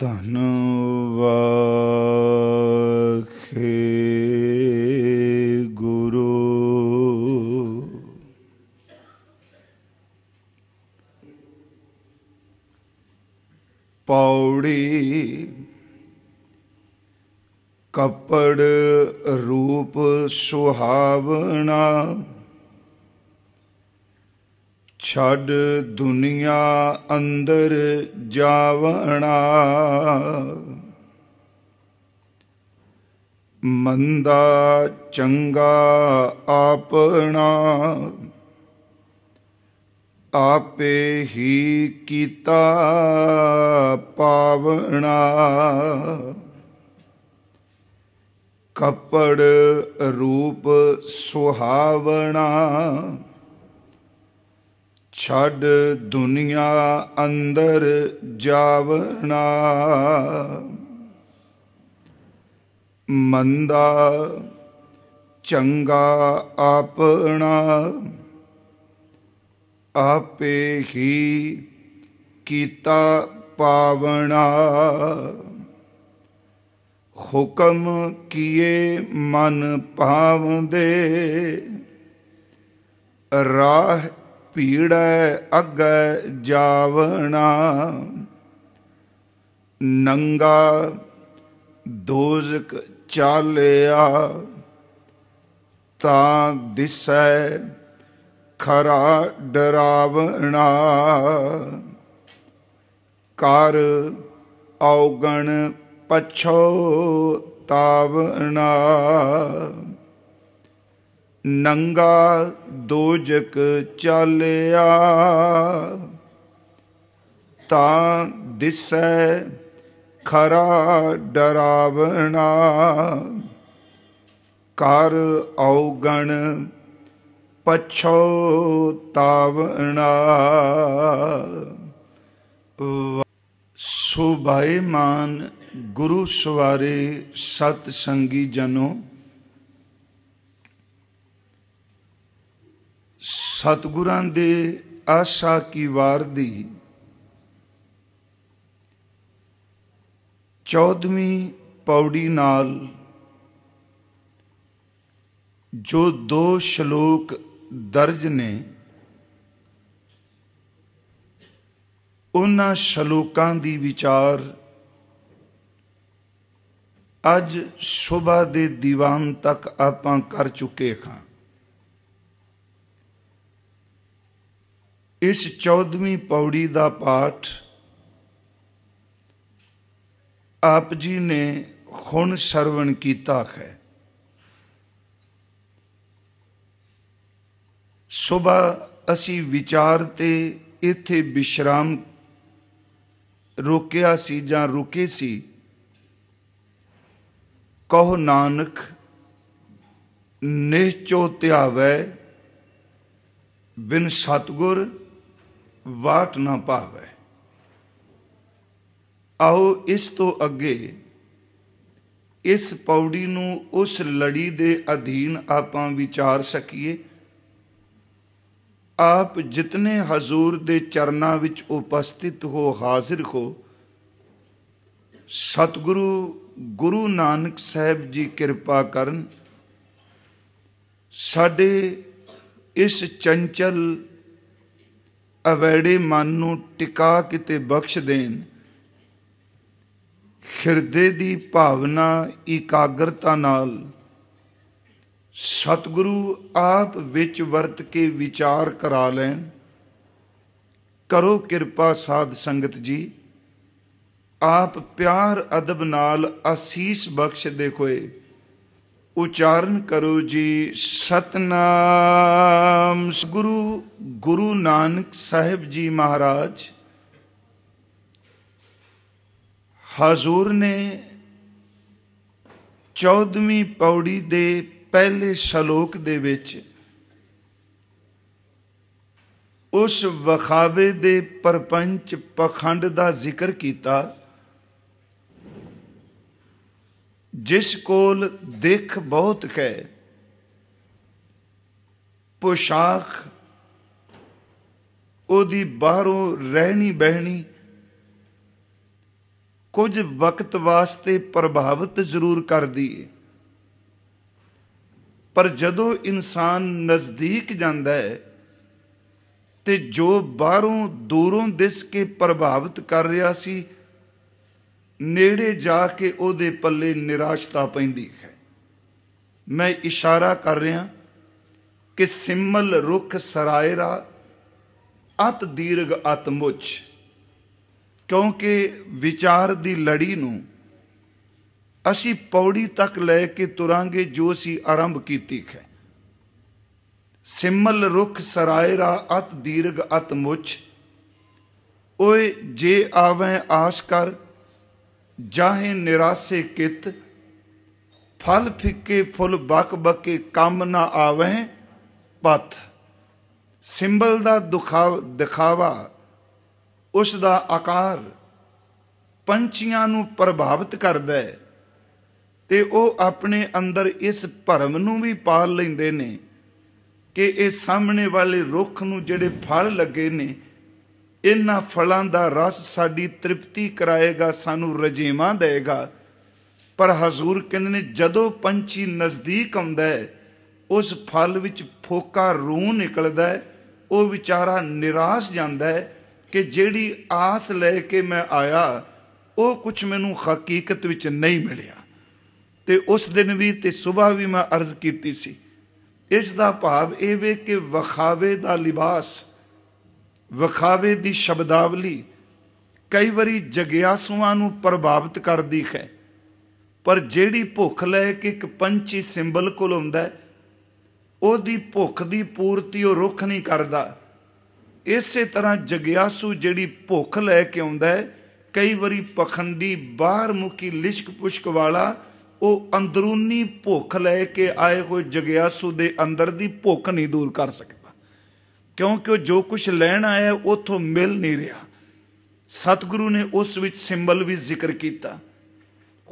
ਧਨ ਵਾਖੇ ਗੁਰੂ ਪੌੜੀ ਕਪੜ ਰੂਪ ਸੁਹਾਵਣਾ ਛੱਡ ਦੁਨੀਆ ਅੰਦਰ ਜਾਵਣਾ ਮੰਦਾ ਚੰਗਾ ਆਪਣਾ ਆਪੇ ਹੀ ਕੀਤਾ ਪਾਵਣਾ ਕਪੜ ਰੂਪ ਸੁਹਾਵਣਾ ਛੱਡ ਦੁਨੀਆ ਅੰਦਰ ਜਾਵਣਾ ਮੰਦਾ ਚੰਗਾ ਆਪਣਾ ਆਪੇ ਹੀ ਕੀਤਾ ਪਾਵਣਾ ਹੁਕਮ ਕੀਏ ਮਨ ਭਾਵਦੇ ਰਾਹ ਭੀੜੈ ਅੱਗੇ ਜਾਵਣਾ ਨੰਗਾ ਦੋਜ਼ਕ ਚਾਲਿਆ ਤਾਂ ਦਿਸੈ ਖਰਾ ਡਰਾਵਣਾ ਕਰ ਔਗਣ ਪਛੋ ਤਾਵਣਾ ਨੰਗਾ ਦੋਜਕ ਚਾਲਿਆ ਤਾਂ ਦਿਸੈ ਖਰਾ ਡਰਾਵਣਾ ਕਰ ਔਗਣ ਪਛੋ ਤਾਵਣਾ ਸੁਭਾਈ ਮਾਨ ਗੁਰੂ ਸਵਾਰੇ ਸਤ ਸੰਗੀ ਜਨੋ ਸਤਗੁਰਾਂ ਦੇ ਆਸ਼ਾ ਕੀ ਵਾਰ ਦੀ 14ਵੀਂ ਪੌੜੀ ਨਾਲ ਜੋ ਦੋ ਸ਼ਲੋਕ ਦਰਜ ਨੇ ਉਹਨਾਂ ਸ਼ਲੋਕਾਂ ਦੀ ਵਿਚਾਰ ਅੱਜ ਸਵੇਰ ਦੇ ਦੀਵਾਨ ਤੱਕ ਆਪਾਂ ਕਰ ਚੁੱਕੇ ਹਾਂ ਇਸ 14ਵੀਂ ਪੌੜੀ ਦਾ ਪਾਠ ਆਪ ਜੀ ਨੇ ਹੁਣ ਸਰਵਣ ਕੀਤਾ ਹੈ ਸਵੇਰ ਅਸੀਂ ਵਿਚਾਰ ਤੇ ਇੱਥੇ ਵਿਸ਼ਰਾਮ ਰੋਕਿਆ ਸੀ ਜਾਂ ਰੁਕੇ ਸੀ ਕਹੋ ਨਾਨਕ ਨਿਹਚੋ ਧਿਆਵੇ ਬਿਨ ਸਤਗੁਰ ਵਾਟ ਨਾ ਪਾਵੇ ਆਓ ਇਸ ਤੋਂ ਅੱਗੇ ਇਸ ਪੌੜੀ ਨੂੰ ਉਸ ਲੜੀ ਦੇ ਅਧੀਨ ਆਪਾਂ ਵਿਚਾਰ ਸਕੀਏ ਆਪ ਜਿਤਨੇ ਹਜ਼ੂਰ ਦੇ ਚਰਨਾਂ ਵਿੱਚ ਉਪਸਥਿਤ ਹੋ ਹਾਜ਼ਰ ਹੋ ਸਤਿਗੁਰੂ ਗੁਰੂ ਨਾਨਕ ਸਾਹਿਬ ਜੀ ਕਿਰਪਾ ਕਰਨ ਸਾਡੇ ਇਸ ਚੰਚਲ ਅਵੈੜੇ ਮਨ ਨੂੰ ਟਿਕਾ ਕਿਤੇ ਬਖਸ਼ ਦੇਣ ਖਿਰਦੇ ਦੀ ਭਾਵਨਾ ਇਕਾਗਰਤਾ ਨਾਲ ਸਤਿਗੁਰੂ ਆਪ ਵਿੱਚ ਵਰਤ ਕੇ ਵਿਚਾਰ ਕਰਾ ਲੈਣ ਕਰੋ ਕਿਰਪਾ ਸਾਧ ਸੰਗਤ ਜੀ ਆਪ ਪਿਆਰ ਅਦਬ ਨਾਲ ਅਸੀਸ ਬਖਸ਼ ਦੇ ਕੋਏ ਉਚਾਰਨ ਕਰੋ ਜੀ ਸਤਨਾਮ ਗੁਰੂ ਗੁਰੂ ਨਾਨਕ ਸਾਹਿਬ ਜੀ ਮਹਾਰਾਜ ਹਜ਼ੂਰ ਨੇ 14ਵੀਂ ਪੌੜੀ ਦੇ ਪਹਿਲੇ ਸ਼ਲੋਕ ਦੇ ਵਿੱਚ ਉਸ ਵਖਾਵੇ ਦੇ ਪਰਪੰਚ ਪਖੰਡ ਦਾ ਜ਼ਿਕਰ ਕੀਤਾ ਜਿਸ ਕੋਲ ਦੇਖ ਬਹੁਤ ਹੈ ਪੋਸ਼ਾਕ ਉਹਦੀ ਬਾਹਰੋਂ ਰਹਿਣੀ ਬਹਿਣੀ ਕੁਝ ਵਕਤ ਵਾਸਤੇ ਪ੍ਰਭਾਵਿਤ ਜ਼ਰੂਰ ਕਰਦੀ ਹੈ ਪਰ ਜਦੋਂ ਇਨਸਾਨ ਨਜ਼ਦੀਕ ਜਾਂਦਾ ਹੈ ਤੇ ਜੋ ਬਾਹਰੋਂ ਦੂਰੋਂ ਦਿਸ ਕੇ ਪ੍ਰਭਾਵਿਤ ਕਰ ਰਿਹਾ ਸੀ ਨੇੜੇ ਜਾ ਕੇ ਉਹਦੇ ਪੱਲੇ ਨਿਰਾਸ਼ਤਾ ਪੈਂਦੀ ਹੈ ਮੈਂ ਇਸ਼ਾਰਾ ਕਰ ਰਿਹਾ ਕਿ ਸਿੰਮਲ ਰੁੱਖ ਸਰਾਇਰਾ ਅਤ ਦੀਰਗ ਅਤ ਮੁੱਛ ਕਿਉਂਕਿ ਵਿਚਾਰ ਦੀ ਲੜੀ ਨੂੰ ਅਸੀਂ ਪੌੜੀ ਤੱਕ ਲੈ ਕੇ ਤੁਰਾਂਗੇ ਜੋ ਅਸੀਂ ਆਰੰਭ ਕੀਤੀ ਹੈ ਸਿੰਮਲ ਰੁੱਖ ਸਰਾਇਰਾ ਅਤ ਦੀਰਗ ਅਤ ਮੁੱਛ ਓਏ ਜੇ ਆਵੇਂ ਆਸ ਕਰ ਜਾਹੇ ਨਿਰਾਸੇ ਕਿਤ ਫਲ ਫਿੱਕੇ ਫੁੱਲ ਬਕ ਬਕੇ ਕੰਮ ਨਾ ਆਵੇ ਪਤ ਸਿੰਬਲ ਦਾ ਦੁਖਾਵ ਦਿਖਾਵਾ ਉਸ ਦਾ ਆਕਾਰ ਪੰਛੀਆਂ ਨੂੰ ਪ੍ਰਭਾਵਿਤ ਕਰਦਾ ਹੈ ਤੇ ਉਹ ਆਪਣੇ ਅੰਦਰ ਇਸ ਭਰਮ ਨੂੰ ਵੀ ਪਾਲ ਲੈਂਦੇ ਨੇ ਕਿ ਇਹ ਸਾਹਮਣੇ ਵਾਲੇ ਰੁੱਖ ਨੂੰ ਜਿਹੜੇ ਫਲ ਲੱਗੇ ਨੇ ਇਹਨਾਂ ਫਲਾਂ ਦਾ ਰਸ ਸਾਡੀ ਤ੍ਰਿਪਤੀ ਕਰਾਏਗਾ ਸਾਨੂੰ ਰਜੇਵਾਂ ਦੇਗਾ ਪਰ ਹਜ਼ੂਰ ਕਹਿੰਦੇ ਨੇ ਜਦੋਂ ਪੰਛੀ ਨਜ਼ਦੀਕ ਆਉਂਦਾ ਹੈ ਉਸ ਫਲ ਵਿੱਚ ਫੋਕਾ ਰੂਹ ਨਿਕਲਦਾ ਹੈ ਉਹ ਵਿਚਾਰਾ ਨਿਰਾਸ਼ ਜਾਂਦਾ ਹੈ ਕਿ ਜਿਹੜੀ ਆਸ ਲੈ ਕੇ ਮੈਂ ਆਇਆ ਉਹ ਕੁਝ ਮੈਨੂੰ ਹਕੀਕਤ ਵਿੱਚ ਨਹੀਂ ਮਿਲਿਆ ਤੇ ਉਸ ਦਿਨ ਵੀ ਤੇ ਸਵੇਰ ਵੀ ਮੈਂ ਅਰਜ਼ ਕੀਤੀ ਸੀ ਇਸ ਦਾ ਭਾਵ ਇਹ ਵੇ ਕਿ ਵਖਾਵੇ ਦਾ ਲਿਬਾਸ ਵਿਖਾਵੇ ਦੀ ਸ਼ਬਦਾਵਲੀ ਕਈ ਵਾਰੀ ਜਗਿਆਸੂਆਂ ਨੂੰ ਪ੍ਰਭਾਵਿਤ ਕਰਦੀ ਹੈ ਪਰ ਜਿਹੜੀ ਭੁੱਖ ਲੈ ਕੇ ਇੱਕ ਪੰਛੀ ਸਿੰਬਲ ਕੋਲ ਹੁੰਦਾ ਉਹਦੀ ਭੁੱਖ ਦੀ ਪੂਰਤੀ ਉਹ ਰੁੱਖ ਨਹੀਂ ਕਰਦਾ ਇਸੇ ਤਰ੍ਹਾਂ ਜਗਿਆਸੂ ਜਿਹੜੀ ਭੁੱਖ ਲੈ ਕੇ ਆਉਂਦਾ ਹੈ ਕਈ ਵਾਰੀ ਪਖੰਡੀ ਬਾਹਰ ਮੁਕੀ ਲਿਸ਼ਕ ਪੁਸ਼ਕ ਵਾਲਾ ਉਹ ਅੰਦਰੂਨੀ ਭੁੱਖ ਲੈ ਕੇ ਆਏ ਹੋਏ ਜਗਿਆਸੂ ਦੇ ਅੰਦਰ ਦੀ ਭੁੱਖ ਨਹੀਂ ਦੂਰ ਕਰ ਸਕਦਾ ਕਿਉਂਕਿ ਉਹ ਜੋ ਕੁਝ ਲੈਣ ਆਇਆ ਉਥੋਂ ਮਿਲ ਨਹੀਂ ਰਿਹਾ ਸਤਿਗੁਰੂ ਨੇ ਉਸ ਵਿੱਚ ਸਿੰਬਲ ਵੀ ਜ਼ਿਕਰ ਕੀਤਾ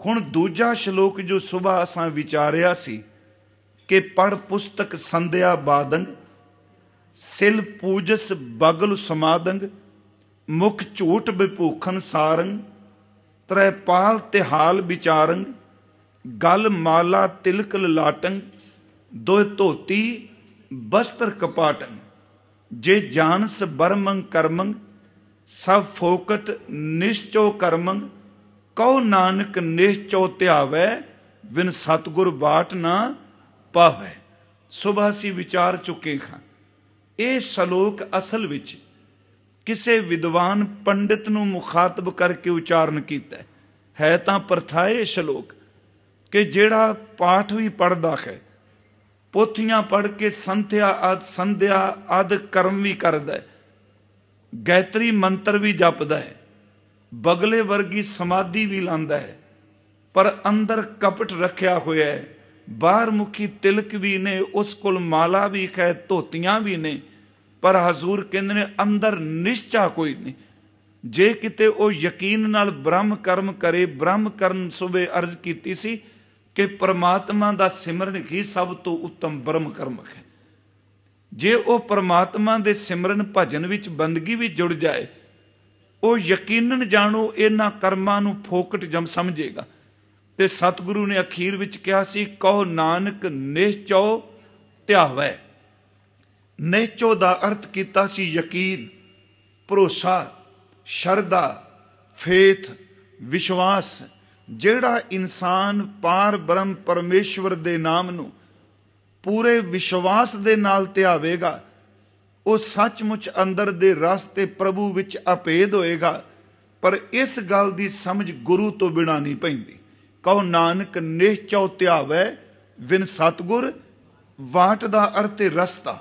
ਹੁਣ ਦੂਜਾ ਸ਼ਲੋਕ ਜੋ ਸਵੇਰ ਅਸਾਂ ਵਿਚਾਰਿਆ ਸੀ ਕਿ ਪੜ ਪੁਸਤਕ ਸੰਧਿਆ ਬਾਦੰਗ ਸਿਲ ਪੂਜਸ ਬਗਲ ਸਮਾਦੰਗ ਮੁਖ ਝੂਠ ਵਿਭੂਖਨ ਸਾਰੰਗ ਤ੍ਰੈਪਾਲ ਤਿਹਾਲ ਵਿਚਾਰੰਗ ਗਲ ਮਾਲਾ ਤਿਲਕ ਲਾਟੰਗ ਦੋਇ ਧੋਤੀ ਬਸਤਰ ਕਪਾਟੰਗ ਜੇ ਜਾਨਸ ਬਰਮੰ ਕਰਮੰ ਸਭ ਫੋਕਟ ਨਿਸ਼ਚੋ ਕਰਮੰ ਕਉ ਨਾਨਕ ਨਿਸ਼ਚੋ ਧਿਆਵੈ ਵਿਨ ਸਤਗੁਰ ਬਾਟ ਨਾ ਪਾਵੈ ਸੁਭਾ ਸੀ ਵਿਚਾਰ ਚੁੱਕੇ ਖਾਂ ਇਹ ਸ਼ਲੋਕ ਅਸਲ ਵਿੱਚ ਕਿਸੇ ਵਿਦਵਾਨ ਪੰਡਿਤ ਨੂੰ ਮੁਖਾਤਬ ਕਰਕੇ ਉਚਾਰਨ ਕੀਤਾ ਹੈ ਤਾਂ ਪ੍ਰਥਾ ਇਹ ਸ਼ਲੋਕ ਕਿ ਜਿਹੜਾ ਪਾਠ ਵੀ ਪੜਦਾ ਹੈ ਪੋਥੀਆਂ ਪੜ ਕੇ ਸੰਥਿਆ ਆਦ ਸੰਧਿਆ ਆਦ ਕਰਮ ਵੀ ਕਰਦਾ ਹੈ ਗਾਇਤਰੀ ਮੰਤਰ ਵੀ ਜਪਦਾ ਹੈ ਬਗਲੇ ਵਰਗੀ ਸਮਾਧੀ ਵੀ ਲਾਂਦਾ ਹੈ ਪਰ ਅੰਦਰ ਕਪਟ ਰੱਖਿਆ ਹੋਇਆ ਹੈ ਬਾਹਰ ਮੁਖੀ ਤਿਲਕ ਵੀ ਨੇ ਉਸ ਕੋਲ ਮਾਲਾ ਵੀ ਹੈ ਧੋਤੀਆਂ ਵੀ ਨੇ ਪਰ ਹਜ਼ੂਰ ਕਹਿੰਦੇ ਨੇ ਅੰਦਰ ਨਿਸ਼ਚਾ ਕੋਈ ਨਹੀਂ ਜੇ ਕਿਤੇ ਉਹ ਯਕੀਨ ਨਾਲ ਬ੍ਰਹਮ ਕਰਮ ਕਰੇ ਬ੍ਰਹਮ ਕਰਨ ਸੁਬੇ ਅਰਜ਼ ਕੀਤੀ ਸੀ ਕਿ ਪਰਮਾਤਮਾ ਦਾ ਸਿਮਰਨ ਹੀ ਸਭ ਤੋਂ ਉੱਤਮ ਬ੍ਰਹਮ ਕਰਮ ਹੈ ਜੇ ਉਹ ਪਰਮਾਤਮਾ ਦੇ ਸਿਮਰਨ ਭਜਨ ਵਿੱਚ ਬੰਦਗੀ ਵੀ ਜੁੜ ਜਾਏ ਉਹ ਯਕੀਨਨ ਜਾਣੋ ਇਹਨਾਂ ਕਰਮਾਂ ਨੂੰ ਫੋਕਟ ਜਮ ਸਮਝੇਗਾ ਤੇ ਸਤਿਗੁਰੂ ਨੇ ਅਖੀਰ ਵਿੱਚ ਕਿਹਾ ਸੀ ਕਹੋ ਨਾਨਕ ਨਿਸ਼ਚੋ ਧਿਆਵੈ ਨਿਸ਼ਚੋ ਦਾ ਅਰਥ ਕੀਤਾ ਸੀ ਯਕੀਨ ਭਰੋਸਾ ਸ਼ਰਧਾ ਫੇਥ ਵਿਸ਼ਵਾਸ ਜਿਹੜਾ ਇਨਸਾਨ ਪਾਰ ਬ੍ਰਹਮ ਪਰਮੇਸ਼ਵਰ ਦੇ ਨਾਮ ਨੂੰ ਪੂਰੇ ਵਿਸ਼ਵਾਸ ਦੇ ਨਾਲ ਧਿਆਵੇਗਾ ਉਹ ਸੱਚਮੁੱਚ ਅੰਦਰ ਦੇ ਰਸ ਤੇ ਪ੍ਰਭੂ ਵਿੱਚ ਅਪੇਧ ਹੋਏਗਾ ਪਰ ਇਸ ਗੱਲ ਦੀ ਸਮਝ ਗੁਰੂ ਤੋਂ ਬਿਨਾ ਨਹੀਂ ਪੈਂਦੀ ਕਹੋ ਨਾਨਕ ਨਿਸ਼ਚਉ ਧਿਆਵੇ ਵਿਨ ਸਤਗੁਰ ਵਾਟ ਦਾ ਅਰਥ ਰਸਤਾ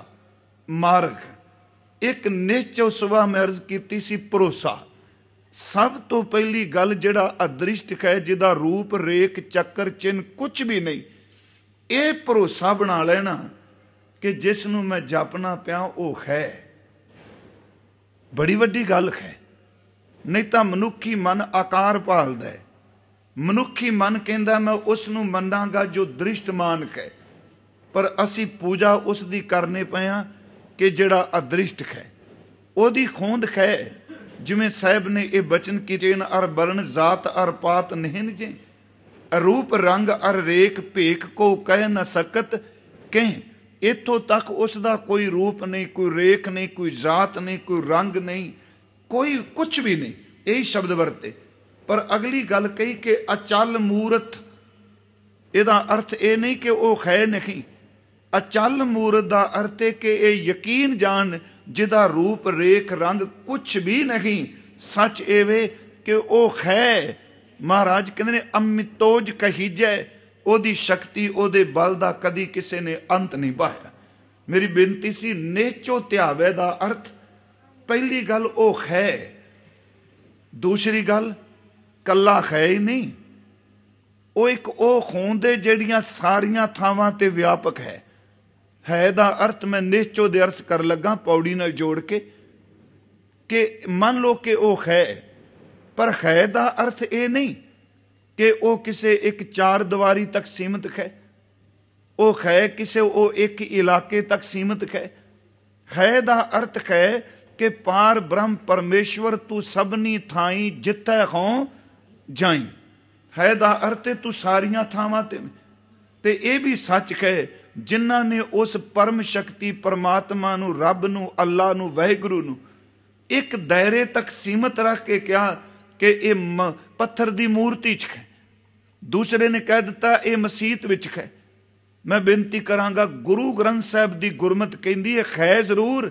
ਮਾਰਗ ਇੱਕ ਨਿਸ਼ਚਉ ਸੁਭਾ ਮੈਂ ਅਰਜ਼ ਕੀਤੀ ਸੀ ਭਰੋਸਾ ਸਭ ਤੋਂ ਪਹਿਲੀ ਗੱਲ ਜਿਹੜਾ ਅਦ੍ਰਿਸ਼ਟ ਹੈ ਜਿਹਦਾ ਰੂਪ ਰੇਖ ਚੱਕਰ ਚਿੰਨ ਕੁਝ ਵੀ ਨਹੀਂ ਇਹ ਭਰੋਸਾ ਬਣਾ ਲੈਣਾ ਕਿ ਜਿਸ ਨੂੰ ਮੈਂ ਜਪਣਾ ਪਿਆ ਉਹ ਹੈ ਬੜੀ ਵੱਡੀ ਗੱਲ ਹੈ ਨਹੀਂ ਤਾਂ ਮਨੁੱਖੀ ਮਨ ਆਕਾਰ ਭਾਲਦਾ ਹੈ ਮਨੁੱਖੀ ਮਨ ਕਹਿੰਦਾ ਮੈਂ ਉਸ ਨੂੰ ਮੰਨਾਂਗਾ ਜੋ ਦ੍ਰਿਸ਼ਟਮਾਨ ਹੈ ਪਰ ਅਸੀਂ ਪੂਜਾ ਉਸ ਦੀ ਕਰਨੇ ਪਿਆ ਕਿ ਜਿਹੜਾ ਅਦ੍ਰਿਸ਼ਟ ਹੈ ਉਹਦੀ ਖੋਂਦ ਹੈ ਜਿਵੇਂ ਸਾਹਿਬ ਨੇ ਇਹ ਬਚਨ ਕੀਤੇ ਨ ਅਰ ਬਰਨ ਜ਼ਾਤ ਅਰ ਪਾਤ ਨਹਿਨ ਜੇ ਰੂਪ ਰੰਗ ਅਰ ਰੇਖ ਭੇਕ ਕੋ ਕਹਿ ਨ ਸਕਤ ਕਹਿ ਇਥੋਂ ਤੱਕ ਉਸ ਦਾ ਕੋਈ ਰੂਪ ਨਹੀਂ ਕੋਈ ਰੇਖ ਨਹੀਂ ਕੋਈ ਜ਼ਾਤ ਨਹੀਂ ਕੋਈ ਰੰਗ ਨਹੀਂ ਕੋਈ ਕੁਝ ਵੀ ਨਹੀਂ ਇਹ ਸ਼ਬਦ ਵਰਤੇ ਪਰ ਅਗਲੀ ਗੱਲ ਕਹੀ ਕਿ ਅਚਲ ਮੂਰਤ ਇਹਦਾ ਅਰਥ ਇਹ ਨਹੀਂ ਕਿ ਉਹ ਖੈ ਨਹੀਂ ਅਚਲ ਮੂਰਤ ਦਾ ਅਰਥ ਹੈ ਕਿ ਇਹ ਯਕੀਨ ਜਾਣ ਜਿਹਦਾ ਰੂਪ ਰੇਖ ਰੰਗ ਕੁਛ ਵੀ ਨਹੀਂ ਸੱਚ ਏਵੇਂ ਕਿ ਉਹ ਹੈ ਮਹਾਰਾਜ ਕਹਿੰਦੇ ਨੇ ਅਮਿਤੋਜ ਕਹੀਜੈ ਉਹਦੀ ਸ਼ਕਤੀ ਉਹਦੇ ਬਲ ਦਾ ਕਦੀ ਕਿਸੇ ਨੇ ਅੰਤ ਨਹੀਂ ਪਾਇਆ ਮੇਰੀ ਬੇਨਤੀ ਸੀ ਨੇਚੋ ਧਿਆਵੇ ਦਾ ਅਰਥ ਪਹਿਲੀ ਗੱਲ ਉਹ ਹੈ ਦੂਸਰੀ ਗੱਲ ਕੱਲਾ ਹੈ ਹੀ ਨਹੀਂ ਉਹ ਇੱਕ ਉਹ ਖੂਨ ਦੇ ਜਿਹੜੀਆਂ ਸਾਰੀਆਂ ਥਾਵਾਂ ਤੇ ਵਿਆਪਕ ਹੈ ਹੈ ਦਾ ਅਰਥ ਮੈਂ ਨਿਸ਼ਚੋ ਦੇ ਅਰਥ ਕਰ ਲੱਗਾ ਪੌੜੀ ਨਾਲ ਜੋੜ ਕੇ ਕਿ ਮੰਨ ਲਓ ਕਿ ਉਹ ਹੈ ਪਰ ਹੈ ਦਾ ਅਰਥ ਇਹ ਨਹੀਂ ਕਿ ਉਹ ਕਿਸੇ ਇੱਕ ਚਾਰ ਦੀਵਾਰੀ ਤੱਕ ਸੀਮਿਤ ਹੈ ਉਹ ਹੈ ਕਿਸੇ ਉਹ ਇੱਕ ਇਲਾਕੇ ਤੱਕ ਸੀਮਿਤ ਹੈ ਹੈ ਦਾ ਅਰਥ ਹੈ ਕਿ ਪਾਰ ਬ੍ਰਹਮ ਪਰਮੇਸ਼ਵਰ ਤੂੰ ਸਭਨੀ ਥਾਈ ਜਿੱਥੇ ਹੋ ਜਾਈ ਹੈ ਦਾ ਅਰਥ ਤੂੰ ਸਾਰੀਆਂ ਥਾਵਾਂ ਤੇ ਤੇ ਇਹ ਵੀ ਸੱਚ ਹੈ ਜਿਨ੍ਹਾਂ ਨੇ ਉਸ ਪਰਮ ਸ਼ਕਤੀ ਪਰਮਾਤਮਾ ਨੂੰ ਰੱਬ ਨੂੰ ਅੱਲਾ ਨੂੰ ਵਾਹਿਗੁਰੂ ਨੂੰ ਇੱਕ ਦਾਇਰੇ ਤੱਕ ਸੀਮਤ ਰੱਖ ਕੇ ਕਿਹਾ ਕਿ ਇਹ ਪੱਥਰ ਦੀ ਮੂਰਤੀ 'ਚ ਹੈ ਦੂਸਰੇ ਨੇ ਕਹਿ ਦਿੱਤਾ ਇਹ ਮਸੀਤ ਵਿੱਚ ਹੈ ਮੈਂ ਬੇਨਤੀ ਕਰਾਂਗਾ ਗੁਰੂ ਗ੍ਰੰਥ ਸਾਹਿਬ ਦੀ ਗੁਰਮਤ ਕਹਿੰਦੀ ਹੈ ਖੈ ਜ਼ਰੂਰ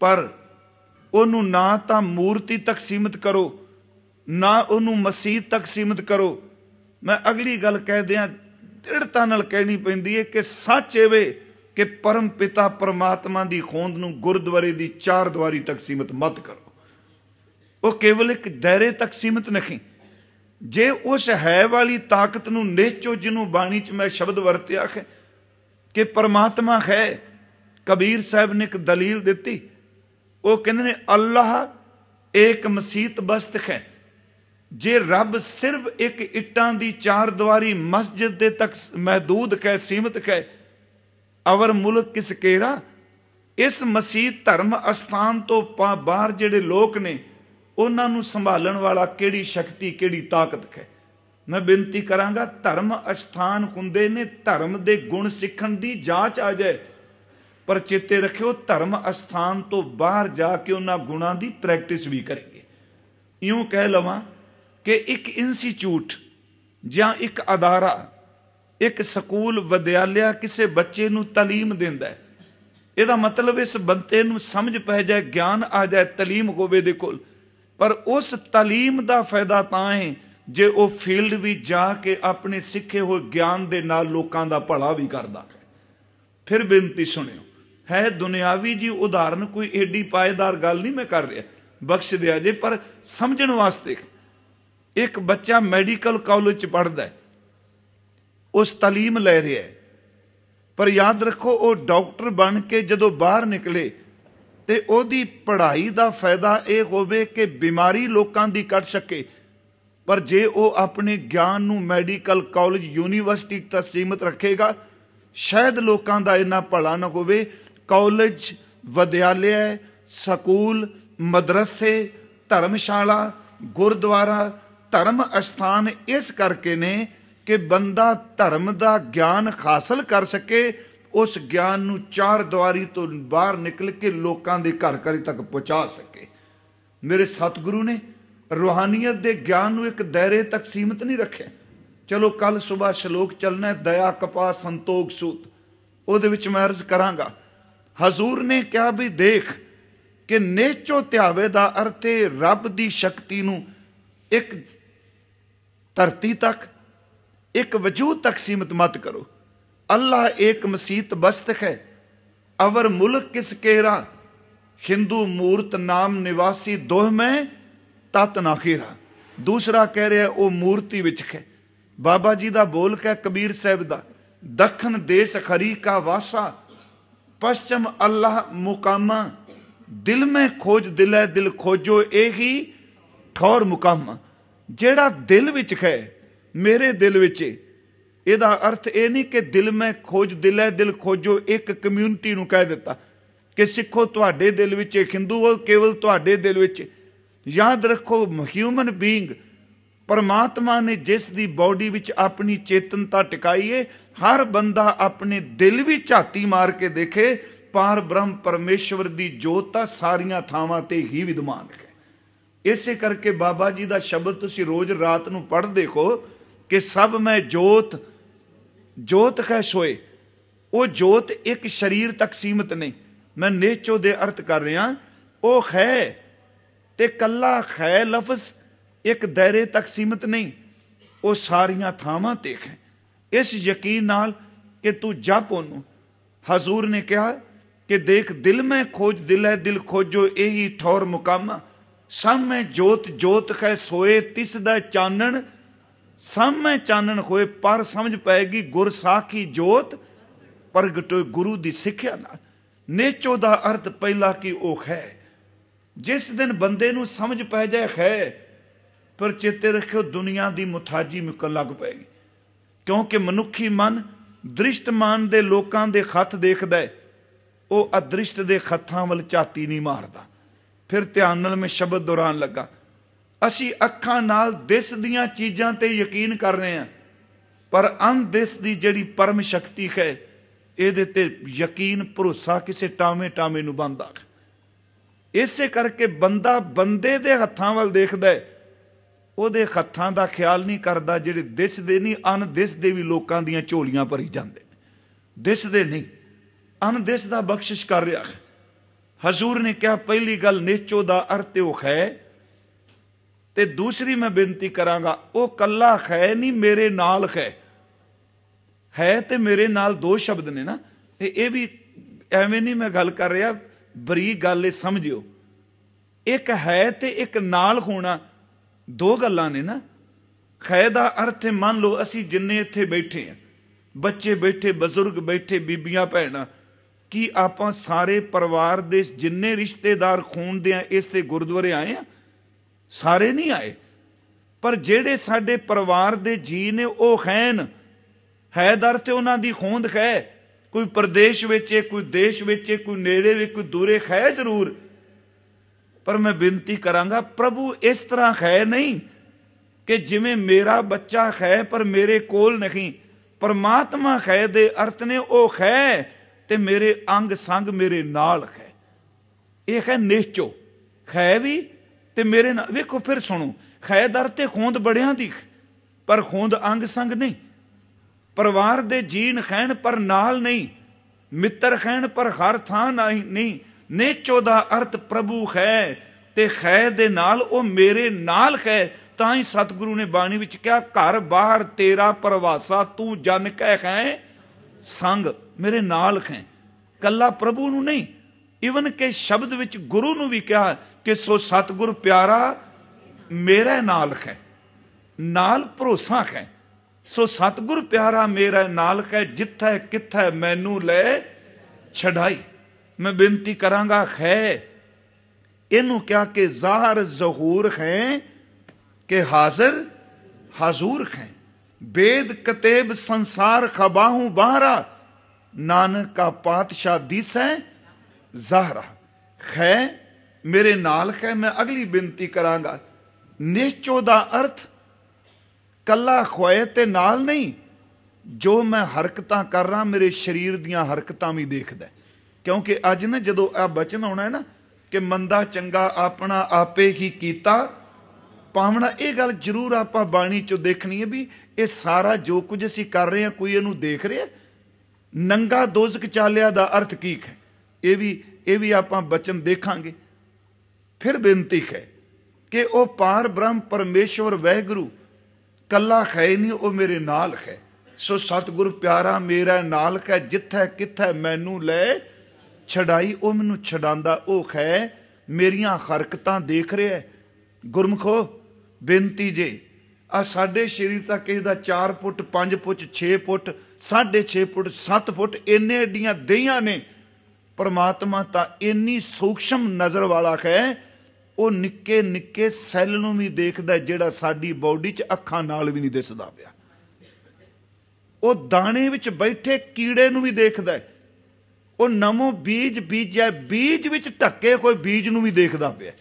ਪਰ ਉਹਨੂੰ ਨਾ ਤਾਂ ਮੂਰਤੀ ਤੱਕ ਸੀਮਤ ਕਰੋ ਨਾ ਉਹਨੂੰ ਮਸੀਤ ਤੱਕ ਸੀਮਤ ਕਰੋ ਮੈਂ ਅਗਲੀ ਗੱਲ ਕਹਿ ਦਿਆਂ ਦ੍ਰਿੜਤਾ ਨਾਲ ਕਹਿਣੀ ਪੈਂਦੀ ਹੈ ਕਿ ਸੱਚ ਏਵੇ ਕਿ ਪਰਮ ਪਿਤਾ ਪਰਮਾਤਮਾ ਦੀ ਖੋਂਦ ਨੂੰ ਗੁਰਦੁਆਰੇ ਦੀ ਚਾਰ ਦੀਵਾਰੀ ਤੱਕ ਸੀਮਤ ਮਤ ਕਰੋ ਉਹ ਕੇਵਲ ਇੱਕ ਦਾਇਰੇ ਤੱਕ ਸੀਮਤ ਨਹੀਂ ਜੇ ਉਸ ਹੈ ਵਾਲੀ ਤਾਕਤ ਨੂੰ ਨਿਹਚੋ ਜਿਹਨੂੰ ਬਾਣੀ 'ਚ ਮੈਂ ਸ਼ਬਦ ਵਰਤਿਆ ਹੈ ਕਿ ਪਰਮਾਤਮਾ ਹੈ ਕਬੀਰ ਸਾਹਿਬ ਨੇ ਇੱਕ ਦਲੀਲ ਦਿੱਤੀ ਉਹ ਕਹਿੰਦੇ ਨੇ ਅੱਲਾਹ ਇੱਕ ਮਸੀਤ ਬਸਤ ਹੈ ਜੇ ਰੱਬ ਸਿਰਫ ਇੱਕ ਇੱਟਾਂ ਦੀ ਚਾਰ ਦੀਵਾਰੀ ਮਸਜਿਦ ਦੇ ਤੱਕ ਮਹਦੂਦ ਕਹਿ ਸੀਮਤ ਕਹਿ ਅਵਰ ਮੁਲਕ ਕਿਸ ਕੇਰਾ ਇਸ ਮਸੀਹ ਧਰਮ ਅਸਥਾਨ ਤੋਂ ਬਾਹਰ ਜਿਹੜੇ ਲੋਕ ਨੇ ਉਹਨਾਂ ਨੂੰ ਸੰਭਾਲਣ ਵਾਲਾ ਕਿਹੜੀ ਸ਼ਕਤੀ ਕਿਹੜੀ ਤਾਕਤ ਹੈ ਮੈਂ ਬੇਨਤੀ ਕਰਾਂਗਾ ਧਰਮ ਅਸਥਾਨ ਹੁੰਦੇ ਨੇ ਧਰਮ ਦੇ ਗੁਣ ਸਿੱਖਣ ਦੀ ਜਾਂਚ ਆ ਜਾਏ ਪਰ ਚੇਤੇ ਰੱਖਿਓ ਧਰਮ ਅਸਥਾਨ ਤੋਂ ਬਾਹਰ ਜਾ ਕੇ ਉਹਨਾਂ ਗੁਣਾਂ ਦੀ ਪ੍ਰੈਕਟਿਸ ਵੀ ਕਰੇਗੇ ਇਉਂ ਕਹਿ ਲਵਾਂ ਕਿ ਇੱਕ ਇੰਸਟੀਚਿਊਟ ਜਾਂ ਇੱਕ ਅਦਾਰਾ ਇੱਕ ਸਕੂਲ ਵਿਦਿਆਲਿਆ ਕਿਸੇ ਬੱਚੇ ਨੂੰ تعلیم ਦਿੰਦਾ ਹੈ ਇਹਦਾ ਮਤਲਬ ਇਸ ਬੰਤੇ ਨੂੰ ਸਮਝ ਪੈ ਜਾਏ ਗਿਆਨ ਆ ਜਾਏ تعلیم ਹੋਵੇ ਦੇ ਕੋਲ ਪਰ ਉਸ تعلیم ਦਾ ਫਾਇਦਾ ਤਾਂ ਹੈ ਜੇ ਉਹ ਫੀਲਡ ਵੀ ਜਾ ਕੇ ਆਪਣੇ ਸਿੱਖੇ ਹੋਏ ਗਿਆਨ ਦੇ ਨਾਲ ਲੋਕਾਂ ਦਾ ਭਲਾ ਵੀ ਕਰਦਾ ਹੈ ਫਿਰ ਬੇਨਤੀ ਸੁਣਿਓ ਹੈ ਦੁਨਿਆਵੀ ਜੀ ਉਦਾਹਰਨ ਕੋਈ ਏਡੀ ਪਾਇਦਾਰ ਗੱਲ ਨਹੀਂ ਮੈਂ ਕਰ ਰਿਹਾ ਬਖਸ਼ ਦਿਆ ਜੇ ਪਰ ਸਮਝਣ ਵਾਸਤੇ ਇੱਕ ਬੱਚਾ ਮੈਡੀਕਲ ਕਾਲਜ ਚ ਪੜਦਾ ਹੈ ਉਸ تعلیم ਲੈ ਰਿਹਾ ਹੈ ਪਰ ਯਾਦ ਰੱਖੋ ਉਹ ਡਾਕਟਰ ਬਣ ਕੇ ਜਦੋਂ ਬਾਹਰ ਨਿਕਲੇ ਤੇ ਉਹਦੀ ਪੜ੍ਹਾਈ ਦਾ ਫਾਇਦਾ ਇਹ ਹੋਵੇ ਕਿ ਬਿਮਾਰੀ ਲੋਕਾਂ ਦੀ ਕੱਟ ਸਕੇ ਪਰ ਜੇ ਉਹ ਆਪਣੇ ਗਿਆਨ ਨੂੰ ਮੈਡੀਕਲ ਕਾਲਜ ਯੂਨੀਵਰਸਿਟੀ ਤੱਕ ਸੀਮਤ ਰੱਖੇਗਾ ਸ਼ਾਇਦ ਲੋਕਾਂ ਦਾ ਇੰਨਾ ਭਲਾ ਨਾ ਹੋਵੇ ਕਾਲਜ ਵਿਦਿਆਲਿਆ ਸਕੂਲ ਮਦਰਸੇ ਧਰਮਸ਼ਾਲਾ ਗੁਰਦੁਆਰਾ ਧਰਮ ਅਸਥਾਨ ਇਸ ਕਰਕੇ ਨੇ ਕਿ ਬੰਦਾ ਧਰਮ ਦਾ ਗਿਆਨ ਹਾਸਲ ਕਰ ਸਕੇ ਉਸ ਗਿਆਨ ਨੂੰ ਚਾਰ ਦੁਆਰੀ ਤੋਂ ਬਾਹਰ ਨਿਕਲ ਕੇ ਲੋਕਾਂ ਦੇ ਘਰ ਘਰ ਤੱਕ ਪਹੁੰਚਾ ਸਕੇ ਮੇਰੇ ਸਤਿਗੁਰੂ ਨੇ ਰੋਹਾਨੀਅਤ ਦੇ ਗਿਆਨ ਨੂੰ ਇੱਕ ਦਾਇਰੇ ਤੱਕ ਸੀਮਤ ਨਹੀਂ ਰੱਖਿਆ ਚਲੋ ਕੱਲ ਸਵੇਰ ਸ਼ਲੋਕ ਚੱਲਣਾ ਦਇਆ ਕਪਾ ਸੰਤੋਖ ਸੂਤ ਉਹਦੇ ਵਿੱਚ ਮੈਂ ਅਰਜ਼ ਕਰਾਂਗਾ ਹਜ਼ੂਰ ਨੇ ਕਿਹਾ ਵੀ ਦੇਖ ਕਿ ਨੇਚੋ ਧਿਆਵੇ ਦਾ ਅਰਥ ਹੈ ਰੱਬ ਦੀ ਸ਼ਕਤੀ ਨੂੰ ਇੱਕ ਧਰਤੀ ਤੱਕ ਇੱਕ ਵਜੂਦ ਤੱਕ ਸੀਮਤ ਮਤ ਕਰੋ ਅੱਲਾ ਇੱਕ ਮਸੀਤ ਬਸਤ ਹੈ ਅਵਰ ਮੁਲਕ ਕਿਸ ਕੇਰਾ ਹਿੰਦੂ ਮੂਰਤ ਨਾਮ ਨਿਵਾਸੀ ਦੋਹ ਮੈਂ ਤਤ ਨਾ ਦੂਸਰਾ ਕਹਿ ਰਿਹਾ ਉਹ ਮੂਰਤੀ ਵਿੱਚ ਹੈ ਬਾਬਾ ਜੀ ਦਾ ਬੋਲ ਹੈ ਕਬੀਰ ਸਾਹਿਬ ਦਾ ਦੱਖਣ ਦੇਸ ਖਰੀ ਕਾ ਵਾਸਾ ਪਸ਼ਚਮ ਅੱਲਾ ਮੁਕਾਮਾ ਦਿਲ ਮੈਂ ਖੋਜ ਦਿਲ ਹੈ ਦਿਲ ਖੋਜੋ ਇਹੀ ਠੌਰ ਮੁਕਾਮਾ ਜਿਹੜਾ ਦਿਲ ਵਿੱਚ ਹੈ ਮੇਰੇ ਦਿਲ ਵਿੱਚ ਇਹਦਾ ਅਰਥ ਇਹ ਨਹੀਂ ਕਿ ਦਿਲ ਮੈਂ ਖੋਜ ਦਿਲ ਹੈ ਦਿਲ ਖੋਜੋ ਇੱਕ ਕਮਿਊਨਿਟੀ ਨੂੰ ਕਹਿ ਦਿੱਤਾ ਕਿ ਸਿੱਖੋ ਤੁਹਾਡੇ ਦਿਲ ਵਿੱਚ ਇਹ ਹਿੰਦੂ ਉਹ ਕੇਵਲ ਤੁਹਾਡੇ ਦਿਲ ਵਿੱਚ ਯਾਦ ਰੱਖੋ ਹਿਊਮਨ ਬੀਇੰਗ ਪਰਮਾਤਮਾ ਨੇ ਜਿਸ ਦੀ ਬਾਡੀ ਵਿੱਚ ਆਪਣੀ ਚੇਤਨਤਾ ਟਿਕਾਈ ਏ ਹਰ ਬੰਦਾ ਆਪਣੇ ਦਿਲ ਵੀ ਝਾਤੀ ਮਾਰ ਕੇ ਦੇਖੇ ਪਾਰ ਬ੍ਰਹਮ ਪਰਮੇਸ਼ਵਰ ਦੀ ਜੋਤ ਤਾਂ ਸਾਰੀਆਂ ਥਾਵਾਂ ਤੇ ਹੀ ਵਿਦਮਾਨ ਹੈ ਇਸੇ ਕਰਕੇ ਬਾਬਾ ਜੀ ਦਾ ਸ਼ਬਦ ਤੁਸੀਂ ਰੋਜ਼ ਰਾਤ ਨੂੰ ਪੜ੍ਹ ਦੇਖੋ ਕਿ ਸਭ ਮੈਂ ਜੋਤ ਜੋਤ ਹੈ ਸੋਏ ਉਹ ਜੋਤ ਇੱਕ ਸਰੀਰ ਤੱਕ ਸੀਮਤ ਨਹੀਂ ਮੈਂ ਨੇਚੋ ਦੇ ਅਰਥ ਕਰ ਰਿਹਾ ਉਹ ਹੈ ਤੇ ਕੱਲਾ ਹੈ ਲਫ਼ਜ਼ ਇੱਕ ਦਾਇਰੇ ਤੱਕ ਸੀਮਤ ਨਹੀਂ ਉਹ ਸਾਰੀਆਂ ਥਾਵਾਂ ਤੇ ਹੈ ਇਸ ਯਕੀਨ ਨਾਲ ਕਿ ਤੂੰ ਜਪ ਉਹਨੂੰ ਹਜ਼ੂਰ ਨੇ ਕਿਹਾ ਕਿ ਦੇਖ ਦਿਲ ਮੈਂ ਖੋਜ ਦਿਲ ਹੈ ਦਿਲ ਖੋਜੋ ਇਹੀ ਠੌਰ ਮੁਕਾਮਾ ਸਾਹਮਣੇ ਜੋਤ ਜੋਤ ਹੈ ਸੋਏ ਤਿਸ ਦਾ ਚਾਨਣ ਸਾਹਮਣੇ ਚਾਨਣ ਹੋਏ ਪਰ ਸਮਝ ਪੈਗੀ ਗੁਰ ਸਾਖੀ ਜੋਤ ਪ੍ਰਗਟੋ ਗੁਰੂ ਦੀ ਸਿੱਖਿਆ ਨਾਲ ਨੇਚੋ ਦਾ ਅਰਥ ਪਹਿਲਾ ਕੀ ਉਹ ਹੈ ਜਿਸ ਦਿਨ ਬੰਦੇ ਨੂੰ ਸਮਝ ਪੈ ਜਾਏ ਹੈ ਪਰ ਚੇਤੇ ਰੱਖਿਓ ਦੁਨੀਆ ਦੀ ਮੁਤਾਜੀ ਮੁਕਲ ਲੱਗ ਪੈਗੀ ਕਿਉਂਕਿ ਮਨੁੱਖੀ ਮਨ ਦ੍ਰਿਸ਼ਟਮਾਨ ਦੇ ਲੋਕਾਂ ਦੇ ਖੱਤ ਦੇਖਦਾ ਹੈ ਉਹ ਅਦ੍ਰਿਸ਼ਟ ਦੇ ਖੱਥਾਂ ਵੱਲ ਝਾਤੀ ਨਹੀਂ ਮਾਰਦਾ ਫਿਰ ਧਿਆਨ ਨਾਲ ਮੈਂ ਸ਼ਬਦ ਦੌਰਾਨ ਲੱਗਾ ਅਸੀਂ ਅੱਖਾਂ ਨਾਲ ਦਿਸਦੀਆਂ ਚੀਜ਼ਾਂ ਤੇ ਯਕੀਨ ਕਰ ਰਹੇ ਹਾਂ ਪਰ ਦਿਸ ਦੀ ਜਿਹੜੀ ਪਰਮ ਸ਼ਕਤੀ ਹੈ ਇਹਦੇ ਤੇ ਯਕੀਨ ਭਰੋਸਾ ਕਿਸੇ ਟਾਵੇਂ ਟਾਵੇਂ ਨੂੰ ਬੰਦਾ ਇਸੇ ਕਰਕੇ ਬੰਦਾ ਬੰਦੇ ਦੇ ਹੱਥਾਂ ਵੱਲ ਦੇਖਦਾ ਹੈ ਉਹਦੇ ਹੱਥਾਂ ਦਾ ਖਿਆਲ ਨਹੀਂ ਕਰਦਾ ਜਿਹੜੇ ਦਿਸਦੇ ਨਹੀਂ ਅਨਦਿਸਦੇ ਵੀ ਲੋਕਾਂ ਦੀਆਂ ਝੋਲੀਆਂ ਭਰੀ ਜਾਂਦੇ ਦਿਸਦੇ ਨਹੀਂ ਅਨਦਿਸ ਦਾ ਬਖਸ਼ਿਸ਼ ਕਰ ਰਿਹਾ ਹੈ ਹਜ਼ੂਰ ਨੇ ਕਿਹਾ ਪਹਿਲੀ ਗੱਲ ਨਿਚੋ ਦਾ ਉਹ ਹੈ ਤੇ ਦੂਸਰੀ ਮੈਂ ਬੇਨਤੀ ਕਰਾਂਗਾ ਉਹ ਕੱਲਾ ਖੈ ਨਹੀਂ ਮੇਰੇ ਨਾਲ ਖੈ ਹੈ ਤੇ ਮੇਰੇ ਨਾਲ ਦੋ ਸ਼ਬਦ ਨੇ ਨਾ ਤੇ ਇਹ ਵੀ ਐਵੇਂ ਨਹੀਂ ਮੈਂ ਗੱਲ ਕਰ ਰਿਹਾ ਬਰੀ ਗੱਲ ਇਹ ਸਮਝਿਓ ਇੱਕ ਹੈ ਤੇ ਇੱਕ ਨਾਲ ਹੋਣਾ ਦੋ ਗੱਲਾਂ ਨੇ ਨਾ ਖੈ ਦਾ ਅਰਥ ਮੰਨ ਲਓ ਅਸੀਂ ਜਿੰਨੇ ਇੱਥੇ ਬੈਠੇ ਆ ਬੱਚੇ ਬੈਠੇ ਬਜ਼ੁਰਗ ਬੈਠੇ ਬੀਬੀਆਂ ਭੈਣਾਂ ਕਿ ਆਪਾਂ ਸਾਰੇ ਪਰਿਵਾਰ ਦੇ ਜਿੰਨੇ ਰਿਸ਼ਤੇਦਾਰ ਖੂਨ ਦੇ ਆ ਇਸ ਤੇ ਗੁਰਦੁਆਰੇ ਆਏ ਆ ਸਾਰੇ ਨਹੀਂ ਆਏ ਪਰ ਜਿਹੜੇ ਸਾਡੇ ਪਰਿਵਾਰ ਦੇ ਜੀ ਨੇ ਉਹ ਖੈਨ ਹੈ ਦਰ ਤੇ ਉਹਨਾਂ ਦੀ ਖੂਨ ਖੈ ਕੋਈ ਪ੍ਰਦੇਸ਼ ਵਿੱਚ ਏ ਕੋਈ ਦੇਸ਼ ਵਿੱਚ ਏ ਕੋਈ ਨੇੜੇ ਵਿੱਚ ਕੋਈ ਦੂਰੇ ਖੈ ਜ਼ਰੂਰ ਪਰ ਮੈਂ ਬੇਨਤੀ ਕਰਾਂਗਾ ਪ੍ਰਭੂ ਇਸ ਤਰ੍ਹਾਂ ਖੈ ਨਹੀਂ ਕਿ ਜਿਵੇਂ ਮੇਰਾ ਬੱਚਾ ਖੈ ਪਰ ਮੇਰੇ ਕੋਲ ਨਹੀਂ ਪਰਮਾਤਮਾ ਖੈ ਦੇ ਅਰਥ ਨੇ ਉਹ ਖੈ ਤੇ ਮੇਰੇ ਅੰਗ ਸੰਗ ਮੇਰੇ ਨਾਲ ਹੈ ਇਹ ਹੈ ਨਿਸ਼ਚੋ ਖੈ ਵੀ ਤੇ ਮੇਰੇ ਨਾਲ ਵੇਖੋ ਫਿਰ ਸੁਣੋ ਖੈ ਦਰ ਤੇ ਖੋਂਦ ਬੜਿਆਂ ਦੀ ਪਰ ਖੋਂਦ ਅੰਗ ਸੰਗ ਨਹੀਂ ਪਰਿਵਾਰ ਦੇ ਜੀਨ ਖੈਣ ਪਰ ਨਾਲ ਨਹੀਂ ਮਿੱਤਰ ਖੈਣ ਪਰ ਹਰ ਥਾਂ ਨਹੀਂ ਨਿਸ਼ਚੋ ਦਾ ਅਰਥ ਪ੍ਰਭੂ ਹੈ ਤੇ ਖੈ ਦੇ ਨਾਲ ਉਹ ਮੇਰੇ ਨਾਲ ਹੈ ਤਾਂ ਹੀ ਸਤਿਗੁਰੂ ਨੇ ਬਾਣੀ ਵਿੱਚ ਕਿਹਾ ਘਰ ਬਾਹਰ ਤੇਰਾ ਪਰਵਾਸਾ ਤੂੰ ਜਨ ਕਹਿ ਹੈ ਸੰਗ ਮੇਰੇ ਨਾਲ ਹੈ ਕੱਲਾ ਪ੍ਰਭੂ ਨੂੰ ਨਹੀਂ ਇਵਨ ਕਿ ਸ਼ਬਦ ਵਿੱਚ ਗੁਰੂ ਨੂੰ ਵੀ ਕਿਹਾ ਕਿ ਸੋ ਸਤਗੁਰ ਪਿਆਰਾ ਮੇਰੇ ਨਾਲ ਹੈ ਨਾਲ ਭਰੋਸਾ ਹੈ ਸੋ ਸਤਗੁਰ ਪਿਆਰਾ ਮੇਰੇ ਨਾਲ ਹੈ ਜਿੱਥੇ ਕਿੱਥੇ ਮੈਨੂੰ ਲੈ ਛਡਾਈ ਮੈਂ ਬੇਨਤੀ ਕਰਾਂਗਾ ਹੈ ਇਹਨੂੰ ਕਿਹਾ ਕਿ ਜ਼ਾਹਰ ਜ਼ਹੂਰ ਹੈ ਕਿ ਹਾਜ਼ਰ ਹਾਜ਼ੂਰ ਹੈ ਬੇਦ ਕਤੇਬ ਸੰਸਾਰ ਖਬਾਹੂ ਬਾਹਰਾ ਨਾਨਕ ਕਾ ਪਾਤਸ਼ਾਹ ਦਿਸੈ ਜ਼ਹਰਾ ਖੈ ਮੇਰੇ ਨਾਲ ਖੈ ਮੈਂ ਅਗਲੀ ਬੇਨਤੀ ਕਰਾਂਗਾ ਨਿਸ਼ਚੋ ਦਾ ਅਰਥ ਕੱਲਾ ਖੋਏ ਤੇ ਨਾਲ ਨਹੀਂ ਜੋ ਮੈਂ ਹਰਕਤਾਂ ਕਰ ਰਹਾ ਮੇਰੇ ਸਰੀਰ ਦੀਆਂ ਹਰਕਤਾਂ ਵੀ ਦੇਖਦਾ ਕਿਉਂਕਿ ਅੱਜ ਨਾ ਜਦੋਂ ਆ ਬਚਨ ਆਉਣਾ ਹੈ ਨਾ ਕਿ ਮੰਦਾ ਚੰਗਾ ਆਪਣਾ ਆਪੇ ਹੀ ਕੀਤਾ ਪਾਵਣਾ ਇਹ ਗੱਲ ਜ਼ਰੂਰ ਆਪਾਂ ਬਾਣੀ ਚੋਂ ਦੇਖਣੀ ਹੈ ਵੀ ਇਹ ਸਾਰਾ ਜੋ ਕੁਝ ਅਸੀਂ ਕਰ ਰਹੇ ਹਾਂ ਕੋਈ ਇਹਨੂੰ ਦੇਖ ਰਿਹਾ ਨੰਗਾ ਦੋਜ਼ਕ ਚਾਲਿਆ ਦਾ ਅਰਥ ਕੀ ਹੈ ਇਹ ਵੀ ਇਹ ਵੀ ਆਪਾਂ ਬਚਨ ਦੇਖਾਂਗੇ ਫਿਰ ਬੇਨਤੀ ਹੈ ਕਿ ਉਹ ਪਾਰ ਬ੍ਰਹਮ ਪਰਮੇਸ਼ਵਰ ਵਹਿਗੁਰੂ ਕੱਲਾ ਹੈ ਨਹੀਂ ਉਹ ਮੇਰੇ ਨਾਲ ਹੈ ਸੋ ਸਤਗੁਰ ਪਿਆਰਾ ਮੇਰਾ ਨਾਲ ਹੈ ਜਿੱਥੈ ਕਿੱਥੇ ਮੈਨੂੰ ਲੈ ਛਡਾਈ ਉਹ ਮੈਨੂੰ ਛਡਾਂਦਾ ਉਹ ਹੈ ਮੇਰੀਆਂ ਹਰਕਤਾਂ ਦੇਖ ਰਿਹਾ ਗੁਰਮਖੋ ਬੇਨਤੀ ਜੇ ਆ ਸਾਡੇ ਸਰੀਰ ਤਾਂ ਇਹਦਾ ਦਾ 4 ਫੁੱਟ 5 ਫੁੱਟ 6 ਫੁੱਟ 6.5 ਫੁੱਟ 7 ਫੁੱਟ ਇੰਨੇ ਏਡੀਆਂ ਦੇਹਾਂ ਨੇ ਪਰਮਾਤਮਾ ਤਾਂ ਇੰਨੀ ਸੂਖਸ਼ਮ ਨਜ਼ਰ ਵਾਲਾ ਹੈ ਉਹ ਨਿੱਕੇ ਨਿੱਕੇ ਸੈੱਲ ਨੂੰ ਵੀ ਦੇਖਦਾ ਜਿਹੜਾ ਸਾਡੀ ਬਾਡੀ 'ਚ ਅੱਖਾਂ ਨਾਲ ਵੀ ਨਹੀਂ ਦਿਸਦਾ ਪਿਆ ਉਹ ਦਾਣੇ ਵਿੱਚ ਬੈਠੇ ਕੀੜੇ ਨੂੰ ਵੀ ਦੇਖਦਾ ਉਹ ਨਮੋ ਬੀਜ ਬੀਜਿਆ ਬੀਜ ਵਿੱਚ ਟੱਕੇ ਕੋਈ ਬੀਜ ਨੂੰ ਵੀ ਦੇਖਦਾ ਪਿਆ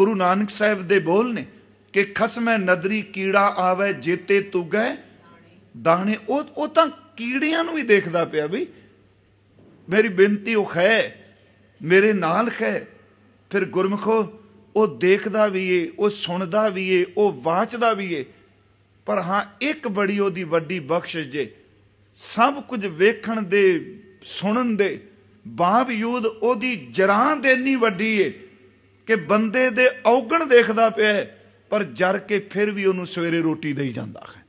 ਗੁਰੂ ਨਾਨਕ ਸਾਹਿਬ ਦੇ ਬੋਲ ਨੇ ਕਿ ਖਸਮੈ ਨਦਰੀ ਕੀੜਾ ਆਵੇ ਜੇਤੇ ਤੂਗੈ ਦਾਣੇ ਉਹ ਉਹ ਤਾਂ ਕੀੜਿਆਂ ਨੂੰ ਵੀ ਦੇਖਦਾ ਪਿਆ ਵੀ ਮੇਰੀ ਬੇਨਤੀ ਉਹ ਖੈ ਮੇਰੇ ਨਾਲ ਖੈ ਫਿਰ ਗੁਰਮਖੋ ਉਹ ਦੇਖਦਾ ਵੀ ਏ ਉਹ ਸੁਣਦਾ ਵੀ ਏ ਉਹ ਵਾਚਦਾ ਵੀ ਏ ਪਰ ਹਾਂ ਇੱਕ ਬੜੀ ਉਹਦੀ ਵੱਡੀ ਬਖਸ਼ਿਸ਼ ਜੇ ਸਭ ਕੁਝ ਵੇਖਣ ਦੇ ਸੁਣਨ ਦੇ ਬਾਵਜੂਦ ਉਹਦੀ ਜਰਾਂ ਦੇ ਇੰਨੀ ਵੱਡੀ ਏ ਕਿ ਬੰਦੇ ਦੇ ਔਗਣ ਦੇਖਦਾ ਪਿਆ ਪਰ ਜਰ ਕੇ ਫਿਰ ਵੀ ਉਹਨੂੰ ਸਵੇਰੇ ਰੋਟੀ ਦੇਈ ਜਾਂਦਾ ਹੈ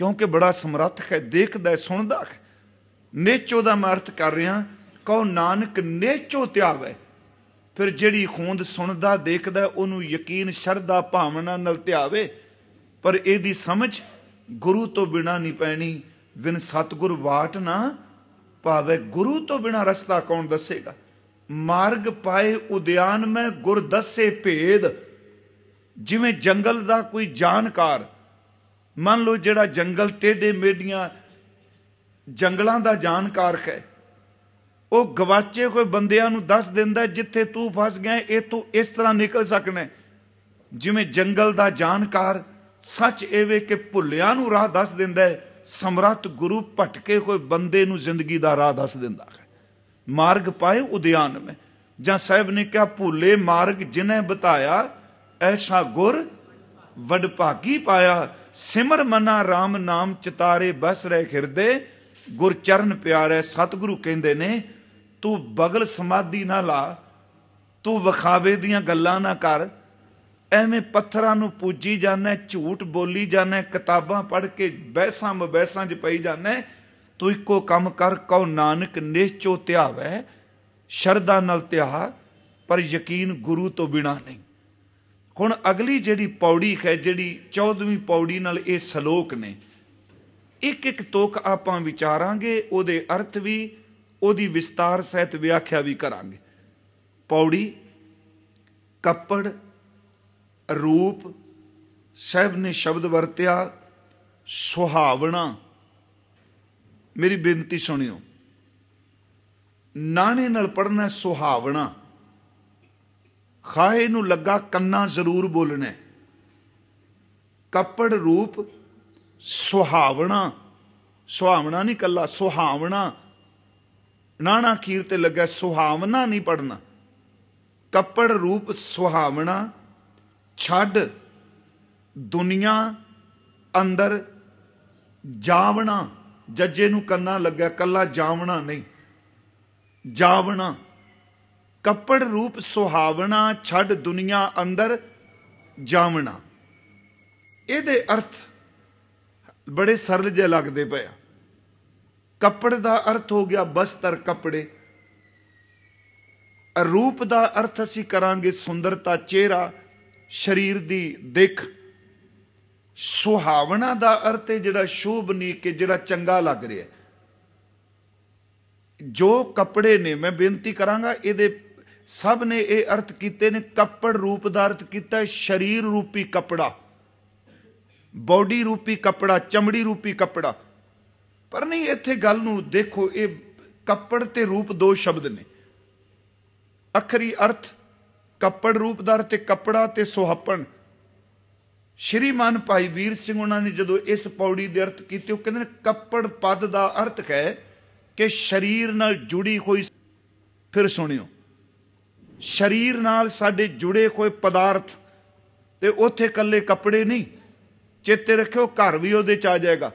ਕਿਉਂਕਿ ਬੜਾ ਸਮਰੱਥ ਹੈ ਦੇਖਦਾ ਹੈ ਸੁਣਦਾ ਹੈ ਨੇਚੋ ਦਾ ਅਰਥ ਕਰ ਰਿਹਾ ਕਹੋ ਨਾਨਕ ਨੇਚੋ ਧਿਆਵੇ ਫਿਰ ਜਿਹੜੀ ਖੁੰਦ ਸੁਣਦਾ ਦੇਖਦਾ ਉਹਨੂੰ ਯਕੀਨ ਸ਼ਰਧਾ ਭਾਵਨਾ ਨਾਲ ਧਿਆਵੇ ਪਰ ਇਹਦੀ ਸਮਝ ਗੁਰੂ ਤੋਂ ਬਿਨਾ ਨਹੀਂ ਪੈਣੀ ਬਿਨ ਸਤਗੁਰ ਬਾਟ ਨਾ ਪਾਵੇ ਗੁਰੂ ਤੋਂ ਬਿਨਾ ਰਸਤਾ ਕੌਣ ਦੱਸੇਗਾ ਮਾਰਗ ਪਾਏ ਉਦਿਆਨ ਮੈਂ ਗੁਰ ਦੱਸੇ ਭੇਦ ਜਿਵੇਂ ਜੰਗਲ ਦਾ ਕੋਈ ਜਾਣਕਾਰ ਮੰਨ ਲਓ ਜਿਹੜਾ ਜੰਗਲ ਟੇਡੇ ਮੇਡੀਆਂ ਜੰਗਲਾਂ ਦਾ ਜਾਣਕਾਰ ਹੈ ਉਹ ਗਵਾਚੇ ਕੋਈ ਬੰਦਿਆਂ ਨੂੰ ਦੱਸ ਦਿੰਦਾ ਜਿੱਥੇ ਤੂੰ ਫਸ ਗਿਆ ਇਹ ਤੂੰ ਇਸ ਤਰ੍ਹਾਂ ਨਿਕਲ ਸਕਣਾ ਜਿਵੇਂ ਜੰਗਲ ਦਾ ਜਾਣਕਾਰ ਸੱਚ ਐਵੇਂ ਕਿ ਭੁੱਲਿਆਂ ਨੂੰ ਰਾਹ ਦੱਸ ਦਿੰਦਾ ਹੈ ਸਮਰਤ ਗੁਰੂ ਭਟਕੇ ਕੋਈ ਬੰਦੇ ਨੂੰ ਜ਼ਿੰਦਗੀ ਦਾ ਰਾਹ ਦੱਸ ਦਿੰਦਾ ਹੈ ਮਾਰਗ ਪਾਏ ਉਦਿਆਨ ਮੈਂ ਜਾਂ ਸਾਹਿਬ ਨੇ ਕਿਹਾ ਭੁੱਲੇ ਮਾਰਗ ਜਿਨੇ ਬਤਾਇਆ ਐਸਾ ਗੁਰ ਵਡਭਾਗੀ ਪਾਇਆ ਸਿਮਰ ਮਨਾ RAM ਨਾਮ ਚਿਤਾਰੇ ਬਸ ਰਹਿ ਖਿਰਦੇ ਗੁਰ ਚਰਨ ਪਿਆਰੇ ਸਤਿਗੁਰੂ ਕਹਿੰਦੇ ਨੇ ਤੂੰ ਬਗਲ ਸਮਾਧੀ ਨਾ ਲਾ ਤੂੰ ਵਿਖਾਵੇ ਦੀਆਂ ਗੱਲਾਂ ਨਾ ਕਰ ਐਵੇਂ ਪੱਥਰਾਂ ਨੂੰ ਪੂਜੀ ਜਾਂਦਾ ਝੂਠ ਬੋਲੀ ਜਾਂਦਾ ਕਿਤਾਬਾਂ ਪੜ੍ਹ ਕੇ ਬਹਿਸਾਂ ਮਬਹਿਸਾਂ 'ਚ ਪਈ ਜਾਂਦਾ ਤੂੰ ਇੱਕੋ ਕੰਮ ਕਰ ਕਉ ਨਾਨਕ ਨਿਸ਼ਚੋ ਧਿਆਵੈ ਸ਼ਰਧਾ ਨਾਲ ਧਿਆ ਪਰ ਯਕੀਨ ਗੁਰੂ ਤੋਂ ਬਿਨਾ ਨਹੀਂ ਹੁਣ ਅਗਲੀ ਜਿਹੜੀ ਪੌੜੀ ਹੈ ਜਿਹੜੀ 14ਵੀਂ ਪੌੜੀ ਨਾਲ ਇਹ ਸ਼ਲੋਕ ਨੇ ਇੱਕ ਇੱਕ ਤੋਕ ਆਪਾਂ ਵਿਚਾਰਾਂਗੇ ਉਹਦੇ ਅਰਥ ਵੀ ਉਹਦੀ ਵਿਸਤਾਰ ਸਹਿਤ ਵਿਆਖਿਆ ਵੀ ਕਰਾਂਗੇ ਪੌੜੀ ਕੱਪੜ ਰੂਪ ਸਹਿਬ ਨੇ ਸ਼ਬਦ ਵਰਤਿਆ ਸੁਹਾਵਣਾ ਮੇਰੀ ਬੇਨਤੀ ਸੁਣਿਓ ਨਾਣੇ ਨਾਲ ਪੜਨਾ ਸੁਹਾਵਣਾ ਖਾਹੇ ਨੂੰ ਲੱਗਾ ਕੰਨਾ ਜ਼ਰੂਰ ਬੋਲਣਾ ਕੱਪੜ ਰੂਪ ਸੁਹਾਵਣਾ ਸੁਹਾਵਣਾ ਨਹੀਂ ਕੱਲਾ ਸੁਹਾਵਣਾ ਨਾਣਾ ਕੀਰ ਤੇ ਲੱਗਾ ਸੁਹਾਵਣਾ ਨਹੀਂ ਪੜਨਾ ਕੱਪੜ ਰੂਪ ਸੁਹਾਵਣਾ ਛੱਡ ਦੁਨੀਆ ਅੰਦਰ ਜਾਵਣਾ ਜੱਜੇ ਨੂੰ ਕੰਨਾ ਲੱਗਾ ਕੱਲਾ ਜਾਵਣਾ ਨਹੀਂ ਜਾਵਣਾ ਕੱਪੜ ਰੂਪ ਸੁਹਾਵਣਾ ਛੱਡ ਦੁਨੀਆ ਅੰਦਰ ਜਾਵਣਾ ਇਹਦੇ ਅਰਥ ਬੜੇ ਸਰਲ ਜੇ ਲੱਗਦੇ ਪਏ ਆ ਕੱਪੜ ਦਾ ਅਰਥ ਹੋ ਗਿਆ ਬਸਤਰ ਕੱਪੜੇ ਰੂਪ ਦਾ ਅਰਥ ਅਸੀਂ ਕਰਾਂਗੇ ਸੁੰਦਰਤਾ ਚਿਹਰਾ ਸਰੀਰ ਦੀ ਦਿੱਖ ਸੁਹਾਵਣਾ ਦਾ ਅਰਥ ਹੈ ਜਿਹੜਾ ਸ਼ੋਭਨੀ ਕਿ ਜਿਹੜਾ ਚੰਗਾ ਲੱਗ ਰਿਹਾ ਜੋ ਕੱਪੜੇ ਨੇ ਮੈਂ ਬੇਨਤੀ ਕਰਾਂਗਾ ਇਹਦੇ ਸਭ ਨੇ ਇਹ ਅਰਥ ਕੀਤੇ ਨੇ ਕੱਪੜ ਰੂਪ ਦਾ ਅਰਥ ਕੀਤਾ ਸਰੀਰ ਰੂਪੀ ਕਪੜਾ ਬਾਡੀ ਰੂਪੀ ਕਪੜਾ ਚਮੜੀ ਰੂਪੀ ਕਪੜਾ ਪਰ ਨਹੀਂ ਇੱਥੇ ਗੱਲ ਨੂੰ ਦੇਖੋ ਇਹ ਕੱਪੜ ਤੇ ਰੂਪ ਦੋ ਸ਼ਬਦ ਨੇ ਅਖਰੀ ਅਰਥ ਕੱਪੜ ਰੂਪ ਦਾ ਤੇ ਕਪੜਾ ਤੇ ਸ਼੍ਰੀ ਸ਼੍ਰੀਮਾਨ ਭਾਈ ਵੀਰ ਸਿੰਘ ਉਹਨਾਂ ਨੇ ਜਦੋਂ ਇਸ ਪੌੜੀ ਦੇ ਅਰਥ ਕੀਤੇ ਉਹ ਕਹਿੰਦੇ ਨੇ ਕੱਪੜ ਪਦ ਦਾ ਅਰਥ ਹੈ ਕਿ ਸਰੀਰ ਨਾਲ ਜੁੜੀ ਹੋਈ ਫਿਰ ਸੁਣਿਓ ਸਰੀਰ ਨਾਲ ਸਾਡੇ ਜੁੜੇ ਕੋਈ ਪਦਾਰਥ ਤੇ ਉੱਥੇ ਕੱਲੇ ਕੱਪੜੇ ਨਹੀਂ ਚੇਤੇ ਰੱਖਿਓ ਘਰ ਵੀ ਉਹਦੇ ਚ ਆ ਜਾਏਗਾ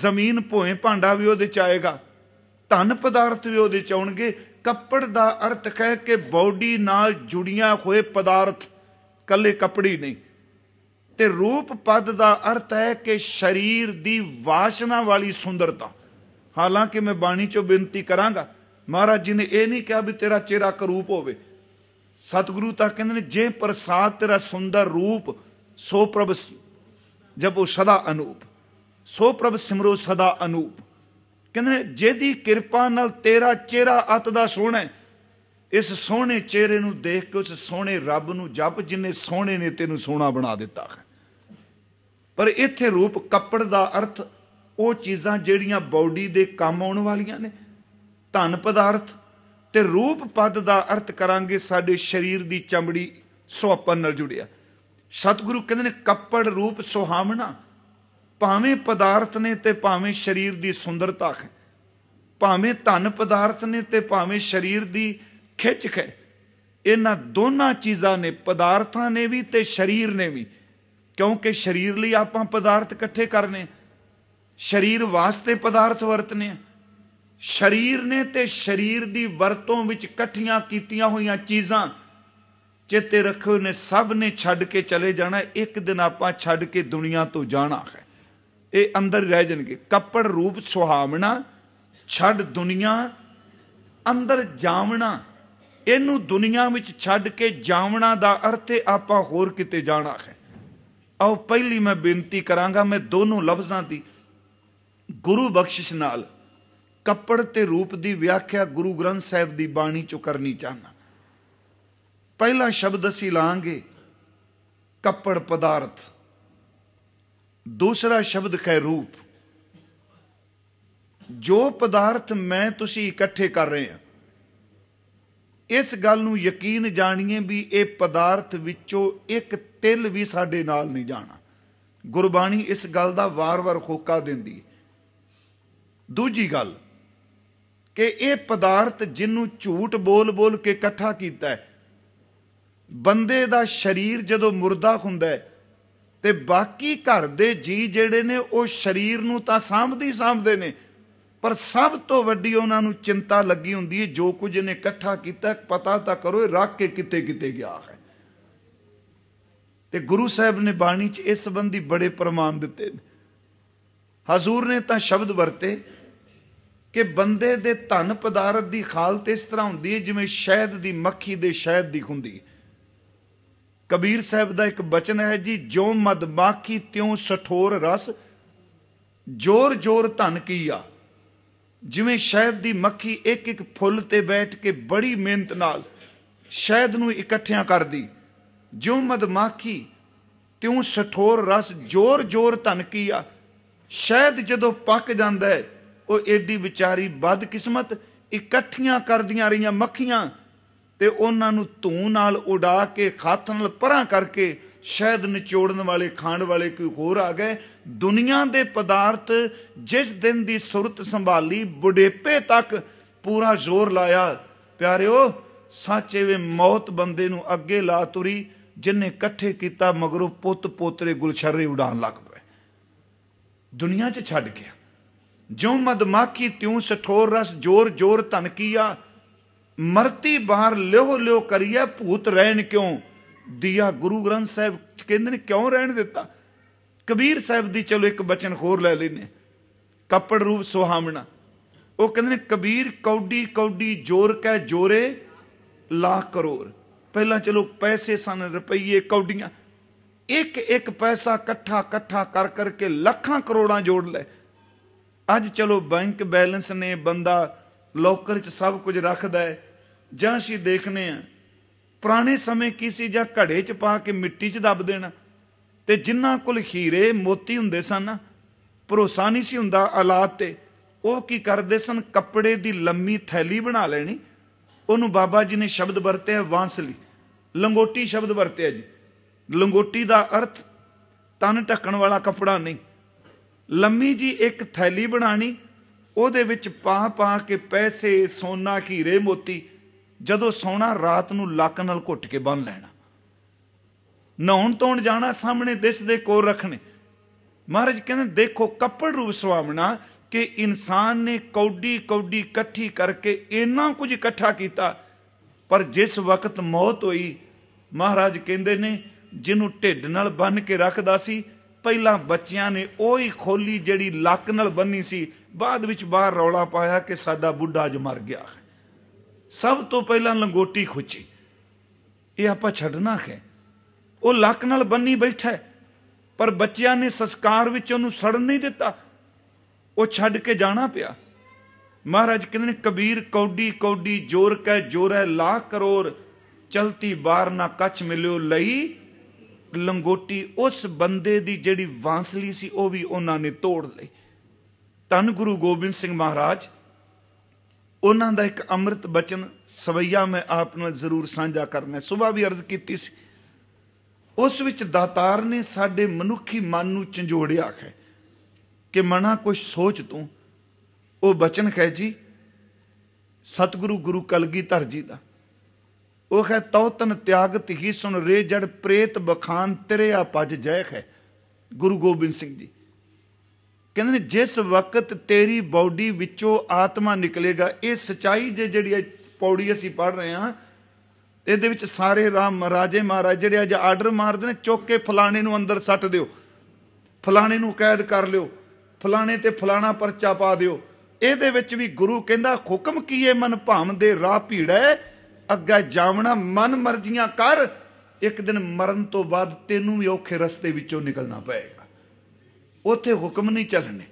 ਜ਼ਮੀਨ ਭੋਏ ਭਾਂਡਾ ਵੀ ਉਹਦੇ ਚ ਆਏਗਾ ਧਨ ਪਦਾਰਥ ਵੀ ਉਹਦੇ ਚ ਆਉਣਗੇ ਕੱਪੜ ਦਾ ਅਰਥ ਕਹਿ ਕੇ ਬਾਡੀ ਨਾਲ ਜੁੜੀਆਂ ਹੋਏ ਪਦਾਰਥ ਕੱਲੇ ਕੱਪੜੀ ਨਹੀਂ ਤੇ ਰੂਪ ਪਦ ਦਾ ਅਰਥ ਹੈ ਕਿ ਸਰੀਰ ਦੀ ਵਾਸ਼ਨਾ ਵਾਲੀ ਸੁੰਦਰਤਾ ਹਾਲਾਂਕਿ ਮੈਂ ਬਾਣੀ ਚੋਂ ਬੇਨਤੀ ਕਰਾਂਗਾ ਮਹਾਰਾਜ ਜੀ ਨੇ ਇਹ ਨਹੀਂ ਕਿਹਾ ਵੀ ਤੇਰਾ ਚਿਹਰਾ ਕਰੂਪ ਹੋਵੇ ਸਤਿਗੁਰੂ ਤਾਂ ਕਹਿੰਦੇ ਨੇ ਜੇ ਪ੍ਰਸਾਦ ਤੇਰਾ ਸੁੰਦਰ ਰੂਪ ਸੋ ਪ੍ਰਭ ਜਬ ਉਹ ਸਦਾ ਅਨੂਪ ਸੋ ਪ੍ਰਭ ਸਿਮਰੋ ਸਦਾ ਅਨੂਪ ਕਹਿੰਦੇ ਨੇ ਜਿਹਦੀ ਕਿਰਪਾ ਨਾਲ ਤੇਰਾ ਚਿਹਰਾ ਅਤ ਦਾ ਸੋਹਣਾ ਇਸ ਸੋਹਣੇ ਚਿਹਰੇ ਨੂੰ ਦੇਖ ਕੇ ਉਸ ਸੋਹਣੇ ਰੱਬ ਨੂੰ ਜਪ ਜਿਨੇ ਸੋਹਣੇ ਨੇ ਤੈਨੂੰ ਸੋਹਣਾ ਬਣਾ ਦਿੱਤਾ ਪਰ ਇੱਥੇ ਰੂਪ ਕੱਪੜ ਦਾ ਅਰਥ ਉਹ ਚੀਜ਼ਾਂ ਜਿਹੜੀਆਂ ਬਾਡੀ ਦੇ ਕੰਮ ਆਉਣ ਵਾਲੀਆਂ ਨੇ ਧਨ ਪਦਾਰਥ ਤੇ ਰੂਪ ਪਦ ਦਾ ਅਰਥ ਕਰਾਂਗੇ ਸਾਡੇ ਸਰੀਰ ਦੀ ਚਮੜੀ ਸੁਹਾਪਨ ਨਾਲ ਜੁੜਿਆ ਸਤਿਗੁਰੂ ਕਹਿੰਦੇ ਨੇ ਕੱਪੜ ਰੂਪ ਸੁਹਾਵਣਾ ਭਾਵੇਂ ਪਦਾਰਥ ਨੇ ਤੇ ਭਾਵੇਂ ਸਰੀਰ ਦੀ ਸੁੰਦਰਤਾ ਹੈ ਭਾਵੇਂ ਧਨ ਪਦਾਰਥ ਨੇ ਤੇ ਭਾਵੇਂ ਸਰੀਰ ਦੀ ਖਿੱਚ ਹੈ ਇਹਨਾਂ ਦੋਨਾਂ ਚੀਜ਼ਾਂ ਨੇ ਪਦਾਰਥਾਂ ਨੇ ਵੀ ਤੇ ਸਰੀਰ ਨੇ ਵੀ ਕਿਉਂਕਿ ਸਰੀਰ ਲਈ ਆਪਾਂ ਪਦਾਰਥ ਇਕੱਠੇ ਕਰਨੇ ਸਰੀਰ ਵਾਸਤੇ ਪਦਾਰਥ ਵਰਤਨੇ ਆ ਸਰੀਰ ਨੇ ਤੇ ਸਰੀਰ ਦੀ ਵਰਤੋਂ ਵਿੱਚ ਇਕੱਠੀਆਂ ਕੀਤੀਆਂ ਹੋਈਆਂ ਚੀਜ਼ਾਂ ਚੇਤੇ ਰੱਖੋ ਨੇ ਸਭ ਨੇ ਛੱਡ ਕੇ ਚਲੇ ਜਾਣਾ ਇੱਕ ਦਿਨ ਆਪਾਂ ਛੱਡ ਕੇ ਦੁਨੀਆ ਤੋਂ ਜਾਣਾ ਹੈ ਇਹ ਅੰਦਰ ਰਹਿ ਜਾਣਗੇ ਕੱਪੜ ਰੂਪ ਸੁਹਾਵਣਾ ਛੱਡ ਦੁਨੀਆ ਅੰਦਰ ਜਾਵਣਾ ਇਹਨੂੰ ਦੁਨੀਆ ਵਿੱਚ ਛੱਡ ਕੇ ਜਾਵਣਾ ਦਾ ਅਰਥ ਹੈ ਆਪਾਂ ਹੋਰ ਕਿਤੇ ਜਾਣਾ ਹੈ ਆਓ ਪਹਿਲੀ ਮੈਂ ਬੇਨਤੀ ਕਰਾਂਗਾ ਮੈਂ ਦੋਨੋਂ ਲਫ਼ਜ਼ਾਂ ਦੀ ਗੁਰੂ ਬਖਸ਼ਿਸ਼ ਨਾਲ ਕੱਪੜ ਤੇ ਰੂਪ ਦੀ ਵਿਆਖਿਆ ਗੁਰੂ ਗ੍ਰੰਥ ਸਾਹਿਬ ਦੀ ਬਾਣੀ ਚੋਂ ਕਰਨੀ ਚਾਹਨਾ ਪਹਿਲਾ ਸ਼ਬਦ ਅਸੀਂ ਲਾਂਗੇ ਕੱਪੜ ਪਦਾਰਥ ਦੂਸਰਾ ਸ਼ਬਦ ਹੈ ਰੂਪ ਜੋ ਪਦਾਰਥ ਮੈਂ ਤੁਸੀਂ ਇਕੱਠੇ ਕਰ ਰਹੇ ਆ ਇਸ ਗੱਲ ਨੂੰ ਯਕੀਨ ਜਾਣੀਏ ਵੀ ਇਹ ਪਦਾਰਥ ਵਿੱਚੋਂ ਇੱਕ ਤਿਲ ਵੀ ਸਾਡੇ ਨਾਲ ਨਹੀਂ ਜਾਣਾ ਗੁਰਬਾਣੀ ਇਸ ਗੱਲ ਦਾ ਵਾਰ-ਵਾਰ ਹੋਕਾ ਦਿੰਦੀ ਦੂਜੀ ਗੱਲ ਕਿ ਇਹ ਪਦਾਰਥ ਜਿਹਨੂੰ ਝੂਠ ਬੋਲ-ਬੋਲ ਕੇ ਇਕੱਠਾ ਕੀਤਾ ਹੈ ਬੰਦੇ ਦਾ ਸਰੀਰ ਜਦੋਂ ਮਰਦਾ ਹੁੰਦਾ ਹੈ ਤੇ ਬਾਕੀ ਘਰ ਦੇ ਜੀ ਜਿਹੜੇ ਨੇ ਉਹ ਸਰੀਰ ਨੂੰ ਤਾਂ ਸਾਂਭਦੀ ਸਾਂਭਦੇ ਨੇ ਪਰ ਸਭ ਤੋਂ ਵੱਡੀ ਉਹਨਾਂ ਨੂੰ ਚਿੰਤਾ ਲੱਗੀ ਹੁੰਦੀ ਹੈ ਜੋ ਕੁਝ ਇਹਨੇ ਇਕੱਠਾ ਕੀਤਾ ਪਤਾ ਤਾਂ ਕਰੋ ਇਹ ਰੱਖ ਕੇ ਕਿਤੇ ਕਿਤੇ ਗਿਆ ਹੈ ਤੇ ਗੁਰੂ ਸਾਹਿਬ ਨੇ ਬਾਣੀ 'ਚ ਇਸ ਸੰਬੰਧੀ ਬੜੇ ਪ੍ਰਮਾਣ ਦਿੱਤੇ ਨੇ ਹਜ਼ੂਰ ਨੇ ਤਾਂ ਸ਼ਬਦ ਵਰਤੇ ਕਿ ਬੰਦੇ ਦੇ ਧਨ ਪਦਾਰਥ ਦੀ ਖਾਲਤ ਇਸ ਤਰ੍ਹਾਂ ਹੁੰਦੀ ਹੈ ਜਿਵੇਂ ਸ਼ਹਿਦ ਦੀ ਮੱਖੀ ਦੇ ਸ਼ਹਿਦ ਦੀ ਹੁੰਦੀ ਕਬੀਰ ਸਾਹਿਬ ਦਾ ਇੱਕ ਬਚਨ ਹੈ ਜੀ ਜੋ ਮਦਮਾਖੀ ਤਿਉ ਸਠੋਰ ਰਸ ਜੋਰ ਜੋਰ ਧਨ ਕੀਆ ਜਿਵੇਂ ਸ਼ਹਿਦ ਦੀ ਮੱਖੀ ਇੱਕ ਇੱਕ ਫੁੱਲ ਤੇ ਬੈਠ ਕੇ ਬੜੀ ਮਿਹਨਤ ਨਾਲ ਸ਼ਹਿਦ ਨੂੰ ਇਕੱਠਿਆਂ ਕਰਦੀ ਜਿਉ ਮਦਮਾਖੀ ਤਿਉ ਸਠੋਰ ਰਸ ਜੋਰ ਜੋਰ ਧਨ ਕੀਆ ਸ਼ਹਿਦ ਜਦੋਂ ਪੱਕ ਜਾਂਦਾ ਹੈ ਉਹ ਏਡੀ ਵਿਚਾਰੀ ਬਦ ਕਿਸਮਤ ਇਕੱਠੀਆਂ ਕਰਦੀਆਂ ਰਹੀਆਂ ਮੱਖੀਆਂ ਤੇ ਉਹਨਾਂ ਨੂੰ ਧੂ ਨਾਲ ਉਡਾ ਕੇ ਖਾਤ ਨਾਲ ਪਰਾਂ ਕਰਕੇ ਸ਼ਹਿਦ ਨਿਚੋੜਨ ਵਾਲੇ ਖਾਣ ਵਾਲੇ ਕੋਈ ਹੋਰ ਆ ਗਏ ਦੁਨੀਆ ਦੇ ਪਦਾਰਥ ਜਿਸ ਦਿਨ ਦੀ ਸੁਰਤ ਸੰਭਾਲੀ ਬੁਢੇਪੇ ਤੱਕ ਪੂਰਾ ਜ਼ੋਰ ਲਾਇਆ ਪਿਆਰਿਓ ਸੱਚੇ ਵੇ ਮੌਤ ਬੰਦੇ ਨੂੰ ਅੱਗੇ ਲਾ ਤੁਰੀ ਜਿਨੇ ਇਕੱਠੇ ਕੀਤਾ ਮਗਰੋਂ ਪੁੱਤ ਪੋਤਰੇ ਗੁਲਸ਼ਰੇ ਉਡਾਣ ਲੱਗ ਪਏ ਦੁਨੀਆ 'ਚ ਛੱਡ ਗਿਆ ਜਿਉ ਮਦਮਾਕੀ ਤਿਉ ਸਠੋਰ ਰਸ ਜੋਰ ਜੋਰ ਕੀਆ ਮਰਤੀ ਬਾਹਰ ਲਿਓ ਲਿਓ ਕਰੀਏ ਭੂਤ ਰਹਿਣ ਕਿਉਂ ਦਿਆ ਗੁਰੂ ਗ੍ਰੰਥ ਸਾਹਿਬ ਕਹਿੰਦੇ ਨੇ ਕਿਉਂ ਰਹਿਣ ਦਿੱਤਾ ਕਬੀਰ ਸਾਹਿਬ ਦੀ ਚਲੋ ਇੱਕ ਬਚਨ ਹੋਰ ਲੈ ਲੈਨੇ ਕੱਪੜ ਰੂਪ ਸੁਹਾਵਣਾ ਉਹ ਕਹਿੰਦੇ ਨੇ ਕਬੀਰ ਕੌਡੀ ਕੌਡੀ ਜੋਰ ਕੈ ਜੋਰੇ ਲੱਖ ਕਰੋੜ ਪਹਿਲਾਂ ਚਲੋ ਪੈਸੇ ਸਨ ਰੁਪਈਏ ਕੌਡੀਆਂ ਇੱਕ ਇੱਕ ਪੈਸਾ ਇਕੱਠਾ ਇਕੱਠਾ ਕਰ ਕਰਕੇ ਲੱਖਾਂ ਕਰੋੜਾਂ ਜੋੜ ਲੈ ਅੱਜ ਚਲੋ ਬੈਂਕ ਬੈਲੈਂਸ ਨੇ ਬੰਦਾ ਲੋਕਰ 'ਚ ਸਭ ਕੁਝ ਰੱਖਦਾ ਹੈ ਜਾਂ ਸੀ ਦੇਖਨੇ ਆ ਪੁਰਾਣੇ ਸਮੇਂ ਕੀ ਸੀ ਜਾਂ ਘੜੇ 'ਚ ਪਾ ਕੇ ਮਿੱਟੀ 'ਚ ਦੱਬ ਦੇਣਾ ਤੇ ਜਿਨ੍ਹਾਂ ਕੋਲ ਹੀਰੇ ਮੋਤੀ ਹੁੰਦੇ ਸਨ ਭਰੋਸਾ ਨਹੀਂ ਸੀ ਹੁੰਦਾ ਆਲਾਤ ਤੇ ਉਹ ਕੀ ਕਰਦੇ ਸਨ ਕੱਪੜੇ ਦੀ ਲੰਮੀ ਥੈਲੀ ਬਣਾ ਲੈਣੀ ਉਹਨੂੰ ਬਾਬਾ ਜੀ ਨੇ ਸ਼ਬਦ ਵਰਤਿਆ ਵਾਂਸਲੀ ਲੰਗੋਟੀ ਸ਼ਬਦ ਵਰਤਿਆ ਜੀ ਲੰਗੋਟੀ ਦਾ ਅਰਥ ਤਨ ਢੱਕਣ ਵਾਲਾ ਕੱਪੜਾ ਨਹੀਂ ਲੰਮੀ ਜੀ ਇੱਕ ਥੈਲੀ ਬਣਾਣੀ ਉਹਦੇ ਵਿੱਚ ਪਾ ਪਾ ਕੇ ਪੈਸੇ ਸੋਨਾ ਹੀਰੇ ਮੋਤੀ ਜਦੋਂ ਸੋਨਾ ਰਾਤ ਨੂੰ ਲੱਕ ਨਾਲ ਘੁੱਟ ਕੇ ਬੰਨ ਲੈਣਾ ਨਹਾਉਣ ਤੋਂ ਜਾਣਾ ਸਾਹਮਣੇ ਦਿਸ ਦੇ ਕੋਲ ਰੱਖਣੇ ਮਹਾਰਾਜ ਕਹਿੰਦੇ ਦੇਖੋ ਕੱਪੜ ਰੂਪ ਸੁਆਮਣਾ ਕਿ ਇਨਸਾਨ ਨੇ ਕੌਡੀ ਕੌਡੀ ਇਕੱਠੀ ਕਰਕੇ ਇੰਨਾ ਕੁਝ ਇਕੱਠਾ ਕੀਤਾ ਪਰ ਜਿਸ ਵਕਤ ਮੌਤ ਹੋਈ ਮਹਾਰਾਜ ਕਹਿੰਦੇ ਨੇ ਜਿਹਨੂੰ ਢਿੱਡ ਨਾਲ ਬੰਨ ਕੇ ਰੱਖਦਾ ਸੀ ਪਹਿਲਾਂ ਬੱਚਿਆਂ ਨੇ ਉਹੀ ਖੋਲੀ ਜਿਹੜੀ ਲੱਕ ਨਾਲ ਬੰਨੀ ਸੀ ਬਾਅਦ ਵਿੱਚ ਬਾਹਰ ਰੌਲਾ ਪਾਇਆ ਕਿ ਸਾਡਾ ਬੁੱਢਾ ਅਜ ਮਰ ਗਿਆ ਸਭ ਤੋਂ ਪਹਿਲਾਂ ਲੰਗੋਟੀ ਖੁੱਚੀ ਇਹ ਆਪਾਂ ਛੱਡਣਾ ਹੈ ਉਹ ਲੱਕ ਨਾਲ ਬੰਨੀ ਬੈਠਾ ਪਰ ਬੱਚਿਆਂ ਨੇ ਸੰਸਕਾਰ ਵਿੱਚ ਉਹਨੂੰ ਸੜਨ ਨਹੀਂ ਦਿੱਤਾ ਉਹ ਛੱਡ ਕੇ ਜਾਣਾ ਪਿਆ ਮਹਾਰਾਜ ਕਹਿੰਦੇ ਨੇ ਕਬੀਰ ਕੌਡੀ ਕੌਡੀ ਜੋਰ ਕੈ ਜੋਰੈ ਲਾ ਕਰੋੜ ਚਲਤੀ ਬਾਰ ਨਾ ਕੱਚ ਮਿਲਿਓ ਲਈ ਲੰਗੋਟੀ ਉਸ ਬੰਦੇ ਦੀ ਜਿਹੜੀ ਵਾਂਸਲੀ ਸੀ ਉਹ ਵੀ ਉਹਨਾਂ ਨੇ ਤੋੜ ਲਈ ਤਨ ਗੁਰੂ ਗੋਬਿੰਦ ਸਿੰਘ ਮਹਾਰਾਜ ਉਹਨਾਂ ਦਾ ਇੱਕ ਅੰਮ੍ਰਿਤ ਬਚਨ ਸਵਈਆ ਮੈਂ ਆਪ ਨਾਲ ਜ਼ਰੂਰ ਸਾਂਝਾ ਕਰਨਾ ਸਵੇਰ ਵੀ ਅਰਜ਼ ਕੀਤੀ ਸੀ ਉਸ ਵਿੱਚ ਦਾਤਾਰ ਨੇ ਸਾਡੇ ਮਨੁੱਖੀ ਮਨ ਨੂੰ ਝੰਜੋੜਿਆ ਹੈ ਕਿ ਮਨਾ ਕੁਝ ਸੋਚ ਤੂੰ ਉਹ ਬਚਨ ਹੈ ਜੀ ਸਤਿਗੁਰੂ ਗੁਰੂ ਕਲਗੀਧਰ ਜੀ ਦਾ ਉਹ ਹੈ ਤਨ ਤਿਆਗ ਹੀ ਸੁਣ ਰੇ ਜੜ ਪ੍ਰੇਤ ਬਖਾਨ ਤਰਿਆ ਪਜ ਜੈ ਹੈ ਗੁਰੂ ਗੋਬਿੰਦ ਸਿੰਘ ਜੀ ਕਹਿੰਦੇ ਨੇ ਜਿਸ ਵਕਤ ਤੇਰੀ ਬਾਡੀ ਵਿੱਚੋਂ ਆਤਮਾ ਨਿਕਲੇਗਾ ਇਹ ਸਚਾਈ ਜੇ ਜਿਹੜੀ ਪੌੜੀ ਅਸੀਂ ਪੜ ਰਹੇ ਹਾਂ ਇਹਦੇ ਵਿੱਚ ਸਾਰੇ ਰਾਮ ਮਹਾਰਾਜੇ ਮਹਾਰਾਜ ਜਿਹੜੇ ਅੱਜ ਆਰਡਰ ਮਾਰਦੇ ਨੇ ਚੁੱਕ ਕੇ ਫਲਾਣੇ ਨੂੰ ਅੰਦਰ ਸੱਟ ਦਿਓ ਫਲਾਣੇ ਨੂੰ ਕੈਦ ਕਰ ਲਿਓ ਫਲਾਣੇ ਤੇ ਫਲਾਣਾ ਪਰਚਾ ਪਾ ਦਿਓ ਇਹਦੇ ਵਿੱਚ ਵੀ ਗੁਰੂ ਕਹਿੰਦਾ ਹੁਕਮ ਕੀਏ ਮਨ ਭਾਮ ਦੇ ਰਾਹ ਭੀੜਾ ਅੱਗਾ ਜਾਵਣਾ ਮਨ ਮਰਜ਼ੀਆਂ ਕਰ ਇੱਕ ਦਿਨ ਮਰਨ ਤੋਂ ਬਾਅਦ ਤੈਨੂੰ ਵੀ ਔਖੇ ਰਸਤੇ ਵਿੱਚੋਂ ਨਿਕਲਣਾ ਪਏਗਾ ਉੱਥੇ ਹੁਕਮ ਨਹੀਂ ਚੱਲਣੇ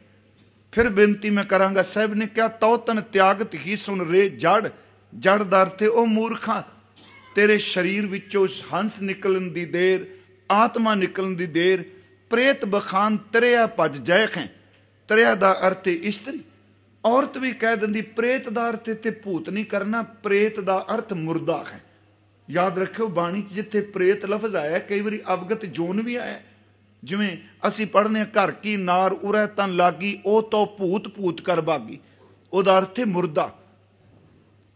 ਫਿਰ ਬੇਨਤੀ ਮੈਂ ਕਰਾਂਗਾ ਸਾਹਿਬ ਨੇ ਕਿਹਾ ਤਉ ਤਨ ਤਿਆਗਤ ਹੀ ਸੁਣ ਰੇ ਜੜ ਜੜ ਦਰ ਤੇ ਉਹ ਮੂਰਖਾ ਤੇਰੇ ਸਰੀਰ ਵਿੱਚੋਂ ਹੰਸ ਨਿਕਲਣ ਦੀ ਦੇਰ ਆਤਮਾ ਨਿਕਲਣ ਦੀ ਦੇਰ ਪ੍ਰੇਤ ਬਖਾਨ ਤਰਿਆ ਭਜ ਜਾਇਖੈ ਤਰਿਆ ਦਾ ਅਰਥ ਇਸਤਰੀ ਔਰਤ ਵੀ ਕਹਿ ਦਿੰਦੀ ਦਾ ਅਰਥ ਤੇ ਭੂਤ ਨਹੀਂ ਕਰਨਾ ਪ੍ਰੇਤ ਦਾ ਅਰਥ ਮੁਰਦਾ ਹੈ ਯਾਦ ਰੱਖਿਓ ਬਾਣੀ 'ਚ ਜਿੱਥੇ ਪ੍ਰੇਤ ਲਫ਼ਜ਼ ਆਇਆ ਕਈ ਵਾਰੀ ਅਵਗਤ ਜੋਨ ਵੀ ਆਇਆ ਜਿਵੇਂ ਅਸੀਂ ਪੜ੍ਹਨੇ ਘਰ ਕੀ ਨਾਰ ਉਰੇ ਤਾਂ ਲਾਗੀ ਉਹ ਤੋਂ ਭੂਤ ਭੂਤ ਕਰ ਬਾਗੀ ਉਹਦਾ ਅਰਥ ਹੈ ਮੁਰਦਾ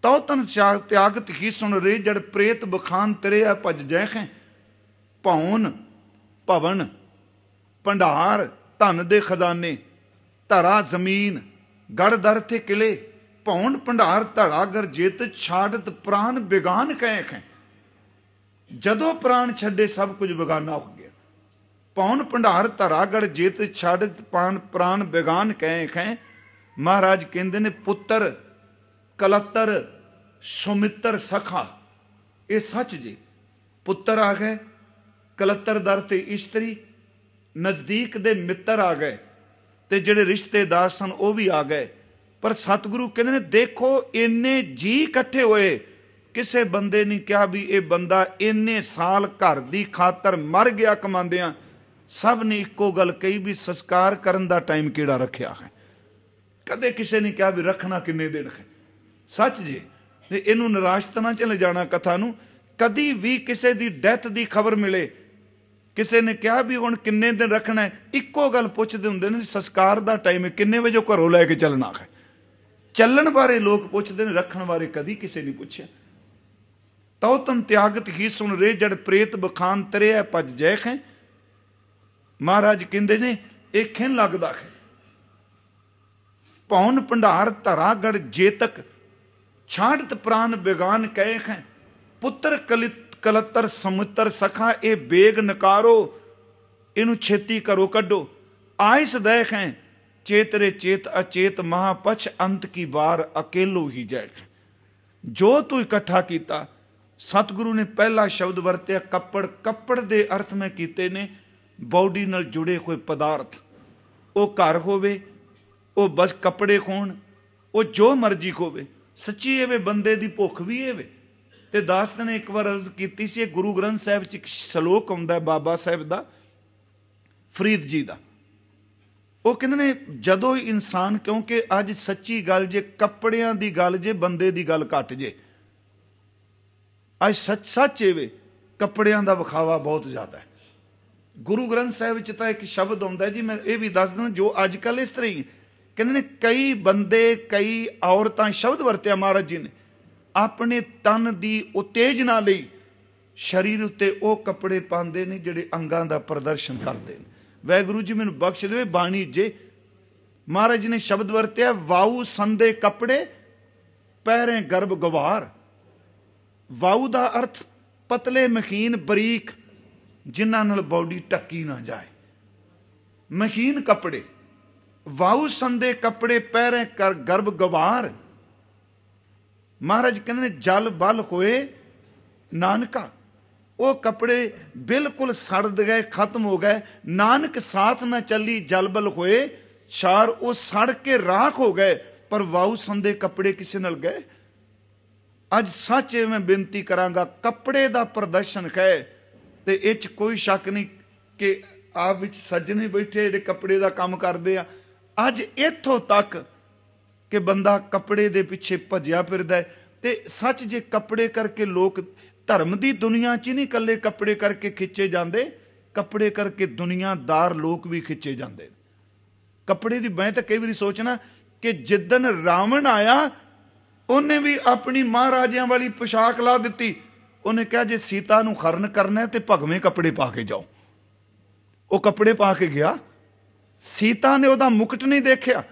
ਤਉ ਤਨ ਤਿਆਗਤ ਹੀ ਸੁਣ ਰੇ ਜੜ ਪ੍ਰੇਤ ਬਖਾਨ ਤਰੇ ਆ ਭਜ ਜੈ ਖੈ ਭੌਨ ਭਵਨ ਭੰਡਾਰ ਧਨ ਦੇ ਖਜ਼ਾਨੇ ਧਰਾ ਜ਼ਮੀਨ ਗੜ ਦਰ ਤੇ ਕਿਲੇ ਭੌਣ ਭੰਡਾਰ ਧੜਾ ਗਰ ਜਿਤ ਛਾੜਤ ਪ੍ਰਾਨ ਬਿਗਾਨ ਕਹਿ ਖੈ ਜਦੋਂ ਪ੍ਰਾਨ ਛੱਡੇ ਸਭ ਕੁਝ ਬਗਾਨਾ ਹੋ ਗਿਆ ਭੌਣ ਭੰਡਾਰ ਧੜਾ ਗੜ ਜਿਤ ਛਾੜਤ ਪਾਨ ਪ੍ਰਾਨ ਬਿਗਾਨ ਕਹਿ ਖੈ ਮਹਾਰਾਜ ਕਹਿੰਦੇ ਨੇ ਪੁੱਤਰ ਕਲਤਰ ਸੁਮਿੱਤਰ ਸਖਾ ਇਹ ਸੱਚ ਜੀ ਪੁੱਤਰ ਆ ਗਏ ਕਲਤਰ ਦਰ ਤੇ ਇਸਤਰੀ ਨਜ਼ਦੀਕ ਦੇ ਮਿੱਤਰ ਆ ਗਏ ਤੇ ਜਿਹੜੇ ਰਿਸ਼ਤੇਦਾਰ ਸਨ ਉਹ ਵੀ ਆ ਗਏ ਪਰ ਸਤਿਗੁਰੂ ਕਹਿੰਦੇ ਨੇ ਦੇਖੋ ਇੰਨੇ ਜੀ ਇਕੱਠੇ ਹੋਏ ਕਿਸੇ ਬੰਦੇ ਨੇ ਕਿਹਾ ਵੀ ਇਹ ਬੰਦਾ ਇੰਨੇ ਸਾਲ ਘਰ ਦੀ ਖਾਤਰ ਮਰ ਗਿਆ ਕਮਾਉਂਦਿਆਂ ਸਭ ਨੇ ਇੱਕੋ ਗੱਲ ਕਹੀ ਵੀ ਸੰਸਕਾਰ ਕਰਨ ਦਾ ਟਾਈਮ ਕਿਹੜਾ ਰੱਖਿਆ ਹੈ ਕਦੇ ਕਿਸੇ ਨੇ ਕਿਹਾ ਵੀ ਰੱਖਣਾ ਕਿੰਨੇ ਦਿਨ ਹੈ ਸੱਚ ਜੀ ਤੇ ਇਹਨੂੰ ਨਿਰਾਸ਼ਤਾ ਨਾ ਚਲੇ ਜਾਣਾ ਕਥਾ ਨੂੰ ਕਦੀ ਵੀ ਕਿਸੇ ਦੀ ਡੈਥ ਦੀ ਖਬਰ ਮਿਲੇ ਕਿਸੇ ਨੇ ਕਿਹਾ ਵੀ ਹੁਣ ਕਿੰਨੇ ਦਿਨ ਰੱਖਣਾ ਇੱਕੋ ਗੱਲ ਪੁੱਛਦੇ ਹੁੰਦੇ ਨੇ ਸੰਸਕਾਰ ਦਾ ਟਾਈਮ ਹੈ ਕਿੰਨੇ ਵਜੇ ਘਰੋਂ ਲੈ ਕੇ ਚੱਲਣਾ ਹੈ ਚੱਲਣ ਬਾਰੇ ਲੋਕ ਪੁੱਛਦੇ ਨੇ ਰੱਖਣ ਬਾਰੇ ਕਦੀ ਕਿਸੇ ਨਹੀਂ ਪੁੱਛਿਆ ਤਉ ਤਨ ਤਿਆਗਤ ਹੀ ਸੁਣ ਰੇ ਜੜ ਪ੍ਰੇਤ ਬਖਾਨ ਤਰਿਆ ਭਜ ਜੈਖ ਮਹਾਰਾਜ ਕਹਿੰਦੇ ਨੇ ਇਹ ਖੇਨ ਲੱਗਦਾ ਹੈ ਪੌਨ ਭੰਡਾਰ ਧਰਾਗੜ ਜੇਤਕ ਛਾੜਤ ਪ੍ਰਾਨ ਬੇਗਾਨ ਕਹਿ ਹੈ ਪੁੱਤਰ ਕਲਿਤ ਕਲਤਰ ਸਮੁੱਤਰ ਸਖਾ ਇਹ ਬੇਗ ਨਕਾਰੋ ਇਹਨੂੰ ਛੇਤੀ ਕਰੋ ਕੱਢੋ ਆਇਸ ਦੇਖ ਹੈ ਚੇਤਰੇ ਚੇਤ ਅਚੇਤ ਮਹਾਪਛ ਅੰਤ ਕੀ ਬਾਰ ਅਕੇਲੋ ਹੀ ਜੈਠ ਜੋ ਤੂੰ ਇਕੱਠਾ ਕੀਤਾ ਸਤਿਗੁਰੂ ਨੇ ਪਹਿਲਾ ਸ਼ਬਦ ਵਰਤਿਆ ਕੱਪੜ ਕੱਪੜ ਦੇ ਅਰਥ ਮੈਂ ਕੀਤੇ ਨੇ ਬਾਡੀ ਨਾਲ ਜੁੜੇ ਕੋਈ ਪਦਾਰਥ ਉਹ ਘਰ ਹੋਵੇ ਉਹ ਬਸ ਕੱਪੜੇ ਖੋਣ ਉਹ ਜੋ ਮਰਜ਼ੀ ਹੋਵੇ ਸੱਚੀ ਇਹ ਬੰਦੇ ਦੀ ਭੁੱਖ ਵੀ ਇਹ ਤੇ ਦਾਸ ਨੇ ਇੱਕ ਵਾਰ ਅਰਜ਼ ਕੀਤੀ ਸੀ ਇਹ ਗੁਰੂ ਗ੍ਰੰਥ ਸਾਹਿਬ 'ਚ ਇੱਕ ਸ਼ਲੋਕ ਆਉਂਦਾ ਬਾਬਾ ਸਾਹਿਬ ਦਾ ਫਰੀਦ ਜੀ ਦਾ ਉਹ ਕਹਿੰਦੇ ਨੇ ਜਦੋਂ ਇਨਸਾਨ ਕਿਉਂਕਿ ਅੱਜ ਸੱਚੀ ਗੱਲ ਜੇ ਕੱਪੜਿਆਂ ਦੀ ਗੱਲ ਜੇ ਬੰਦੇ ਦੀ ਗੱਲ ਘਟ ਜੇ ਅੱਜ ਸੱਚ ਸੱਚ ਏਵੇ ਕੱਪੜਿਆਂ ਦਾ ਵਿਖਾਵਾ ਬਹੁਤ ਜ਼ਿਆਦਾ ਹੈ ਗੁਰੂ ਗ੍ਰੰਥ ਸਾਹਿਬ ਵਿੱਚ ਤਾਂ ਇੱਕ ਸ਼ਬਦ ਆਉਂਦਾ ਜੀ ਮੈਂ ਇਹ ਵੀ ਦੱਸ ਦਿੰਦਾ ਜੋ ਅੱਜ ਕੱਲ ਇਸ ਤਰ੍ਹਾਂ ਹੀ ਕਹਿੰਦੇ ਨੇ ਕਈ ਬੰਦੇ ਕਈ ਔਰਤਾਂ ਸ਼ਬਦ ਵਰਤਿਆ ਮਹਾਰਾਜ ਜੀ ਨੇ ਆਪਣੇ ਤਨ ਦੀ ਉਤੇਜਨਾ ਲਈ ਸਰੀਰ ਉੱਤੇ ਉਹ ਕੱਪੜੇ ਪਾਉਂਦੇ ਨੇ ਜਿਹੜੇ ਅੰਗਾਂ ਦਾ ਪ੍ਰਦਰਸ਼ਨ ਕਰਦੇ ਨੇ ਵੈਗੁਰੂ ਜੀ ਮੈਨੂੰ ਬਖਸ਼ ਦੇਵੇ ਬਾਣੀ ਜੇ ਮਹਾਰਾਜ ਨੇ ਸ਼ਬਦ ਵਰਤਿਆ ਵਾਉ ਸੰਦੇ ਕੱਪੜੇ ਪਹਿਰੇ ਗਰਭ ਗਵਾਰ ਵਾਉ ਦਾ ਅਰਥ ਪਤਲੇ ਮਖੀਨ ਬਰੀਕ ਜਿਨ੍ਹਾਂ ਨਾਲ ਬਾਡੀ ਟੱਕੀ ਨਾ ਜਾਏ ਮਖੀਨ ਕੱਪੜੇ ਵਾਉ ਸੰਦੇ ਕੱਪੜੇ ਪਹਿਰੇ ਕਰ ਗਰਭ ਗਵਾਰ ਮਹਾਰਾਜ ਕਹਿੰਦੇ ਨੇ ਜਲ ਬਲ ਹੋਏ ਨਾਨਕਾ ਉਹ ਕਪੜੇ ਬਿਲਕੁਲ ਸੜਦ ਗਏ ਖਤਮ ਹੋ ਗਏ ਨਾਨਕ ਸਾਥ ਨਾ ਚੱਲੀ ਜਲ ਬਲ ਹੋਏ ਛਾਰ ਉਹ ਸੜ ਕੇ ਰਾਖ ਹੋ ਗਏ ਪਰ ਵਾਉ ਸੰਦੇ ਕਪੜੇ ਕਿਸੇ ਨਾਲ ਗਏ ਅੱਜ ਸੱਚੇ ਮੈਂ ਬੇਨਤੀ ਕਰਾਂਗਾ ਕਪੜੇ ਦਾ ਪ੍ਰਦਰਸ਼ਨ ਹੈ ਤੇ ਇਹ ਚ ਕੋਈ ਸ਼ੱਕ ਨਹੀਂ ਕਿ ਆਪ ਵਿੱਚ ਸੱਜਣੇ ਬੈਠੇ ਜਿਹੜੇ ਕਪੜੇ ਦਾ ਕੰਮ ਕਰਦੇ ਆ ਅੱਜ ਇੱਥੋਂ ਤੱਕ ਕਿ ਬੰਦਾ ਕੱਪੜੇ ਦੇ ਪਿੱਛੇ ਭਜਿਆ ਫਿਰਦਾ ਤੇ ਸੱਚ ਜੇ ਕੱਪੜੇ ਕਰਕੇ ਲੋਕ ਧਰਮ ਦੀ ਦੁਨੀਆ 'ਚ ਨਹੀਂ ਕੱਲੇ ਕੱਪੜੇ ਕਰਕੇ ਖਿੱਚੇ ਜਾਂਦੇ ਕੱਪੜੇ ਕਰਕੇ ਦੁਨੀਆਦਾਰ ਲੋਕ ਵੀ ਖਿੱਚੇ ਜਾਂਦੇ ਕੱਪੜੇ ਦੀ ਮੈਂ ਤਾਂ ਕਈ ਵਾਰੀ ਸੋਚਣਾ ਕਿ ਜਿੱਦਨ ਰਾਵਣ ਆਇਆ ਉਹਨੇ ਵੀ ਆਪਣੀ ਮਹਾਰਾਜਿਆਂ ਵਾਲੀ ਪੋਸ਼ਾਕ ਲਾ ਦਿੱਤੀ ਉਹਨੇ ਕਿਹਾ ਜੇ ਸੀਤਾ ਨੂੰ ਖਰਨ ਕਰਨਾ ਹੈ ਤੇ ਭਗਵੇਂ ਕੱਪੜੇ ਪਾ ਕੇ ਜਾਓ ਉਹ ਕੱਪੜੇ ਪਾ ਕੇ ਗਿਆ ਸੀਤਾ ਨੇ ਉਹਦਾ ਮੁਕਟ ਨਹੀਂ ਦੇਖਿਆ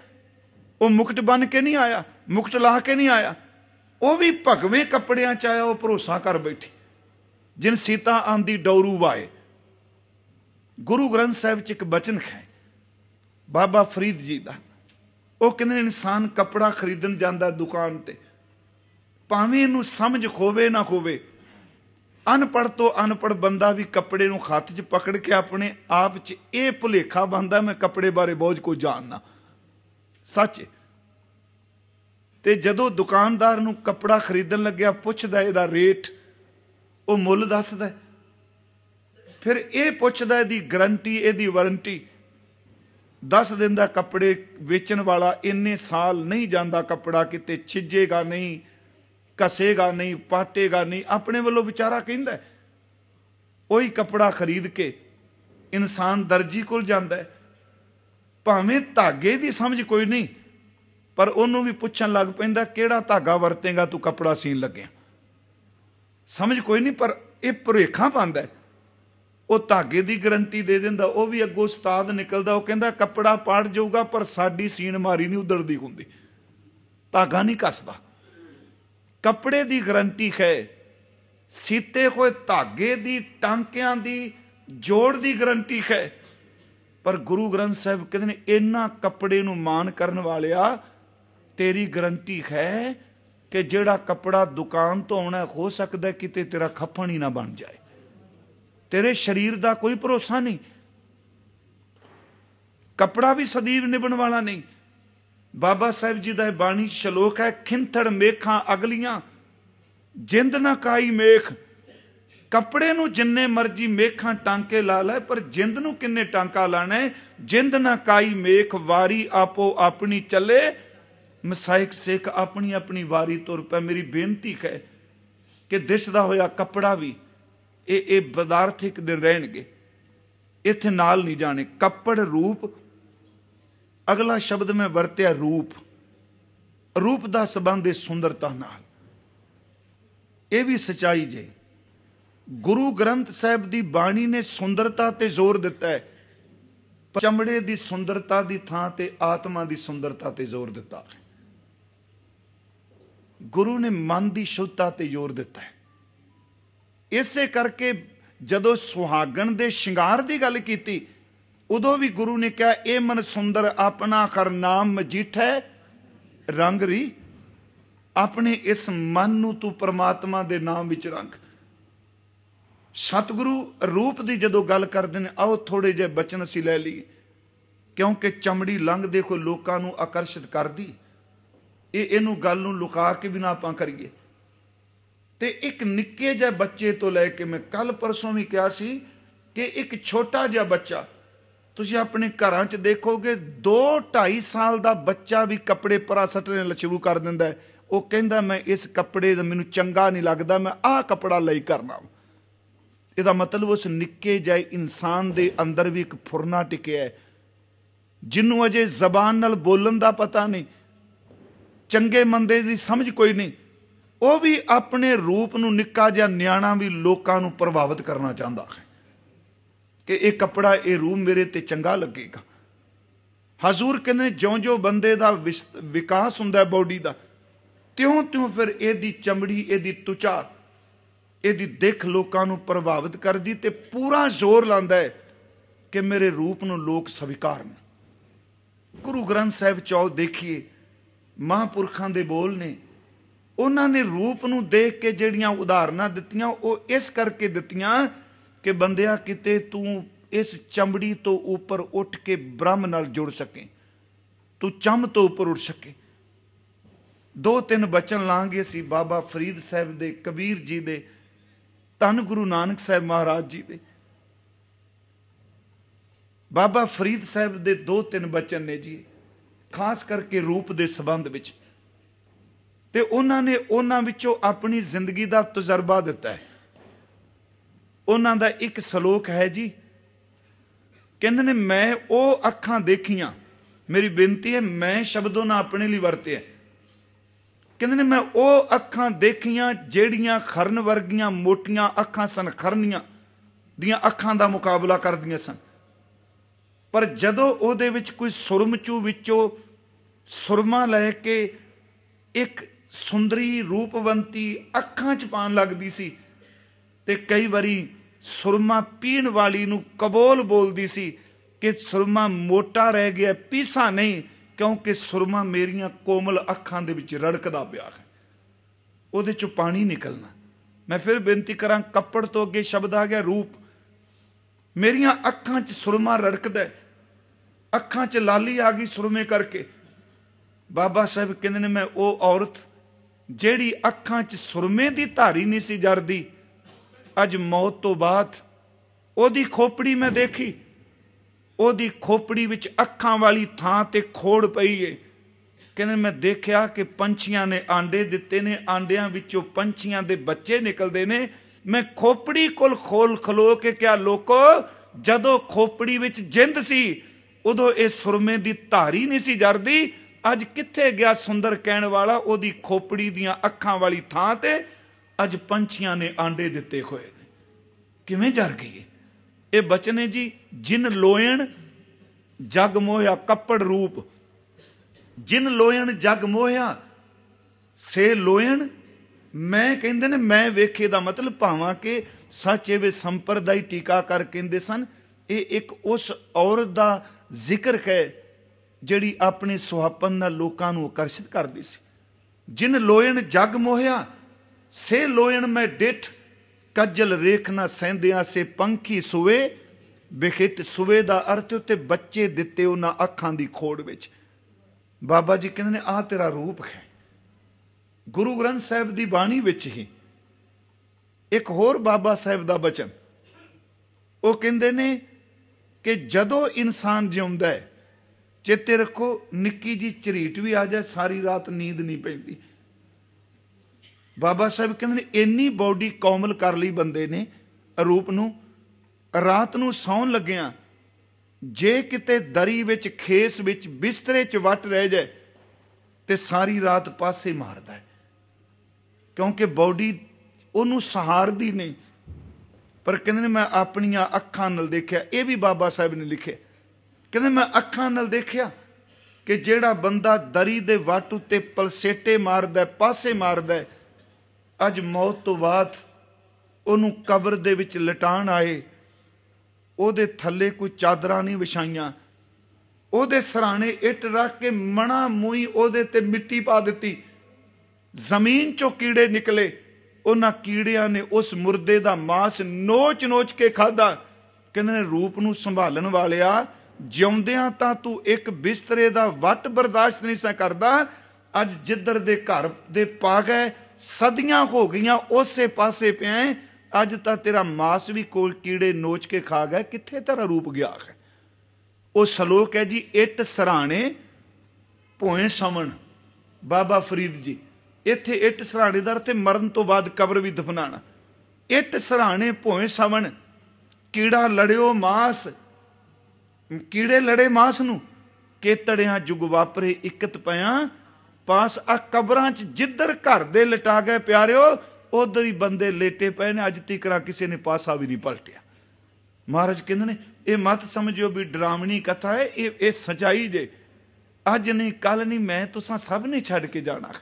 ਉਹ ਮੁਕਟ ਬਨ ਕੇ ਨਹੀਂ ਆਇਆ ਮੁਕਟ ਲਾ ਕੇ ਨਹੀਂ ਆਇਆ ਉਹ ਵੀ ਭਗਵੇਂ ਕੱਪੜਿਆਂ ਚ ਆਇਆ ਉਹ ਭਰੋਸਾ ਕਰ ਬੈਠੀ ਜਿਨ ਸੀਤਾ ਆਂਦੀ ਡੌਰੂ ਵਾਏ ਗੁਰੂ ਗ੍ਰੰਥ ਸਾਹਿਬ ਚ ਇੱਕ ਬਚਨ ਹੈ ਬਾਬਾ ਫਰੀਦ ਜੀ ਦਾ ਉਹ ਕਹਿੰਦੇ ਨੇ ਇਨਸਾਨ ਕੱਪੜਾ ਖਰੀਦਣ ਜਾਂਦਾ ਦੁਕਾਨ ਤੇ ਭਾਵੇਂ ਇਹਨੂੰ ਸਮਝ ਖੋਵੇ ਨਾ ਖੋਵੇ ਅਨਪੜ ਤੋਂ ਅਨਪੜ ਬੰਦਾ ਵੀ ਕੱਪੜੇ ਨੂੰ ਹੱਥ 'ਚ ਪਕੜ ਕੇ ਆਪਣੇ ਆਪ 'ਚ ਇਹ ਭੁਲੇਖਾ ਬੰਦਾ ਮੈਂ ਕੱਪੜੇ ਬਾਰੇ ਬਹੁਤ ਕੁਝ ਜਾਣਨਾ ਸੱਚ ਤੇ ਜਦੋਂ ਦੁਕਾਨਦਾਰ ਨੂੰ ਕੱਪੜਾ ਖਰੀਦਣ ਲੱਗਿਆ ਪੁੱਛਦਾ ਇਹਦਾ ਰੇਟ ਉਹ ਮੁੱਲ ਦੱਸਦਾ ਫਿਰ ਇਹ ਪੁੱਛਦਾ ਇਹਦੀ ਗਰੰਟੀ ਇਹਦੀ ਵਾਰੰਟੀ 10 ਦਿਨ ਦਾ ਕੱਪੜੇ ਵੇਚਣ ਵਾਲਾ ਇੰਨੇ ਸਾਲ ਨਹੀਂ ਜਾਂਦਾ ਕੱਪੜਾ ਕਿਤੇ ਛਿੱਜੇਗਾ ਨਹੀਂ ਕਸੇਗਾ ਨਹੀਂ ਪਾਟੇਗਾ ਨਹੀਂ ਆਪਣੇ ਵੱਲੋਂ ਵਿਚਾਰਾ ਕਹਿੰਦਾ ਉਹੀ ਕੱਪੜਾ ਖਰੀਦ ਕੇ ਇਨਸਾਨ ਦਰਜੀ ਕੋਲ ਜਾਂਦਾ ਭਾਵੇਂ ਧਾਗੇ ਦੀ ਸਮਝ ਕੋਈ ਨਹੀਂ ਪਰ ਉਹਨੂੰ ਵੀ ਪੁੱਛਣ ਲੱਗ ਪੈਂਦਾ ਕਿਹੜਾ ਧਾਗਾ ਵਰਤੇਗਾ ਤੂੰ ਕਪੜਾ ਸੀਨ ਲੱਗਿਆ ਸਮਝ ਕੋਈ ਨਹੀਂ ਪਰ ਇਹ ਪ੍ਰੇਖਾਂ ਪਾਉਂਦਾ ਉਹ ਧਾਗੇ ਦੀ ਗਰੰਟੀ ਦੇ ਦਿੰਦਾ ਉਹ ਵੀ ਅੱਗੋਂ ਉਸਤਾਦ ਨਿਕਲਦਾ ਉਹ ਕਹਿੰਦਾ ਕਪੜਾ ਪਾੜ ਜਾਊਗਾ ਪਰ ਸਾਡੀ ਸੀਨ ਮਾਰੀ ਨਹੀਂ ਉਧੜਦੀ ਹੁੰਦੀ ਧਾਗਾ ਨਹੀਂ ਕੱਸਦਾ ਕਪੜੇ ਦੀ ਗਰੰਟੀ ਹੈ ਸੀਤੇ ਹੋਏ ਧਾਗੇ ਦੀ ਟਾਂਕਿਆਂ ਦੀ ਜੋੜ ਦੀ ਗਰੰਟੀ ਹੈ ਪਰ ਗੁਰੂ ਗ੍ਰੰਥ ਸਾਹਿਬ ਕਹਿੰਦੇ ਨੇ ਇਹਨਾਂ ਕੱਪੜੇ ਨੂੰ ਮਾਨ ਕਰਨ ਵਾਲਿਆ ਤੇਰੀ ਗਰੰਟੀ ਹੈ ਕਿ ਜਿਹੜਾ ਕੱਪੜਾ ਦੁਕਾਨ ਤੋਂ ਆਉਣਾ ਹੋ ਸਕਦਾ ਕਿਤੇ ਤੇਰਾ ਖੱਫਣ ਹੀ ਨਾ ਬਣ ਜਾਏ ਤੇਰੇ ਸਰੀਰ ਦਾ ਕੋਈ ਭਰੋਸਾ ਨਹੀਂ ਕੱਪੜਾ ਵੀ ਸਦੀਵ ਨਿਭਣ ਵਾਲਾ ਨਹੀਂ ਬਾਬਾ ਸਾਹਿਬ ਜੀ ਦਾ ਇਹ ਬਾਣੀ ਸ਼ਲੋਕ ਹੈ ਖਿੰਥੜ ਮੇਖਾਂ ਅਗਲੀਆਂ ਜਿੰਦ ਨਾ ਕਾਈ ਮੇਖ ਕੱਪੜੇ ਨੂੰ ਜਿੰਨੇ ਮਰਜੀ ਮੇਖਾਂ ਟਾਂਕੇ ਲਾ ਲੈ ਪਰ ਜਿੰਦ ਨੂੰ ਕਿੰਨੇ ਟਾਂਕਾ ਲਾਣਾ ਜਿੰਦ ਨਾ ਕਾਈ ਮੇਖ ਵਾਰੀ ਆਪੋ ਆਪਣੀ ਚੱਲੇ ਮਸਾਇਕ ਸਿੱਖ ਆਪਣੀ ਆਪਣੀ ਵਾਰੀ ਤੁਰ ਪੈ ਮੇਰੀ ਬੇਨਤੀ ਹੈ ਕਿ ਦਿਸਦਾ ਹੋਇਆ ਕੱਪੜਾ ਵੀ ਇਹ ਇਹ ਬਦਾਰਥਿਕ ਇੱਕ ਦਿਨ ਰਹਿਣਗੇ ਇਥੇ ਨਾਲ ਨਹੀਂ ਜਾਣੇ ਕੱਪੜ ਰੂਪ ਅਗਲਾ ਸ਼ਬਦ ਮੈਂ ਵਰਤਿਆ ਰੂਪ ਰੂਪ ਦਾ ਸਬੰਧ ਹੈ ਸੁੰਦਰਤਾ ਨਾਲ ਇਹ ਵੀ ਸਚਾਈ ਜੇ ਗੁਰੂ ਗ੍ਰੰਥ ਸਾਹਿਬ ਦੀ ਬਾਣੀ ਨੇ ਸੁੰਦਰਤਾ ਤੇ ਜ਼ੋਰ ਦਿੱਤਾ ਹੈ ਚਮੜੇ ਦੀ ਸੁੰਦਰਤਾ ਦੀ ਥਾਂ ਤੇ ਆਤਮਾ ਦੀ ਸੁੰਦਰਤਾ ਤੇ ਜ਼ੋਰ ਦਿੱਤਾ ਗੁਰੂ ਨੇ ਮਨ ਦੀ ਸ਼ੁੱਧਤਾ ਤੇ ਜ਼ੋਰ ਦਿੱਤਾ ਹੈ ਇਸੇ ਕਰਕੇ ਜਦੋਂ ਸੁਹਾਗਣ ਦੇ ਸ਼ਿੰਗਾਰ ਦੀ ਗੱਲ ਕੀਤੀ ਉਦੋਂ ਵੀ ਗੁਰੂ ਨੇ ਕਿਹਾ ਇਹ ਮਨ ਸੁੰਦਰ ਆਪਣਾ ਕਰ ਨਾਮ ਮਜੀਠਾ ਰੰਗ ਰੀ ਆਪਣੇ ਇਸ ਮਨ ਨੂੰ ਤੂੰ ਪਰਮਾਤਮਾ ਦੇ ਨਾਮ ਵਿੱਚ ਰੰਗ ਸਤਿਗੁਰੂ ਰੂਪ ਦੀ ਜਦੋਂ ਗੱਲ ਕਰਦੇ ਨੇ ਆਓ ਥੋੜੇ ਜੇ ਬਚਨ ਅਸੀਂ ਲੈ ਲਈਏ ਕਿਉਂਕਿ ਚਮੜੀ ਲੰਗ ਦੇਖੋ ਲੋਕਾਂ ਨੂੰ ਆਕਰਸ਼ਿਤ ਕਰਦੀ ਇਹ ਇਹਨੂੰ ਗੱਲ ਨੂੰ ਲੁਕਾ ਕੇ ਵੀ ਨਾ ਆਪਾਂ ਕਰੀਏ ਤੇ ਇੱਕ ਨਿੱਕੇ ਜਿਹੇ ਬੱਚੇ ਤੋਂ ਲੈ ਕੇ ਮੈਂ ਕੱਲ ਪਰਸੋਂ ਵੀ ਕਿਹਾ ਸੀ ਕਿ ਇੱਕ ਛੋਟਾ ਜਿਹਾ ਬੱਚਾ ਤੁਸੀਂ ਆਪਣੇ ਘਰਾਂ 'ਚ ਦੇਖੋਗੇ 2 2.5 ਸਾਲ ਦਾ ਬੱਚਾ ਵੀ ਕੱਪੜੇ ਪਰਾ ਸੱਟਣੇ ਸ਼ੁਰੂ ਕਰ ਦਿੰਦਾ ਉਹ ਕਹਿੰਦਾ ਮੈਂ ਇਸ ਕੱਪੜੇ ਦਾ ਮੈਨੂੰ ਚੰਗਾ ਨਹੀਂ ਲੱਗਦਾ ਮੈਂ ਆਹ ਕੱਪੜਾ ਲਈ ਕਰਨਾ ਇਹਦਾ ਮਤਲਬ ਉਸ ਨਿੱਕੇ ਜਿਹੇ ਇਨਸਾਨ ਦੇ ਅੰਦਰ ਵੀ ਇੱਕ ਫੁਰਨਾ ਟਿਕਿਆ ਹੈ ਜਿਹਨੂੰ ਅਜੇ ਜ਼ਬਾਨ ਨਾਲ ਬੋਲਣ ਦਾ ਪਤਾ ਨਹੀਂ ਚੰਗੇ ਮੰਦੇ ਦੀ ਸਮਝ ਕੋਈ ਨਹੀਂ ਉਹ ਵੀ ਆਪਣੇ ਰੂਪ ਨੂੰ ਨਿੱਕਾ ਜਿਹਾ ਨਿਆਣਾ ਵੀ ਲੋਕਾਂ ਨੂੰ ਪ੍ਰਭਾਵਿਤ ਕਰਨਾ ਚਾਹੁੰਦਾ ਹੈ ਕਿ ਇਹ ਕਪੜਾ ਇਹ ਰੂਪ ਮੇਰੇ ਤੇ ਚੰਗਾ ਲੱਗੇਗਾ ਹਜ਼ੂਰ ਕਹਿੰਦੇ ਜਿਉਂ-ਜਿਉਂ ਬੰਦੇ ਦਾ ਵਿਕਾਸ ਹੁੰਦਾ ਹੈ ਬਾਡੀ ਦਾ ਤਿਉਂ-ਤਿਉਂ ਫਿਰ ਇਹਦੀ ਚਮੜੀ ਇਹਦੀ ਤੁਚਾ ਇਹਦੀ ਦੇਖ ਲੋਕਾਂ ਨੂੰ ਪ੍ਰਭਾਵਿਤ ਕਰਦੀ ਤੇ ਪੂਰਾ ਜ਼ੋਰ ਲਾਂਦਾ ਹੈ ਕਿ ਮੇਰੇ ਰੂਪ ਨੂੰ ਲੋਕ ਸਵੀਕਾਰਨ ਗੁਰੂ ਗ੍ਰੰਥ ਸਾਹਿਬ ਚੌ ਦੇਖੀਏ ਮਹਾਪੁਰਖਾਂ ਦੇ ਬੋਲ ਨੇ ਉਹਨਾਂ ਨੇ ਰੂਪ ਨੂੰ ਦੇਖ ਕੇ ਜਿਹੜੀਆਂ ਉਦਾਹਰਨਾਂ ਦਿੱਤੀਆਂ ਉਹ ਇਸ ਕਰਕੇ ਦਿੱਤੀਆਂ ਕਿ ਬੰਦਿਆ ਕਿਤੇ ਤੂੰ ਇਸ ਚਮੜੀ ਤੋਂ ਉੱਪਰ ਉੱਠ ਕੇ ਬ੍ਰਹਮ ਨਾਲ ਜੁੜ ਸਕੇ ਤੂੰ ਚੰਮ ਤੋਂ ਉੱਪਰ ਉੱਠ ਸਕੇ ਦੋ ਤਿੰਨ ਬਚਨ ਲਾਂਗੇ ਸੀ ਬਾਬਾ ਫਰੀਦ ਸਾਹਿਬ ਦੇ ਕਬੀਰ ਜੀ ਦੇ ਤਨ ਗੁਰੂ ਨਾਨਕ ਸਾਹਿਬ ਮਹਾਰਾਜ ਜੀ ਦੇ ਬਾਬਾ ਫਰੀਦ ਸਾਹਿਬ ਦੇ ਦੋ ਤਿੰਨ ਬਚਨ ਨੇ ਜੀ ਖਾਸ ਕਰਕੇ ਰੂਪ ਦੇ ਸਬੰਧ ਵਿੱਚ ਤੇ ਉਹਨਾਂ ਨੇ ਉਹਨਾਂ ਵਿੱਚੋਂ ਆਪਣੀ ਜ਼ਿੰਦਗੀ ਦਾ ਤਜਰਬਾ ਦਿੱਤਾ ਹੈ ਉਹਨਾਂ ਦਾ ਇੱਕ ਸ਼ਲੋਕ ਹੈ ਜੀ ਕਹਿੰਦੇ ਨੇ ਮੈਂ ਉਹ ਅੱਖਾਂ ਦੇਖੀਆਂ ਮੇਰੀ ਬੇਨਤੀ ਹੈ ਮੈਂ ਸ਼ਬਦੋਂ ਨਾ ਆਪਣੇ ਲਈ ਵਰਤੇ ਹੈ ਕਹਿੰਦੇ ਨੇ ਮੈਂ ਉਹ ਅੱਖਾਂ ਦੇਖੀਆਂ ਜਿਹੜੀਆਂ ਖਰਨ ਵਰਗੀਆਂ ਮੋਟੀਆਂ ਅੱਖਾਂ ਸਨ ਖਰਨੀਆਂ ਦੀਆਂ ਅੱਖਾਂ ਦਾ ਮੁਕਾਬਲਾ ਕਰਦੀਆਂ ਸਨ ਪਰ ਜਦੋਂ ਉਹਦੇ ਵਿੱਚ ਕੋਈ ਸੁਰਮਚੂ ਵਿੱਚੋਂ ਸੁਰਮਾ ਲੈ ਕੇ ਇੱਕ ਸੁੰਦਰੀ ਰੂਪਵੰਤੀ ਅੱਖਾਂ 'ਚ ਪਾਣ ਲੱਗਦੀ ਸੀ ਤੇ ਕਈ ਵਾਰੀ ਸੁਰਮਾ ਪੀਣ ਵਾਲੀ ਨੂੰ ਕਬੂਲ ਬੋਲਦੀ ਸੀ ਕਿ ਸੁਰਮਾ ਮੋਟਾ ਰਹਿ ਗਿਆ ਪੀਸਾ ਨਹੀਂ ਕਿਉਂਕਿ ਸੁਰਮਾ ਮੇਰੀਆਂ ਕੋਮਲ ਅੱਖਾਂ ਦੇ ਵਿੱਚ ਰੜਕਦਾ ਪਿਆ ਹੈ ਉਹਦੇ ਚੋਂ ਪਾਣੀ ਨਿਕਲਣਾ ਮੈਂ ਫਿਰ ਬੇਨਤੀ ਕਰਾਂ ਕੱਪੜ ਤੋਂ ਅੱਗੇ ਸ਼ਬਦ ਆ ਗਿਆ ਰੂਪ ਮੇਰੀਆਂ ਅੱਖਾਂ 'ਚ ਸੁਰਮਾ ਰੜਕਦਾ ਅੱਖਾਂ 'ਚ ਲਾਲੀ ਆ ਗਈ ਸੁਰਮੇ ਕਰਕੇ ਬਾਬਾ ਸਾਹਿਬ ਕਹਿੰਦੇ ਨੇ ਮੈਂ ਉਹ ਔਰਤ ਜਿਹੜੀ ਅੱਖਾਂ 'ਚ ਸੁਰਮੇ ਦੀ ਧਾਰੀ ਨਹੀਂ ਸੀ ਜਰਦੀ ਅੱਜ ਮੌਤ ਤੋਂ ਬਾਅਦ ਉਹਦੀ ਖੋਪੜੀ ਮੈਂ ਦੇਖੀ ਉਹਦੀ ਖੋਪੜੀ ਵਿੱਚ ਅੱਖਾਂ ਵਾਲੀ ਥਾਂ ਤੇ ਖੋੜ ਪਈ ਏ ਕਹਿੰਦੇ ਮੈਂ ਦੇਖਿਆ ਕਿ ਪੰਛੀਆਂ ਨੇ ਆਂਡੇ ਦਿੱਤੇ ਨੇ ਆਂਡਿਆਂ ਵਿੱਚੋਂ ਪੰਛੀਆਂ ਦੇ ਬੱਚੇ ਨਿਕਲਦੇ ਨੇ ਮੈਂ ਖੋਪੜੀ ਕੋਲ ਖੋਲ ਖਲੋ ਕੇ ਕਿਹਾ ਲੋਕੋ ਜਦੋਂ ਖੋਪੜੀ ਵਿੱਚ ਜਿੰਦ ਸੀ ਉਦੋਂ ਇਹ ਸੁਰਮੇ ਦੀ ਧਾਰੀ ਨਹੀਂ ਸੀ ਜਰਦੀ ਅੱਜ ਕਿੱਥੇ ਗਿਆ ਸੁੰਦਰ ਕਹਿਣ ਵਾਲਾ ਉਹਦੀ ਖੋਪੜੀ ਦੀਆਂ ਅੱਖਾਂ ਵਾਲੀ ਥਾਂ ਤੇ ਅੱਜ ਪੰਛੀਆਂ ਨੇ ਆਂਡੇ ਦਿੱਤੇ ਹੋਏ ਨੇ ਕਿਵੇਂ ਜਰ ਗਈ ਇਹ ਬਚਨ ਹੈ ਜੀ ਜਿਨ ਲੋਇਣ ਜਗ ਮੋਹਿਆ ਕੱਪੜ ਰੂਪ ਜਿਨ ਲੋਇਣ ਜਗ ਮੋਹਿਆ ਸੇ ਲੋਇਣ ਮੈਂ ਕਹਿੰਦੇ ਨੇ ਮੈਂ ਵੇਖੇ ਦਾ ਮਤਲਬ ਭਾਵਾਂ ਕਿ ਸੱਚੇ ਵੇ ਸੰਪਰਦਾਈ ਟੀਕਾ ਕਰ ਕਹਿੰਦੇ ਸਨ ਇਹ ਇੱਕ ਉਸ ਔਰਤ ਦਾ ਜ਼ਿਕਰ ਹੈ ਜਿਹੜੀ ਆਪਣੇ ਸੁਹਾਪਨ ਨਾਲ ਲੋਕਾਂ ਨੂੰ ਆਕਰਸ਼ਿਤ ਕਰਦੀ ਸੀ ਜਿਨ ਲੋਇਣ ਜਗ ਮੋਹਿਆ ਸੇ ਲੋਇਣ ਮੈਂ ਡਿਠ ਕੱਜਲ ਰੇਖਣਾ ਸਹਿੰਦਿਆਂ ਸੇ ਪੰਖੀ ਸੁਵੇ ਬਿਖਿਤ ਸੁਵੇ ਦਾ ਅਰਥ ਉਤੇ ਬੱਚੇ ਦਿੱਤੇ ਉਹਨਾਂ ਅੱਖਾਂ ਦੀ ਖੋੜ ਵਿੱਚ ਬਾਬਾ ਜੀ ਕਹਿੰਦੇ ਨੇ ਆਹ ਤੇਰਾ ਰੂਪ ਹੈ ਗੁਰੂ ਗ੍ਰੰਥ ਸਾਹਿਬ ਦੀ ਬਾਣੀ ਵਿੱਚ ਹੀ ਇੱਕ ਹੋਰ ਬਾਬਾ ਸਾਹਿਬ ਦਾ ਬਚਨ ਉਹ ਕਹਿੰਦੇ ਨੇ ਕਿ ਜਦੋਂ ਇਨਸਾਨ ਜਿਉਂਦਾ ਹੈ ਚੇਤੇ ਰੱਖੋ ਨਿੱਕੀ ਜੀ ਝਰੀਟ ਵੀ ਆ ਜਾਏ ਸਾਰੀ ਰਾਤ ਨੀਂਦ ਨਹੀਂ ਪੈਂਦੀ ਬਾਬਾ ਸਾਹਿਬ ਕਹਿੰਦੇ ਨੇ ਇੰਨੀ ਬਾਡੀ ਕੌਮਲ ਕਰ ਲਈ ਬੰਦੇ ਨੇ ਰੂਪ ਨੂੰ ਰਾਤ ਨੂੰ ਸੌਣ ਲੱਗਿਆਂ ਜੇ ਕਿਤੇ ਦਰੀ ਵਿੱਚ ਖੇਸ ਵਿੱਚ ਬਿਸਤਰੇ 'ਚ ਵੱਟ ਰਹਿ ਜਾਏ ਤੇ ਸਾਰੀ ਰਾਤ ਪਾਸੇ ਮਾਰਦਾ ਹੈ ਕਿਉਂਕਿ ਬਾਡੀ ਉਹਨੂੰ ਸਹਾਰਦੀ ਨਹੀਂ ਪਰ ਕਹਿੰਦੇ ਨੇ ਮੈਂ ਆਪਣੀਆਂ ਅੱਖਾਂ ਨਾਲ ਦੇਖਿਆ ਇਹ ਵੀ ਬਾਬਾ ਸਾਹਿਬ ਨੇ ਲਿਖਿਆ ਕਹਿੰਦੇ ਮੈਂ ਅੱਖਾਂ ਨਾਲ ਦੇਖਿਆ ਕਿ ਜਿਹੜਾ ਬੰਦਾ ਦਰੀ ਦੇ ਵੱਟ ਉੱਤੇ ਪਲਸੇਟੇ ਮਾਰਦਾ ਪਾਸੇ ਮਾਰਦਾ ਅੱਜ ਮੌਤ ਤੋਂ ਬਾਅਦ ਉਹਨੂੰ ਕਬਰ ਦੇ ਵਿੱਚ ਲਟਾਣ ਆਏ ਉਹਦੇ ਥੱਲੇ ਕੋਈ ਚਾਦਰਾਂ ਨਹੀਂ ਵਿਛਾਈਆਂ ਉਹਦੇ ਸਰਾਣੇ ਇੱਟ ਰੱਖ ਕੇ ਮਣਾ ਮੂਈ ਉਹਦੇ ਤੇ ਮਿੱਟੀ ਪਾ ਦਿੱਤੀ ਜ਼ਮੀਨ ਚੋਂ ਕੀੜੇ ਨਿਕਲੇ ਉਹਨਾਂ ਕੀੜਿਆਂ ਨੇ ਉਸ ਮੁਰਦੇ ਦਾ ਮਾਸ ਨੋਚ-ਨੋਚ ਕੇ ਖਾਦਾ ਕਹਿੰਦੇ ਨੇ ਰੂਪ ਨੂੰ ਸੰਭਾਲਣ ਵਾਲਿਆ ਜਿਉਂਦਿਆਂ ਤਾਂ ਤੂੰ ਇੱਕ ਬਿਸਤਰੇ ਦਾ ਵੱਟ ਬਰਦਾਸ਼ਤ ਨਹੀਂ ਸਕਦਾ ਕਰਦਾ ਅੱਜ ਜਿੱਧਰ ਦੇ ਘਰ ਦੇ ਪਾ ਗਏ ਸਦੀਆਂ ਹੋ ਗਈਆਂ ਉਸੇ ਪਾਸੇ ਪਿਆ ਅੱਜ ਤਾਂ ਤੇਰਾ ਮਾਸ ਵੀ ਕੋਈ ਕੀੜੇ ਨੋਚ ਕੇ ਖਾ ਗਿਆ ਕਿੱਥੇ ਤੇਰਾ ਰੂਪ ਗਿਆ ਹੈ ਉਹ ਸ਼ਲੋਕ ਹੈ ਜੀ ਇੱਟ ਸਰਾਣੇ ਭੋਏ ਸਮਣ ਬਾਬਾ ਫਰੀਦ ਜੀ ਇੱਥੇ ਇੱਟ ਸਰਾਣੇ ਦਾ ਤੇ ਮਰਨ ਤੋਂ ਬਾਅਦ ਕਬਰ ਵੀ ਦਫਨਾਣਾ ਇੱਟ ਸਰਾਣੇ ਭੋਏ ਸਮਣ ਕੀੜਾ ਲੜਿਓ ਮਾਸ ਕੀੜੇ ਲੜੇ ਮਾਸ ਨੂੰ ਕੇਤੜਿਆਂ ਜੁਗ ਵਾਪਰੇ ਇਕਤ ਪਿਆ ਪਾਸ ਆ ਕਬਰਾਂ 'ਚ ਜਿੱਧਰ ਘਰ ਦੇ ਲਟਾ ਗਏ ਪਿਆਰਿਓ ਉਧਰ ਹੀ ਬੰਦੇ ਲੇਟੇ ਪਏ ਨੇ ਅੱਜ ਤੀਕਰਾ ਕਿਸੇ ਨੇ ਪਾਸਾ ਵੀ ਨਹੀਂ ਪਲਟਿਆ ਮਹਾਰਾਜ ਕਹਿੰਦੇ ਨੇ ਇਹ ਮਤ ਸਮਝਿਓ ਵੀ ਡਰਾਮਣੀ ਕਥਾ ਹੈ ਇਹ ਇਹ ਸਚਾਈ ਜੇ ਅੱਜ ਨਹੀਂ ਕੱਲ ਨਹੀਂ ਮੈਂ ਤੁਸਾਂ ਸਭ ਨੇ ਛੱਡ ਕੇ ਜਾਣਾ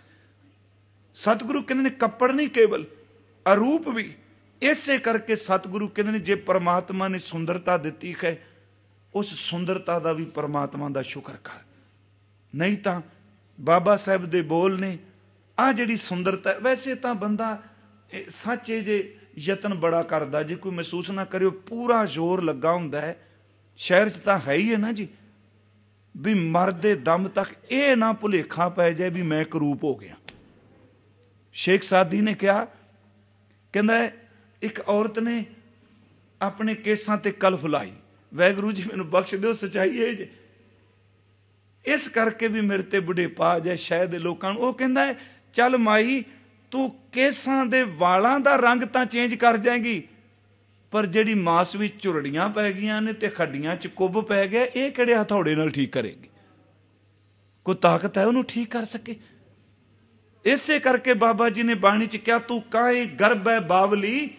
ਸਤਿਗੁਰੂ ਕਹਿੰਦੇ ਨੇ ਕੱਪੜ ਨਹੀਂ ਕੇਵਲ ਅਰੂਪ ਵੀ ਇਸੇ ਕਰਕੇ ਸਤਿਗੁਰੂ ਕਹਿੰਦੇ ਨੇ ਜੇ ਪਰਮਾਤਮਾ ਨੇ ਸੁੰਦਰਤਾ ਦਿੱਤੀ ਹੈ ਉਸ ਸੁੰਦਰਤਾ ਦਾ ਵੀ ਪਰਮਾਤਮਾ ਦਾ ਸ਼ੁਕਰ ਕਰ ਨਹੀਂ ਤਾਂ ਬਾਬਾ ਸਾਹਿਬ ਦੇ ਬੋਲ ਨੇ ਆ ਜਿਹੜੀ ਸੁੰਦਰਤਾ ਵੈਸੇ ਤਾਂ ਬੰਦਾ ਸੱਚੇ ਜੇ ਯਤਨ ਬੜਾ ਕਰਦਾ ਜੇ ਕੋਈ ਮਹਿਸੂਸ ਨਾ ਕਰਿਓ ਪੂਰਾ ਜ਼ੋਰ ਲੱਗਾ ਹੁੰਦਾ ਹੈ ਸ਼ਹਿਰ 'ਚ ਤਾਂ ਹੈ ਹੀ ਹੈ ਨਾ ਜੀ ਵੀ ਮਰਦੇ ਦਮ ਤੱਕ ਇਹ ਨਾ ਭੁਲੇਖਾ ਪੈ ਜਾਏ ਵੀ ਮੈਂ ਕਰੂਪ ਹੋ ਗਿਆ ਸ਼ੇਖ ਸਾਦੀ ਨੇ ਕਿਹਾ ਕਹਿੰਦਾ ਇੱਕ ਔਰਤ ਨੇ ਆਪਣੇ ਕੇਸਾਂ ਤੇ ਕਲਫ ਲਾਈ ਵੈਗਰੂ ਜੀ ਮੈਨੂੰ ਬਖਸ਼ ਦਿਓ ਸਚਾਈ ਇਹ ਜੀ ਇਸ ਕਰਕੇ ਵੀ ਮੇਰੇ ਤੇ ਬੁਢੇਪਾ ਜੈ ਜਾਏ ਸ਼ਾਇਦ ਲੋਕਾਂ ਨੂੰ ਉਹ ਕਹਿੰਦਾ ਹੈ ਚੱਲ ਮਾਈ ਤੂੰ ਕੇਸਾਂ ਦੇ ਵਾਲਾਂ ਦਾ ਰੰਗ ਤਾਂ ਚੇਂਜ ਕਰ ਜਾਏਗੀ ਪਰ ਜਿਹੜੀ ਮਾਸ ਵਿੱਚ ਝੁਰੜੀਆਂ ਪੈ ਗਈਆਂ ਨੇ ਤੇ ਖੱਡੀਆਂ 'ਚ ਕੁੱਬ ਪੈ ਗਿਆ ਇਹ ਕਿਹੜੇ ਹਥੌੜੇ ਨਾਲ ਠੀਕ ਕਰੇਗੀ ਕੋਈ ਤਾਕਤ ਹੈ ਉਹਨੂੰ ਠੀਕ ਕਰ ਸਕੇ ਇਸੇ ਕਰਕੇ ਬਾਬਾ ਜੀ ਨੇ ਬਾਣੀ 'ਚ ਕਿਹਾ ਤੂੰ ਕਾਹੇ ਗਰਬ ਹੈ ਬਾਵਲੀ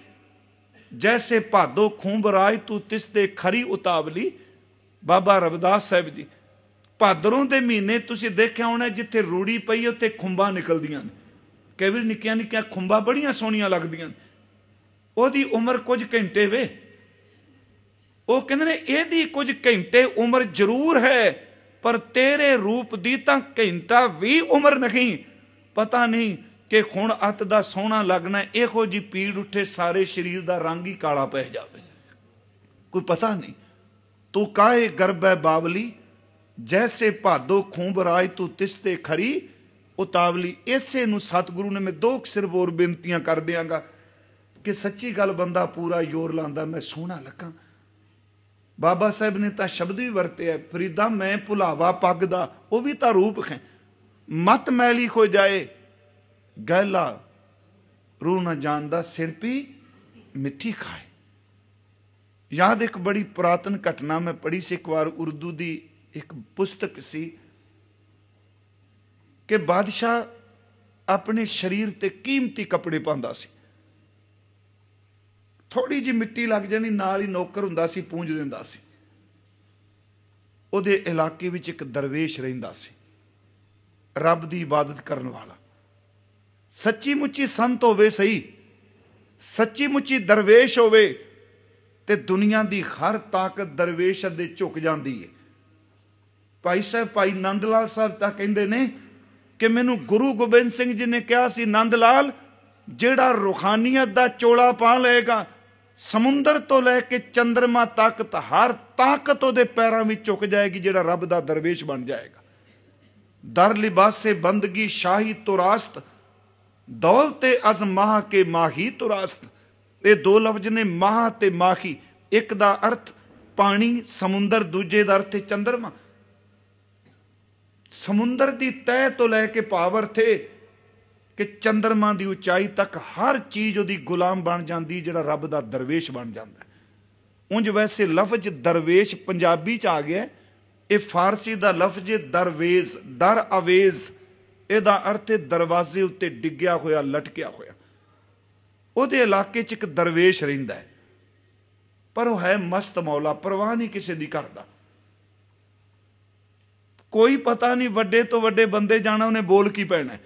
ਜੈਸੇ ਭਾਦੋ ਖੂੰਬ ਰਾਜ ਤੂੰ ਤਿਸ ਤੇ ਖਰੀ ਉਤਾਵਲੀ ਬਾਬਾ ਰਵਿਦਾਸ ਸਾਹਿਬ ਜੀ ਭਾਦਰੋਂ ਦੇ ਮਹੀਨੇ ਤੁਸੀਂ ਦੇਖਿਆ ਹੋਣਾ ਜਿੱਥੇ ਰੂੜੀ ਪਈ ਉੱਥੇ ਖੁੰਬਾਂ ਨਿਕਲਦੀਆਂ ਨੇ ਕਈ ਵਾਰ ਨਿੱਕੀਆਂ ਨਿੱਕੀਆਂ ਖੁੰਬਾਂ ਬੜੀਆਂ ਸੋਹਣੀਆਂ ਲੱਗਦੀਆਂ ਉਹਦੀ ਉਮਰ ਕੁਝ ਘੰਟੇ ਵੇ ਉਹ ਕਹਿੰਦੇ ਨੇ ਇਹਦੀ ਕੁਝ ਘੰਟੇ ਉਮਰ ਜ਼ਰੂਰ ਹੈ ਪਰ ਤੇਰੇ ਰੂਪ ਦੀ ਤਾਂ ਘੰਟਾ ਵੀ ਉਮਰ ਨਹੀਂ ਪਤਾ ਨਹੀਂ ਕਿ ਹੁਣ ਅੱਤ ਦਾ ਸੋਹਣਾ ਲੱਗਣਾ ਇਹੋ ਜੀ ਪੀੜ ਉੱਠੇ ਸਾਰੇ ਸਰੀਰ ਦਾ ਰੰਗ ਹੀ ਕਾਲਾ ਪੈ ਜਾਵੇ ਕੋਈ ਪਤਾ ਨਹੀਂ ਤੂੰ ਕਾਹੇ ਹੈ ਬਾਵਲੀ ਜੈਸੇ ਭਾਦੋ ਖੂਬ ਰਾਜ ਤੂੰ ਤਿਸ ਤੇ ਖਰੀ ਉਤਾਵਲੀ ਇਸੇ ਨੂੰ ਸਤਿਗੁਰੂ ਨੇ ਮੈਂ ਦੋ ਸਿਰ ਹੋਰ ਬੇਨਤੀਆਂ ਕਰ ਦਿਆਂਗਾ ਕਿ ਸੱਚੀ ਗੱਲ ਬੰਦਾ ਪੂਰਾ ਯੋਰ ਲਾਂਦਾ ਮੈਂ ਸੋਹਣਾ ਲੱਗਾ ਬਾਬਾ ਸਾਹਿਬ ਨੇ ਤਾਂ ਸ਼ਬਦ ਵੀ ਵਰਤਿਆ ਫਰੀਦਾ ਮੈਂ ਭੁਲਾਵਾ ਪੱਗ ਦਾ ਉਹ ਵੀ ਤਾਂ ਰੂਪ ਹੈ ਮਤ ਮੈਲੀ ਹੋ ਜਾਏ ਗਹਿਲਾ ਰੂਹ ਨਾ ਜਾਣਦਾ ਸਿਰ ਮਿੱਠੀ ਖਾਏ ਯਾਦ ਇੱਕ ਬੜੀ ਪ੍ਰਾਤਨ ਘਟਨਾ ਮੈਂ ਪੜੀ ਸੀ ਇੱਕ ਵਾਰ ਉਰਦੂ ਦੀ ਇੱਕ ਪੁਸਤਕ ਸੀ ਕਿ ਬਾਦਸ਼ਾਹ ਆਪਣੇ ਸਰੀਰ ਤੇ ਕੀਮਤੀ ਕੱਪੜੇ ਪਾਉਂਦਾ ਸੀ ਥੋੜੀ ਜੀ ਮਿੱਟੀ ਲੱਗ ਜਾਣੀ ਨਾਲ ਹੀ ਨੌਕਰ ਹੁੰਦਾ ਸੀ ਪੂੰਝ ਦਿੰਦਾ ਸੀ ਉਹਦੇ ਇਲਾਕੇ ਵਿੱਚ ਇੱਕ ਦਰਵੇਸ਼ ਰਹਿੰਦਾ ਸੀ ਰੱਬ ਦੀ ਇਬਾਦਤ ਕਰਨ ਵਾਲਾ ਸੱਚੀ ਮੁੱਚੀ ਸੰਤ ਹੋਵੇ ਸਹੀ ਸੱਚੀ ਮੁੱਚੀ ਦਰਵੇਸ਼ ਹੋਵੇ ਤੇ ਦੁਨੀਆ ਦੀ ਹਰ ਤਾਕਤ ਦਰਵੇਸ਼ ਦੇ ਝੁਕ ਜਾਂਦੀ ਹੈ ਭਾਈ ਸਾਹਿਬ ਭਾਈ ਨੰਦ ਲਾਲ ਸਾਹਿਬ ਤਾਂ ਕਹਿੰਦੇ ਨੇ ਕਿ ਮੈਨੂੰ ਗੁਰੂ ਗੋਬਿੰਦ ਸਿੰਘ ਜੀ ਨੇ ਕਿਹਾ ਸੀ ਨੰਦ ਲਾਲ ਜਿਹੜਾ ਰੂਹਾਨੀਅਤ ਦਾ ਚੋਲਾ ਪਾ ਲਏਗਾ ਸਮੁੰਦਰ ਤੋਂ ਲੈ ਕੇ ਚੰਦਰਮਾ ਤੱਕ ਹਰ ਤਾਕਤ ਉਹਦੇ ਪੈਰਾਂ ਵਿੱਚ ਝੁਕ ਜਾਏਗੀ ਜਿਹੜਾ ਰੱਬ ਦਾ ਦਰਵੇਸ਼ ਬਣ ਜਾਏਗਾ ਦਰ ਲਿਬਾਸੇ ਬੰਦਗੀ ਸ਼ਾਹੀ ਤੁਰਾਸਤ ਦੌਲਤੇ ਅਜ਼ਮਾਹ ਕੇ ਮਾਹੀ ਤੁਰਾਸਤ ਇਹ ਦੋ ਲਫ਼ਜ਼ ਨੇ ਮਾਹ ਤੇ ਮਾਹੀ ਇੱਕ ਦਾ ਅਰਥ ਪਾਣੀ ਸਮੁੰਦਰ ਦੂਜੇ ਦਾ ਅਰਥ ਚੰਦਰਮਾ ਸਮੁੰਦਰ ਦੀ ਤਹਿ ਤੋਂ ਲੈ ਕੇ ਪਾਵਰ ਥੇ ਕਿ ਚੰਦਰਮਾ ਦੀ ਉਚਾਈ ਤੱਕ ਹਰ ਚੀਜ਼ ਉਹਦੀ ਗੁਲਾਮ ਬਣ ਜਾਂਦੀ ਜਿਹੜਾ ਰੱਬ ਦਾ ਦਰਵੇਸ਼ ਬਣ ਜਾਂਦਾ ਉੰਜ ਵੈਸੇ ਲਫ਼ਜ਼ ਦਰਵੇਸ਼ ਪੰਜਾਬੀ ਚ ਆ ਗਿਆ ਇਹ ਫਾਰਸੀ ਦਾ ਲਫ਼ਜ਼ ਦਰਵੇਜ਼ ਦਰ ਅਵੇਜ਼ ਇਹਦਾ ਅਰਥ ਹੈ ਦਰਵਾਜ਼ੇ ਉੱਤੇ ਡਿੱਗਿਆ ਹੋਇਆ ਲਟਕਿਆ ਹੋਇਆ ਉਹਦੇ ਇਲਾਕੇ 'ਚ ਇੱਕ ਦਰਵੇਸ਼ ਰਹਿੰਦਾ ਪਰ ਉਹ ਹੈ ਮਸਤ ਮੌਲਾ ਪਰਵਾਹ ਨਹੀਂ ਕਿਸੇ ਦੀ ਕਰਦਾ ਕੋਈ ਪਤਾ ਨਹੀਂ ਵੱਡੇ ਤੋਂ ਵੱਡੇ ਬੰਦੇ ਜਾਣਾ ਉਹਨੇ ਬੋਲ ਕੀ ਪੈਣਾ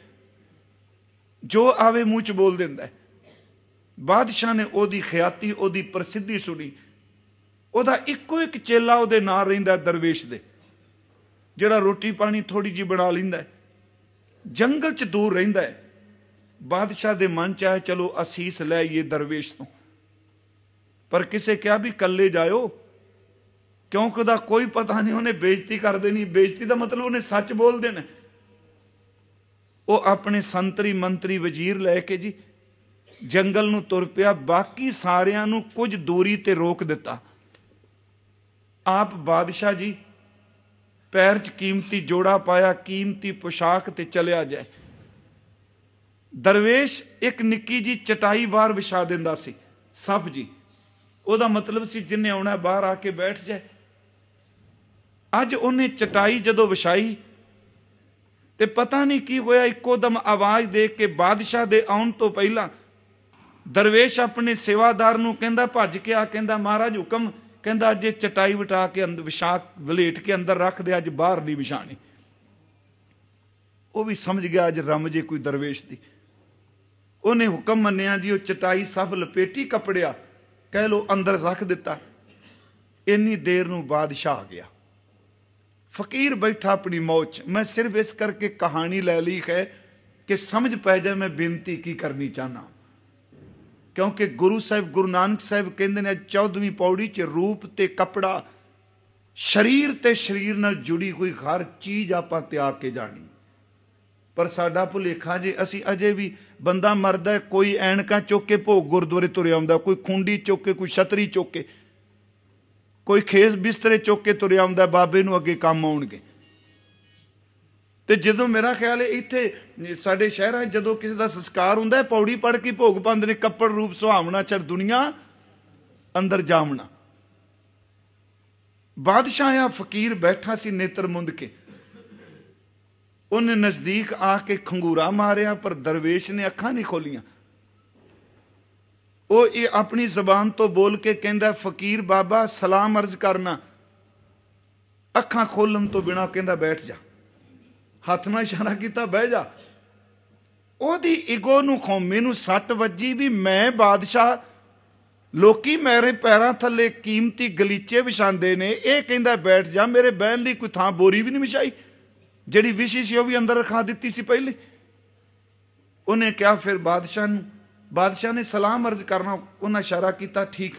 ਜੋ ਆਵੇ ਮੂੰਹ ਚ ਬੋਲ ਦਿੰਦਾ ਬਾਦਸ਼ਾਹ ਨੇ ਉਹਦੀ ਖਿਆਤੀ ਉਹਦੀ ਪ੍ਰਸਿੱਧੀ ਸੁਣੀ ਉਹਦਾ ਇੱਕੋ ਇੱਕ ਚੇਲਾ ਉਹਦੇ ਨਾਲ ਰਹਿੰਦਾ ਦਰਵੇਸ਼ ਦੇ ਜਿਹੜਾ ਰੋਟੀ ਪਾਣੀ ਥੋੜੀ ਜੀ ਬਣਾ ਲਿੰਦਾ ਜੰਗਲ ਚ ਦੂਰ ਰਹਿੰਦਾ ਬਾਦਸ਼ਾਹ ਦੇ ਮਨ ਚ ਆਇਆ ਚਲੋ ਅਸੀਸ ਲੈ ਇਹ ਦਰਵੇਸ਼ ਤੋਂ ਪਰ ਕਿਸੇ ਕਿਹਾ ਵੀ ਕੱਲੇ ਜਾਇਓ ਕਿਉਂਕਿ ਉਹਦਾ ਕੋਈ ਪਤਾ ਨਹੀਂ ਉਹਨੇ ਬੇਇੱਜ਼ਤੀ ਕਰ ਦੇਣੀ ਬੇਇੱਜ਼ਤੀ ਦਾ ਮਤਲਬ ਉਹਨੇ ਸੱਚ ਬੋਲ ਦੇਣਾ ਉਹ ਆਪਣੇ ਸੰਤਰੀ ਮੰਤਰੀ ਵਜ਼ੀਰ ਲੈ ਕੇ ਜੀ ਜੰਗਲ ਨੂੰ ਤੁਰ ਪਿਆ ਬਾਕੀ ਸਾਰਿਆਂ ਨੂੰ ਕੁਝ ਦੂਰੀ ਤੇ ਰੋਕ ਦਿੱਤਾ ਆਪ ਬਾਦਸ਼ਾਹ ਜੀ ਪੈਰ 'ਚ ਕੀਮਤੀ ਜੋੜਾ ਪਾਇਆ ਕੀਮਤੀ ਪੋਸ਼ਾਕ ਤੇ ਚਲਿਆ ਜਾਏ ਦਰਵੇਸ਼ ਇੱਕ ਨਿੱਕੀ ਜੀ ਚਟਾਈ ਬਾਹਰ ਵਿਛਾ ਦਿੰਦਾ ਸੀ ਸਭ ਜੀ ਉਹਦਾ ਮਤਲਬ ਸੀ ਜਿੰਨੇ ਆਉਣਾ ਬਾਹਰ ਆ ਕੇ ਬੈਠ ਜਾਏ ਅੱਜ ਉਹਨੇ ਚਟਾਈ ਜਦੋਂ ਵਿਛਾਈ ਤੇ ਪਤਾ ਨਹੀਂ ਕੀ ਹੋਇਆ ਇੱਕੋ ਦਮ ਆਵਾਜ਼ ਦੇ ਕੇ ਬਾਦਸ਼ਾਹ ਦੇ ਆਉਣ ਤੋਂ ਪਹਿਲਾਂ ਦਰਵੇਸ਼ ਆਪਣੇ ਸੇਵਾਦਾਰ ਨੂੰ ਕਹਿੰਦਾ ਭੱਜ ਕੇ ਆ ਕਹਿੰਦਾ ਮਹਾਰਾਜ ਹੁਕਮ ਕਹਿੰਦਾ ਅੱਜ ਇਹ ਚਟਾਈ ਵਟਾ ਕੇ ਅੰਦਰ ਵਿਸ਼ਾਕ ਵਲੇਟ ਕੇ ਅੰਦਰ ਰੱਖ ਦੇ ਅੱਜ ਬਾਹਰ ਨਹੀਂ ਵਿਛਾਣੀ ਉਹ ਵੀ ਸਮਝ ਗਿਆ ਅੱਜ ਰਮ ਜੇ ਕੋਈ ਦਰਵੇਸ਼ ਦੀ ਉਹਨੇ ਹੁਕਮ ਮੰਨਿਆ ਜੀ ਉਹ ਚਟਾਈ ਸਭ ਲਪੇਟੀ ਕਪੜਿਆ ਕਹਿ ਲੋ ਅੰਦਰ ਰੱਖ ਦਿੱਤਾ ਇੰਨੀ ਦੇਰ ਨੂੰ ਬਾਦਸ਼ਾਹ ਆ ਗਿਆ ਫਕੀਰ ਬੈਠਾ ਆਪਣੀ ਮੌਚ ਮੈਂ ਸਿਰਫ ਇਸ ਕਰਕੇ ਕਹਾਣੀ ਲੈ ਲਈ ਹੈ ਕਿ ਸਮਝ ਪੈ ਜਾਏ ਮੈਂ ਬੇਨਤੀ ਕੀ ਕਰਨੀ ਚਾਹਨਾ ਕਿਉਂਕਿ ਗੁਰੂ ਸਾਹਿਬ ਗੁਰੂ ਨਾਨਕ ਸਾਹਿਬ ਕਹਿੰਦੇ ਨੇ 14ਵੀਂ ਪੌੜੀ 'ਚ ਰੂਪ ਤੇ ਕਪੜਾ ਸਰੀਰ ਤੇ ਸਰੀਰ ਨਾਲ ਜੁੜੀ ਕੋਈ ਹਰ ਚੀਜ਼ ਆਪਾਂ ਤਿਆਗ ਕੇ ਜਾਣੀ ਪਰ ਸਾਡਾ ਭੁਲੇਖਾ ਜੇ ਅਸੀਂ ਅਜੇ ਵੀ ਬੰਦਾ ਮਰਦਾ ਕੋਈ ਐਣਕਾਂ ਚੁੱਕ ਕੇ ਭੋਗ ਗੁਰਦੁਆਰੇ ਤੁਰਿਆ ਆਉਂਦਾ ਕੋਈ ਖੁੰਡੀ ਚੁੱਕ ਕੇ ਕੋਈ ਛਤਰੀ ਚੁੱਕ ਕੇ ਕੋਈ ਖੇਸ ਬਿਸਤਰੇ ਚੁੱਕ ਕੇ ਤੁਰਿਆ ਆਉਂਦਾ ਬਾਬੇ ਨੂੰ ਅੱਗੇ ਕੰਮ ਆਉਣਗੇ ਤੇ ਜਦੋਂ ਮੇਰਾ ਖਿਆਲ ਹੈ ਇੱਥੇ ਸਾਡੇ ਸ਼ਹਿਰਾਂ ਜਦੋਂ ਕਿਸੇ ਦਾ ਸੰਸਕਾਰ ਹੁੰਦਾ ਪੌੜੀ ਪੜ ਕੇ ਭੋਗ ਪੰਦ ਨੇ ਕੱਪੜ ਰੂਪ ਸੁਹਾਵਣਾ ਚਰ ਦੁਨੀਆ ਅੰਦਰ ਜਾਵਣਾ ਬਾਦਸ਼ਾਹ ਆ ਫਕੀਰ ਬੈਠਾ ਸੀ ਨੇਤਰ ਮੁੰਦ ਕੇ ਉਹਨੇ ਨਜ਼ਦੀਕ ਆ ਕੇ ਖੰਗੂਰਾ ਮਾਰਿਆ ਪਰ ਦਰਵੇਸ਼ ਨੇ ਅੱਖਾਂ ਨਹੀਂ ਖੋਲੀਆਂ ਉਹ ਇਹ ਆਪਣੀ ਜ਼ਬਾਨ ਤੋਂ ਬੋਲ ਕੇ ਕਹਿੰਦਾ ਫਕੀਰ ਬਾਬਾ ਸਲਾਮ ਅਰਜ਼ ਕਰਨਾ ਅੱਖਾਂ ਖੋਲਣ ਤੋਂ ਬਿਨਾ ਕਹਿੰਦਾ ਬੈਠ ਜਾ ਹੱਥ ਨਾਲ ਇਸ਼ਾਰਾ ਕੀਤਾ ਬਹਿ ਜਾ ਉਹਦੀ ਈਗੋ ਨੂੰ ਖੋ ਮੈਨੂੰ ਸੱਟ ਵੱਜੀ ਵੀ ਮੈਂ ਬਾਦਸ਼ਾਹ ਲੋਕੀ ਮੇਰੇ ਪੈਰਾਂ ਥੱਲੇ ਕੀਮਤੀ ਗਲੀਚੇ ਵਿਛਾਉਂਦੇ ਨੇ ਇਹ ਕਹਿੰਦਾ ਬੈਠ ਜਾ ਮੇਰੇ ਬਹਿਣ ਦੀ ਕੋਈ ਥਾਂ ਬੋਰੀ ਵੀ ਨਹੀਂ ਵਿਛਾਈ ਜਿਹੜੀ ਵਿਸ਼ੀ ਸੀ ਉਹ ਵੀ ਅੰਦਰ ਰਖਾ ਦਿੱਤੀ ਸੀ ਪਹਿਲੇ ਉਹਨੇ ਕਿਹਾ ਫਿਰ ਬਾਦਸ਼ਾਹ ਨੂੰ ਬਾਦਸ਼ਾਹ ਨੇ ਸਲਾਮ ਅਰਜ਼ ਕਰਨਾ ਉਹਨਾਂ ਇਸ਼ਾਰਾ ਕੀਤਾ ਠੀਕ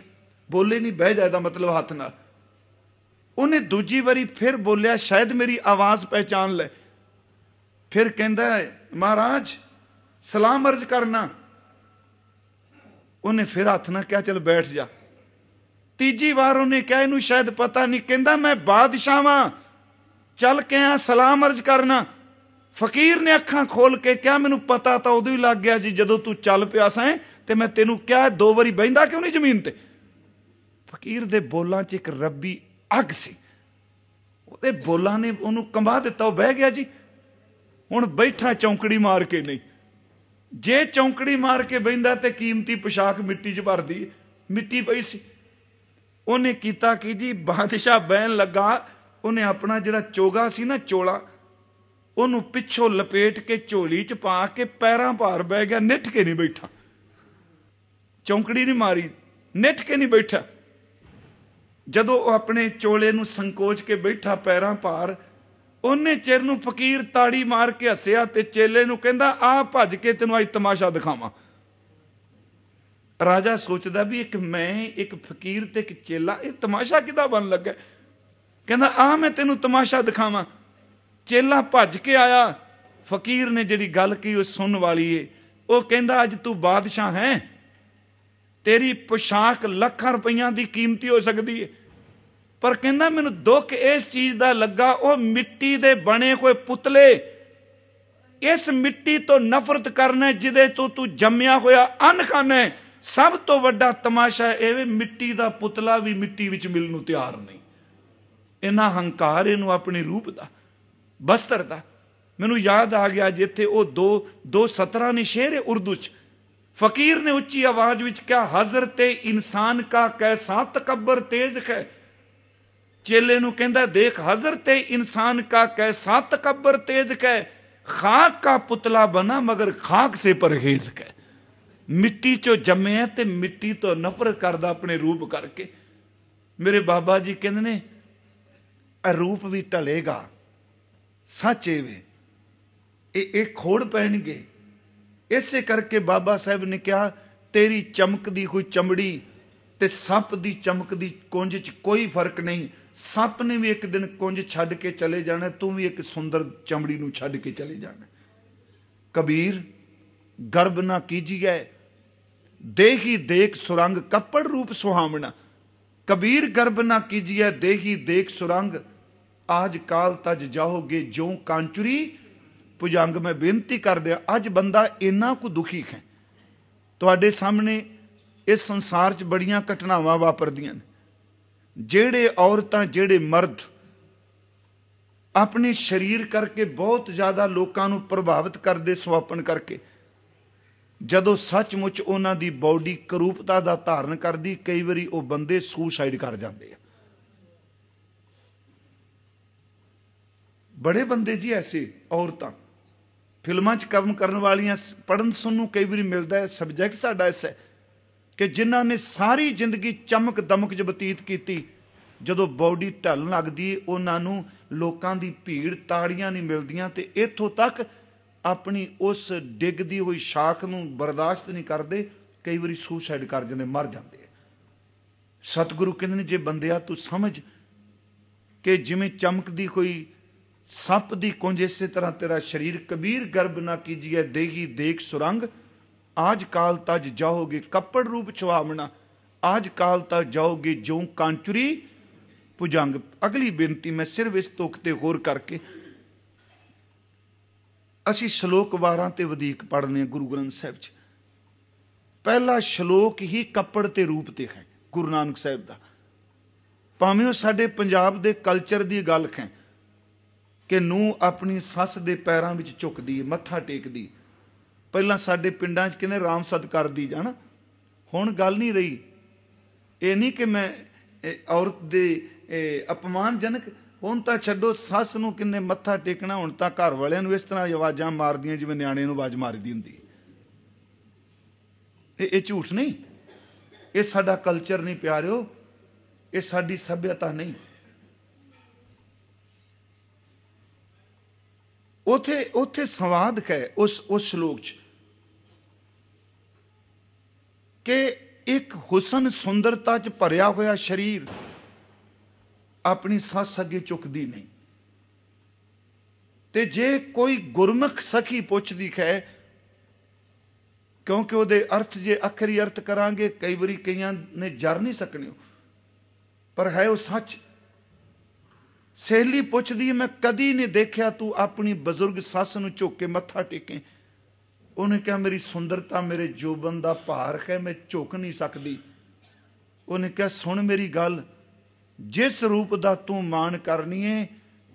ਬੋਲੇ ਨਹੀਂ ਬਹਿ ਜਾਇਦਾ ਮਤਲਬ ਹੱਥ ਨਾਲ ਉਹਨੇ ਦੂਜੀ ਵਾਰੀ ਫਿਰ ਬੋਲਿਆ ਸ਼ਾਇਦ ਮੇਰੀ ਆਵਾਜ਼ ਪਹਿਚਾਨ ਲੈ ਫਿਰ ਕਹਿੰਦਾ ਮਹਾਰਾਜ ਸਲਾਮ ਅਰਜ਼ ਕਰਨਾ ਉਹਨੇ ਫਿਰ ਹੱਥ ਨਾਲ ਕਿਹਾ ਚਲ ਬੈਠ ਜਾ ਤੀਜੀ ਵਾਰ ਉਹਨੇ ਕਿਹਾ ਇਹਨੂੰ ਸ਼ਾਇਦ ਪਤਾ ਨਹੀਂ ਕਹਿੰਦਾ ਮੈਂ ਬਾਦਸ਼ਾਹਾਂ ਚੱਲ ਕੇ ਆ ਸਲਾਮ ਅਰਜ਼ ਕਰਨਾ ਫਕੀਰ ਨੇ ਅੱਖਾਂ ਖੋਲ ਕੇ ਕਿਹਾ ਮੈਨੂੰ ਪਤਾ ਤਾਂ ਉਦੋਂ ਹੀ ਲੱਗ ਗਿਆ ਜੀ ਜਦੋਂ ਤੂੰ ਚੱਲ ਪਿਆ ਸੈਂ ਤੇ ਮੈਂ ਤੈਨੂੰ ਕਿਹਾ ਦੋ ਵਾਰੀ ਬੈਂਦਾ ਕਿਉਂ ਨਹੀਂ ਜ਼ਮੀਨ ਤੇ ਫਕੀਰ ਦੇ ਬੋਲਾਂ 'ਚ ਇੱਕ ਰੱਬੀ ਅੱਗ ਸੀ ਉਹਦੇ ਬੋਲਾਂ ਨੇ ਉਹਨੂੰ ਕੰਬਾ ਦਿੱਤਾ ਉਹ ਬਹਿ ਗਿਆ ਜੀ ਹੁਣ ਬੈਠਾ ਚੌਂਕੜੀ ਮਾਰ ਕੇ ਨਹੀਂ ਜੇ ਚੌਂਕੜੀ ਮਾਰ ਕੇ ਬੈਂਦਾ ਤੇ ਕੀਮਤੀ ਪੋਸ਼ਾਕ ਮਿੱਟੀ 'ਚ ਭਰਦੀ ਮਿੱਟੀ ਪਈ ਸੀ ਉਹਨੇ ਕੀਤਾ ਕਿ ਜੀ ਬਾਦਸ਼ਾਹ ਬਹਿਣ ਲੱਗਾ ਉਹਨੇ ਆਪਣਾ ਜਿਹੜਾ ਚੋਗਾ ਸੀ ਨਾ ਚੋਲਾ ਉਹਨੂੰ ਪਿੱਛੋਂ ਲਪੇਟ ਕੇ ਝੋਲੀ 'ਚ ਪਾ ਕੇ ਪੈਰਾਂ ਭਾਰ ਬਹਿ ਗਿਆ ਨਿੱਠ ਕੇ ਨਹੀਂ ਬੈਠਾ ਚੌਂਕੜੀ ਨਹੀਂ ਮਾਰੀ ਨਿੱਠ ਕੇ ਨਹੀਂ ਬੈਠਾ ਜਦੋਂ ਉਹ ਆਪਣੇ ਚੋਲੇ ਨੂੰ ਸੰਕੋਚ ਕੇ ਬੈਠਾ ਪੈਰਾਂ ਭਾਰ ਉਹਨੇ ਚਿਰ ਨੂੰ ਫਕੀਰ ਤਾੜੀ ਮਾਰ ਕੇ ਹੱਸਿਆ ਤੇ ਚੇਲੇ ਨੂੰ ਕਹਿੰਦਾ ਆ ਭੱਜ ਕੇ ਤੈਨੂੰ ਅੱਜ ਤਮਾਸ਼ਾ ਦਿਖਾਵਾਂ ਰਾਜਾ ਸੋਚਦਾ ਵੀ ਇੱਕ ਮੈਂ ਇੱਕ ਫਕੀਰ ਤੇ ਇੱਕ ਚੇਲਾ ਇਹ ਤਮਾਸ਼ਾ ਕਿਦਾ ਬਣ ਲੱਗਾ ਕਹਿੰਦਾ ਆ ਮੈਂ ਤੈਨੂੰ ਤਮਾਸ਼ਾ ਦਿਖਾਵਾਂ ਚੇਲਾ ਭੱਜ ਕੇ ਆਇਆ ਫਕੀਰ ਨੇ ਜਿਹੜੀ ਗੱਲ ਕੀ ਉਹ ਸੁਣਨ ਵਾਲੀ ਏ ਉਹ ਕਹਿੰਦਾ ਅੱਜ ਤੂੰ ਬਾਦਸ਼ਾਹ ਹੈ ਤੇਰੀ ਪੋਸ਼ਾਕ ਲੱਖਾਂ ਰੁਪਈਆਂ ਦੀ ਕੀਮਤੀ ਹੋ ਸਕਦੀ ਏ ਪਰ ਕਹਿੰਦਾ ਮੈਨੂੰ ਦੁੱਖ ਇਸ ਚੀਜ਼ ਦਾ ਲੱਗਾ ਉਹ ਮਿੱਟੀ ਦੇ ਬਣੇ ਕੋਈ ਪੁਤਲੇ ਇਸ ਮਿੱਟੀ ਤੋਂ ਨਫ਼ਰਤ ਕਰਨਾ ਜਿਹਦੇ ਤੋਂ ਤੂੰ ਜੰਮਿਆ ਹੋਇਆ ਅਨਖਾਨਾ ਸਭ ਤੋਂ ਵੱਡਾ ਤਮਾਸ਼ਾ ਇਹ ਵੀ ਮਿੱਟੀ ਦਾ ਪੁਤਲਾ ਵੀ ਮਿੱਟੀ ਵਿੱਚ ਮਿਲਣ ਨੂੰ ਤਿਆਰ ਨਹੀਂ ਇਹਨਾਂ ਹੰਕਾਰ ਇਹਨੂੰ ਆਪਣੇ ਰੂਪ ਦਾ ਬਸਤਰ ਦਾ ਮੈਨੂੰ ਯਾਦ ਆ ਗਿਆ ਜਿੱਥੇ ਉਹ ਦੋ ਦੋ ਸਤਰਾਂ ਨੇ ਸ਼ੇਰ ਹੈ ਉਰਦੂ 'ਚ ਫਕੀਰ ਨੇ ਉੱਚੀ ਆਵਾਜ਼ ਵਿੱਚ ਕਿਹਾ ਹਜ਼ਰਤ ਇਨਸਾਨ ਕਾ ਕੈਸਾ ਤਕਬਰ ਤੇਜ਼ ਹੈ ਚੇਲੇ ਨੂੰ ਕਹਿੰਦਾ ਦੇਖ ਹਜ਼ਰਤ ਇਨਸਾਨ ਕਾ ਕੈਸਾ ਤਕਬਰ ਤੇਜ਼ ਹੈ ਖਾਕ ਕਾ ਪੁਤਲਾ ਬਣਾ ਮਗਰ ਖਾਕ ਸੇ ਪਰਹੇਜ਼ ਹੈ ਮਿੱਟੀ ਚੋਂ ਜੰਮਿਆ ਤੇ ਮਿੱਟੀ ਤੋਂ ਨਫ਼ਰਤ ਕਰਦਾ ਆਪਣੇ ਰੂਪ ਕਰਕੇ ਮੇਰੇ ਬਾਬਾ ਜੀ ਕਹਿੰਦੇ ਨੇ ਇਹ ਰੂਪ ਵੀ ਟਲੇਗਾ ਸਾਚੇ ਵੇ ਇਹ ਇਹ ਖੋੜ ਪੈਣਗੇ ਇਸੇ ਕਰਕੇ ਬਾਬਾ ਸਾਹਿਬ ਨੇ ਕਿਹਾ ਤੇਰੀ ਚਮਕ ਦੀ ਕੋਈ ਚਮੜੀ ਤੇ ਸੱਪ ਦੀ ਚਮਕ ਦੀ ਕੁੰਝ 'ਚ ਕੋਈ ਫਰਕ ਨਹੀਂ ਸੱਪ ਨੇ ਵੀ ਇੱਕ ਦਿਨ ਕੁੰਝ ਛੱਡ ਕੇ ਚਲੇ ਜਾਣਾ ਤੂੰ ਵੀ ਇੱਕ ਸੁੰਦਰ ਚਮੜੀ ਨੂੰ ਛੱਡ ਕੇ ਚਲੇ ਜਾਣਾ ਕਬੀਰ ਗਰਬ ਨਾ ਕੀਜੀਐ ਦੇਹੀ ਦੇਖ ਸੁਰੰਗ ਕੱਪੜ ਰੂਪ ਸੁਹਾਵਣਾ ਕਬੀਰ ਗਰਬ ਨਾ ਕੀਜੀਐ ਦੇਹੀ ਦੇਖ ਸੁਰੰਗ ਆਜ ਕਾਲ ਤਜ ਜਾਓਗੇ ਜਿਉ ਕਾਂਚੁਰੀ ਪੁਜੰਗ ਮੈਂ ਬੇਨਤੀ ਆ ਅੱਜ ਬੰਦਾ ਇੰਨਾ ਕੁ ਦੁਖੀ ਹੈ ਤੁਹਾਡੇ ਸਾਹਮਣੇ ਇਸ ਸੰਸਾਰ 'ਚ ਬੜੀਆਂ ਘਟਨਾਵਾਂ ਵਾਪਰਦੀਆਂ ਨੇ ਜਿਹੜੇ ਔਰਤਾਂ ਜਿਹੜੇ ਮਰਦ ਆਪਣੇ ਸਰੀਰ ਕਰਕੇ ਬਹੁਤ ਜ਼ਿਆਦਾ ਲੋਕਾਂ ਨੂੰ ਪ੍ਰਭਾਵਿਤ ਕਰਦੇ ਸੁਆਪਨ ਕਰਕੇ ਜਦੋਂ ਸੱਚਮੁੱਚ ਉਹਨਾਂ ਦੀ ਬਾਡੀ ਕਰੂਪਤਾ ਦਾ ਧਾਰਨ ਕਰਦੀ ਕਈ ਵਾਰੀ ਉਹ ਬੰਦੇ ਸੁਸਾਈਡ ਕਰ ਜਾਂਦੇ ਆ ਬੜੇ ਬੰਦੇ ਜੀ ਐਸੇ ਔਰਤਾਂ ਫਿਲਮਾਂ 'ਚ ਕੰਮ ਕਰਨ ਵਾਲੀਆਂ ਪੜਨ ਸੁਣ ਨੂੰ ਕਈ ਵਾਰੀ ਮਿਲਦਾ ਹੈ ਸਬਜੈਕਟ ਸਾਡਾ ਐਸਾ ਹੈ ਕਿ ਜਿਨ੍ਹਾਂ ਨੇ ਸਾਰੀ ਜ਼ਿੰਦਗੀ ਚਮਕ ਦਮਕ 'ਚ ਬਤੀਤ ਕੀਤੀ ਜਦੋਂ ਬਾਡੀ ਢਲਣ ਲੱਗਦੀ ਉਹਨਾਂ ਨੂੰ ਲੋਕਾਂ ਦੀ ਭੀੜ ਤਾੜੀਆਂ ਨਹੀਂ ਮਿਲਦੀਆਂ ਤੇ ਇੱਥੋਂ ਤੱਕ ਆਪਣੀ ਉਸ ਡਿੱਗਦੀ ਹੋਈ ਸ਼ਾਖ ਨੂੰ ਬਰਦਾਸ਼ਤ ਨਹੀਂ ਕਰਦੇ ਕਈ ਵਾਰੀ ਸੁਸਾਈਡ ਕਰ ਜਾਂਦੇ ਮਰ ਜਾਂਦੇ ਸਤਿਗੁਰੂ ਕਹਿੰਦੇ ਨੇ ਜੇ ਬੰਦਿਆ ਤੂੰ ਸਮਝ ਕਿ ਜਿਵੇਂ ਚਮਕਦੀ ਕੋਈ ਸੱਪ ਦੀ ਕੁੰਜ ਇਸੇ ਤਰ੍ਹਾਂ ਤੇਰਾ ਸ਼ਰੀਰ ਕਬੀਰ ਗਰਬ ਨਾ ਕੀਜੀਏ ਦੇਹੀ ਦੇਖ ਸੁਰੰਗ ਆਜ ਕਾਲ ਤਜ ਜਾਓਗੇ ਕੱਪੜ ਰੂਪ ਛਵਾਵਣਾ ਆਜ ਕਾਲ ਤਜ ਜਾਓਗੇ ਜੋ ਕਾਂਚੁਰੀ ਪੁਜੰਗ ਅਗਲੀ ਬੇਨਤੀ ਮੈਂ ਸਿਰਫ ਇਸ ਤੋਕ ਤੇ ਹੋਰ ਕਰਕੇ ਅਸੀਂ ਸ਼ਲੋਕ 12 ਤੇ ਵਧੇਕ ਪੜਨੇ ਗੁਰੂ ਗ੍ਰੰਥ ਸਾਹਿਬ 'ਚ ਪਹਿਲਾ ਸ਼ਲੋਕ ਹੀ ਕੱਪੜ ਤੇ ਰੂਪ ਤੇ ਹੈ ਗੁਰੂ ਨਾਨਕ ਸਾਹਿਬ ਦਾ ਭਾਵੇਂ ਉਹ ਸਾਡੇ ਪੰਜਾਬ ਦੇ ਕਲਚਰ ਦੀ ਗੱਲ ਹੈ ਕਿ ਨੂੰ ਆਪਣੀ ਸੱਸ ਦੇ ਪੈਰਾਂ ਵਿੱਚ ਝੁਕਦੀ ਮੱਥਾ ਟੇਕਦੀ ਪਹਿਲਾਂ ਸਾਡੇ ਪਿੰਡਾਂ 'ਚ ਕਹਿੰਦੇ ਰਾਮ ਸਦ ਕਰਦੀ ਜਾਣਾ ਹੁਣ ਗੱਲ ਨਹੀਂ ਰਹੀ ਇਹ ਨਹੀਂ ਕਿ ਮੈਂ ਔਰਤ ਦੇ ਅਪਮਾਨਜਨਕ ਹੁਣ ਤਾਂ ਛੱਡੋ ਸੱਸ ਨੂੰ ਕਿੰਨੇ ਮੱਥਾ ਟੇਕਣਾ ਹੁਣ ਤਾਂ ਘਰ ਵਾਲਿਆਂ ਨੂੰ ਇਸ ਤਰ੍ਹਾਂ ਆਵਾਜ਼ਾਂ ਮਾਰਦੀਆਂ ਜਿਵੇਂ ਨਿਆਣੇ ਨੂੰ ਆਵਾਜ਼ ਮਾਰਦੀ ਹੁੰਦੀ ਇਹ ਇਹ ਝੂਠ ਨਹੀਂ ਇਹ ਸਾਡਾ ਕਲਚਰ ਨਹੀਂ ਪਿਆਰਿਓ ਇਹ ਸਾਡੀ ਸਭਿਅਤਾ ਨਹੀਂ ਉਥੇ ਉਥੇ ਸੰਵਾਦ ਹੈ ਉਸ ਉਸ ਸ਼ਲੋਕ 'ਚ ਕਿ ਇੱਕ ਹੁਸਨ ਸੁੰਦਰਤਾ 'ਚ ਭਰਿਆ ਹੋਇਆ ਸਰੀਰ ਆਪਣੀ ਸੱਸ ਅੱਗੇ ਝੁਕਦੀ ਨਹੀਂ ਤੇ ਜੇ ਕੋਈ ਗੁਰਮਖ ਸਖੀ ਪੁੱਛਦੀ ਹੈ ਕਿਉਂਕਿ ਉਹਦੇ ਅਰਥ ਜੇ ਅਖਰੀ ਅਰਥ ਕਰਾਂਗੇ ਕਈ ਵਾਰੀ ਕਈਆਂ ਨੇ ਜਰ ਨਹੀਂ ਸਕਣਿਓ ਪਰ ਹੈ ਉਹ ਸੱਚ ਸਹੇਲੀ ਪੁੱਛਦੀ ਮੈਂ ਕਦੀ ਨਹੀਂ ਦੇਖਿਆ ਤੂੰ ਆਪਣੀ ਬਜ਼ੁਰਗ ਸੱਸ ਨੂੰ ਝੁੱਕ ਕੇ ਮੱਥਾ ਟੇਕੇ ਉਹਨੇ ਕਿਹਾ ਮੇਰੀ ਸੁੰਦਰਤਾ ਮੇਰੇ ਜੋਬਨ ਦਾ ਭਾਰ ਹੈ ਮੈਂ ਝੁੱਕ ਨਹੀਂ ਸਕਦੀ ਉਹਨੇ ਕਿਹਾ ਸੁਣ ਮੇਰੀ ਗੱਲ ਜਿਸ ਰੂਪ ਦਾ ਤੂੰ ਮਾਣ ਕਰਨੀ ਏ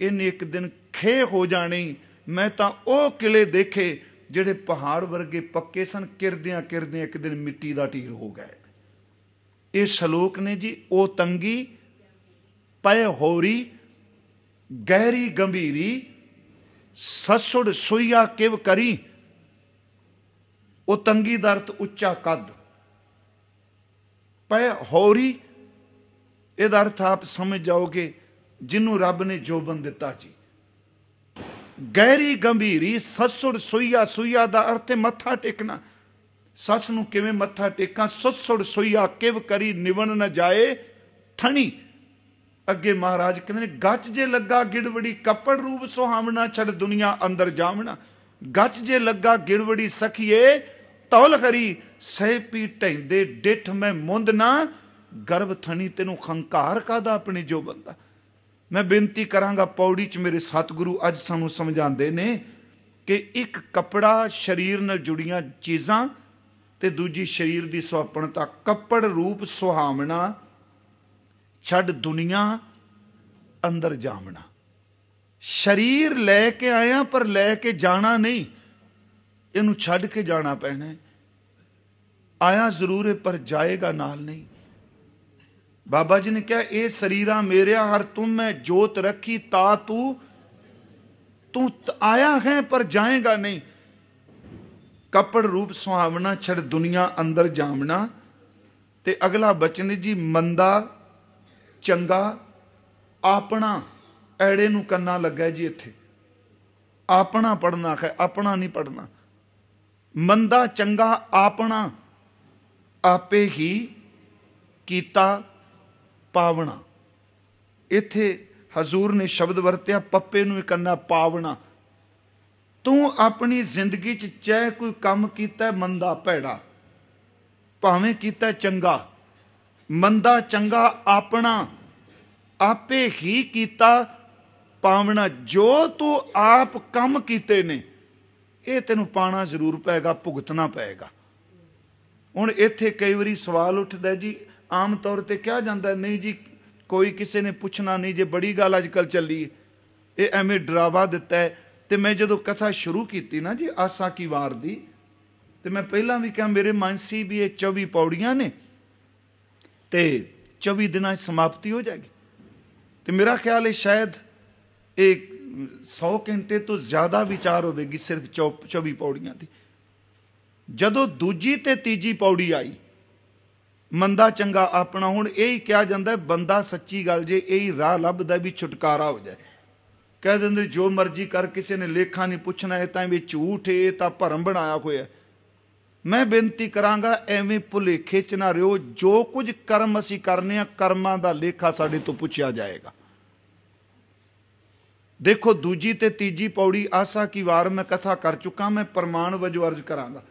ਇਹਨੇ ਇੱਕ ਦਿਨ ਖੇ ਹੋ ਜਾਣੀ ਮੈਂ ਤਾਂ ਉਹ ਕਿਲੇ ਦੇਖੇ ਜਿਹੜੇ ਪਹਾੜ ਵਰਗੇ ਪੱਕੇ ਸਨ ਕਿਰਦਿਆਂ ਕਿਰਦਿਆਂ ਇੱਕ ਦਿਨ ਮਿੱਟੀ ਦਾ ਢੀਰ ਹੋ ਗਏ ਇਹ ਸ਼ਲੋਕ ਨੇ ਜੀ ਉਹ ਤੰਗੀ ਪਏ ਹੋਰੀ ਗਹਿਰੀ ਗੰਭੀਰੀ ਸਸੁੜ ਸੁਈਆ ਕਿਵ ਕਰੀ ਉਹ ਤੰਗੀ ਦਰਤ ਉੱਚਾ ਕੱਦ ਪੈ ਹੋਰੀ ਇਹਦਾ ਅਰਥ ਆਪ ਸਮਝ ਜਾਓਗੇ ਜਿਹਨੂੰ ਰੱਬ ਨੇ ਜੋਬਨ ਦਿੱਤਾ ਜੀ ਗਹਿਰੀ ਗੰਭੀਰੀ ਸਸੁੜ ਸੁਈਆ ਸੁਈਆ ਦਾ ਅਰਥ ਹੈ ਮੱਥਾ ਟੇਕਣਾ ਸੱਸ ਨੂੰ ਕਿਵੇਂ ਮੱਥਾ ਟੇਕਾਂ ਸਸੁੜ ਸੁਈਆ ਕਿਵ ਕਰੀ ਨਿਵਣ ਨਾ ਜਾਏ ਥਣੀ ਅੱਗੇ ਮਹਾਰਾਜ ਕਹਿੰਦੇ ਨੇ ਗੱਜ ਜੇ ਲੱਗਾ ਗਿੜਵੜੀ ਕੱਪੜ ਰੂਪ ਸੁਹਾਵਣਾ ਛੱਡ ਦੁਨੀਆ ਅੰਦਰ ਜਾਵਣਾ ਗੱਜ ਜੇ ਲੱਗਾ ਗਿੜਵੜੀ ਸਖੀਏ ਤੌਲ ਖਰੀ ਸਹਿ ਪੀ ਢੈਂਦੇ ਡਿਠ ਮੈਂ ਮੁੰਦ ਨਾ ਗਰਭ ਥਣੀ ਤੈਨੂੰ ਖੰਕਾਰ ਕਾਦਾ ਆਪਣੇ ਜੋ ਬੰਦਾ ਮੈਂ ਬੇਨਤੀ ਕਰਾਂਗਾ ਪੌੜੀ 'ਚ ਮੇਰੇ ਸਤਿਗੁਰੂ ਅੱਜ ਸਾਨੂੰ ਸਮਝਾਉਂਦੇ ਨੇ ਕਿ ਇੱਕ ਕਪੜਾ ਸਰੀਰ ਨਾਲ ਜੁੜੀਆਂ ਚੀਜ਼ਾਂ ਤੇ ਦੂਜੀ ਸਰੀਰ ਦੀ ਸੁਆਪਣਤਾ ਕੱਪੜ ਰੂਪ ਸੁਹਾਵਣਾ ਛੱਡ ਦੁਨੀਆ ਅੰਦਰ ਜਾਵਣਾ ਸਰੀਰ ਲੈ ਕੇ ਆਇਆ ਪਰ ਲੈ ਕੇ ਜਾਣਾ ਨਹੀਂ ਇਹਨੂੰ ਛੱਡ ਕੇ ਜਾਣਾ ਪੈਣਾ ਹੈ ਆਇਆ ਜ਼ਰੂਰ ਹੈ ਪਰ ਜਾਏਗਾ ਨਾਲ ਨਹੀਂ ਬਾਬਾ ਜੀ ਨੇ ਕਿਹਾ ਇਹ ਸਰੀਰਾ ਮੇਰਿਆ ਹਰ ਤੂੰ ਮੈਂ ਜੋਤ ਰੱਖੀ ਤਾ ਤੂੰ ਤੂੰ ਆਇਆ ਹੈ ਪਰ ਜਾਏਗਾ ਨਹੀਂ ਕਪੜ ਰੂਪ ਸੁਹਾਵਣਾ ਛੜ ਦੁਨੀਆ ਅੰਦਰ ਜਾਮਣਾ ਤੇ ਅਗਲਾ ਬਚਨ ਜੀ ਮੰਦਾ ਚੰਗਾ ਆਪਣਾ ਐੜੇ ਨੂੰ ਕੰਨਾ ਲੱਗਾ ਜੀ ਇੱਥੇ ਆਪਣਾ ਪੜਨਾ ਹੈ ਆਪਣਾ ਨਹੀਂ ਪੜਨਾ ਮੰਦਾ ਚੰਗਾ ਆਪਣਾ ਆਪੇ ਹੀ ਕੀਤਾ ਪਾਵਣਾ ਇੱਥੇ ਹਜ਼ੂਰ ਨੇ ਸ਼ਬਦ ਵਰਤਿਆ ਪੱਪੇ ਨੂੰ ਕੰਨਾ ਪਾਵਣਾ ਤੂੰ ਆਪਣੀ ਜ਼ਿੰਦਗੀ 'ਚ ਚਾਹ ਕੋਈ ਕੰਮ ਕੀਤਾ ਮੰਦਾ ਭੈੜਾ ਭਾਵੇਂ ਕੀਤਾ ਚੰਗਾ ਮੰਦਾ ਚੰਗਾ ਆਪਣਾ ਆਪੇ ਹੀ ਕੀਤਾ ਪਾਵਣਾ ਜੋ ਤੂੰ ਆਪ ਕੰਮ ਕੀਤੇ ਨੇ ਇਹ ਤੈਨੂੰ ਪਾਣਾ ਜ਼ਰੂਰ ਪਏਗਾ ਭੁਗਤਣਾ ਪਏਗਾ ਹੁਣ ਇੱਥੇ ਕਈ ਵਾਰੀ ਸਵਾਲ ਉੱਠਦਾ ਜੀ ਆਮ ਤੌਰ ਤੇ ਕਿਹਾ ਜਾਂਦਾ ਨਹੀਂ ਜੀ ਕੋਈ ਕਿਸੇ ਨੇ ਪੁੱਛਣਾ ਨਹੀਂ ਜੇ ਬੜੀ ਗੱਲ ਅੱਜ ਕੱਲ ਚੱਲੀ ਇਹ ਐਵੇਂ ਡਰਾਵਾ ਦਿੱਤਾ ਹੈ ਤੇ ਮੈਂ ਜਦੋਂ ਕਥਾ ਸ਼ੁਰੂ ਕੀਤੀ ਨਾ ਜੀ ਆਸਾ ਕੀ ਵਾਰ ਦੀ ਤੇ ਮੈਂ ਪਹਿਲਾਂ ਵੀ ਕਿਹਾ ਮੇਰੇ ਮਨ ਸੀ ਵੀ ਇਹ 24 ਪੌੜੀਆਂ ਨੇ ਤੇ 24 ਦਿਨਾਂ 'ਚ ਸਮਾਪਤੀ ਹੋ ਜਾਏਗੀ ਤੇ ਮੇਰਾ ਖਿਆਲ ਹੈ ਸ਼ਾਇਦ ਇਹ 100 ਘੰਟੇ ਤੋਂ ਜ਼ਿਆਦਾ ਵਿਚਾਰ ਹੋਵੇਗੀ ਸਿਰਫ 24 ਪੌੜੀਆਂ ਦੀ ਜਦੋਂ ਦੂਜੀ ਤੇ ਤੀਜੀ ਪੌੜੀ ਆਈ ਮੰਦਾ ਚੰਗਾ ਆਪਣਾ ਹੁਣ ਇਹ ਹੀ ਕਿਹਾ ਜਾਂਦਾ ਬੰਦਾ ਸੱਚੀ ਗੱਲ ਜੇ ਇਹ ਹੀ ਰਾਹ ਲੱਭਦਾ ਵੀ ਛੁਟਕਾਰਾ ਹੋ ਜਾਏ ਕਹਿ ਦਿੰਦੇ ਜੋ ਮਰਜ਼ੀ ਕਰ ਕਿਸੇ ਨੇ ਲੇਖਾ ਨਹੀਂ ਪੁੱਛਣਾ ਇਹ ਤਾਂ ਵੀ ਝੂਠ ਹੈ ਤਾਂ ਭਰਮ ਬਣਾਇਆ ਹੋਇਆ ਮੈਂ ਬੇਨਤੀ ਕਰਾਂਗਾ ਐਵੇਂ ਭੁਲੇਖੇ ਚ ਨਾ ਰਿਓ ਜੋ ਕੁਝ ਕਰਮ ਅਸੀਂ ਕਰਨੇ ਆ ਕਰਮਾਂ ਦਾ ਲੇਖਾ ਸਾਡੇ ਤੋਂ ਪੁੱਛਿਆ ਜਾਏਗਾ ਦੇਖੋ ਦੂਜੀ ਤੇ ਤੀਜੀ ਪੌੜੀ ਆਸਾ ਕੀ ਵਾਰ ਮੈਂ ਕਥਾ ਕਰ ਚੁੱਕਾ ਮੈਂ ਪ੍ਰਮਾਣ ਵਜੋਂ ਅਰਜ਼ ਕਰਾਂਗਾ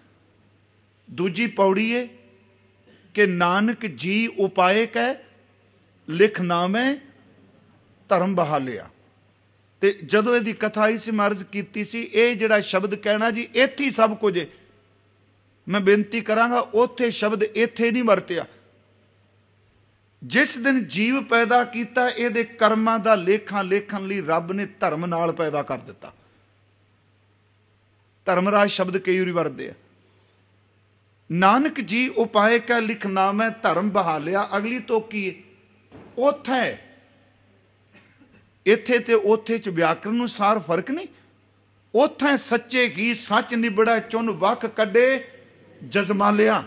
ਦੂਜੀ ਪੌੜੀ ਏ ਕਿ ਨਾਨਕ ਜੀ ਉਪਾਏ ਹੈ ਲਿਖ ਨਾਮੇ ਧਰਮ ਬਹਾਲਿਆ ਤੇ ਜਦੋਂ ਇਹਦੀ ਕਥਾ ਹੀ ਸੀ ਮਰਜ਼ ਕੀਤੀ ਸੀ ਇਹ ਜਿਹੜਾ ਸ਼ਬਦ ਕਹਿਣਾ ਜੀ ਇੱਥੇ ਸਭ ਕੁਝ ਹੈ ਮੈਂ ਬੇਨਤੀ ਕਰਾਂਗਾ ਉਥੇ ਸ਼ਬਦ ਇੱਥੇ ਨਹੀਂ ਵਰਤਿਆ ਜਿਸ ਦਿਨ ਜੀਵ ਪੈਦਾ ਕੀਤਾ ਇਹਦੇ ਕਰਮਾਂ ਦਾ ਲੇਖਾਂ ਲੇਖਣ ਲਈ ਰੱਬ ਨੇ ਧਰਮ ਨਾਲ ਪੈਦਾ ਕਰ ਦਿੱਤਾ ਧਰਮਰਾਜ ਸ਼ਬਦ ਕਈ ਵਾਰੀ ਵਰਦੇ ਆ ਨਾਨਕ ਜੀ ਉਪਾਏ ਕਾ ਲਿਖਨਾ ਧਰਮ ਬਹਾਲਿਆ ਅਗਲੀ ਕੀ ਉਥੇ ਇੱਥੇ ਤੇ ਉਥੇ ਚ ਵਿਆਕਰਨ ਨੂੰ ਸਾਰ ਫਰਕ ਨਹੀਂ ਉਥੇ ਸੱਚੇ ਕੀ ਸੱਚ ਨਿਬੜਾ ਚੁਨ ਵਕ ਕੱਢੇ ਜਜ਼ਮਾ ਲਿਆ